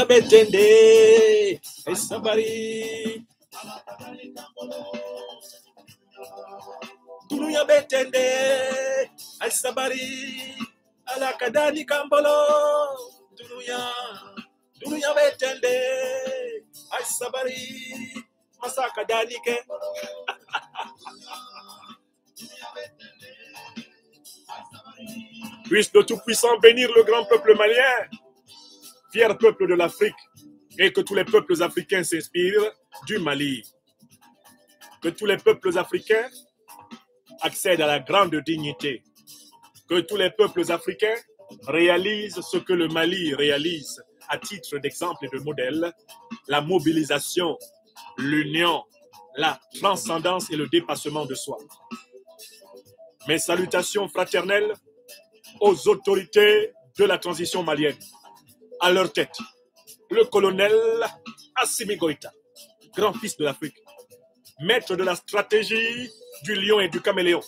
Betende. Hey, somebody. Dunuya Betende. Hey, somebody. Alakadani Kambolo. Dunuya. Dunuya Betende. Hey, somebody. Masakadani Ke. Puisse le Tout-Puissant bénir le grand peuple malien, fier peuple de l'Afrique, et que tous les peuples africains s'inspirent du Mali. Que tous les peuples africains accèdent à la grande dignité. Que tous les peuples africains réalisent ce que le Mali réalise à titre d'exemple et de modèle, la mobilisation, l'union, la transcendance et le dépassement de soi. Mes salutations fraternelles aux autorités de la transition malienne. À leur tête, le colonel Assimi Goïta, grand-fils de l'Afrique, maître de la stratégie du lion et du caméléon,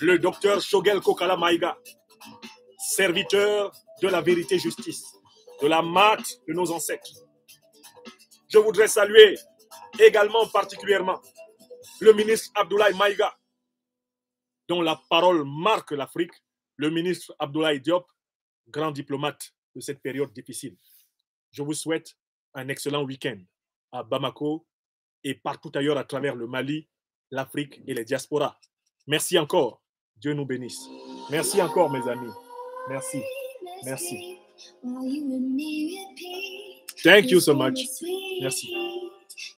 le docteur Shogel Kokala Maïga, serviteur de la vérité justice, de la marque de nos ancêtres. Je voudrais saluer également particulièrement le ministre Abdoulaye Maïga, dont la parole marque l'Afrique le ministre Abdoulaye Diop, grand diplomate de cette période difficile. Je vous souhaite un excellent week-end à Bamako et partout ailleurs à travers le Mali, l'Afrique et les diasporas. Merci encore. Dieu nous bénisse. Merci encore, mes amis. Merci. Merci. Thank you so much. Merci.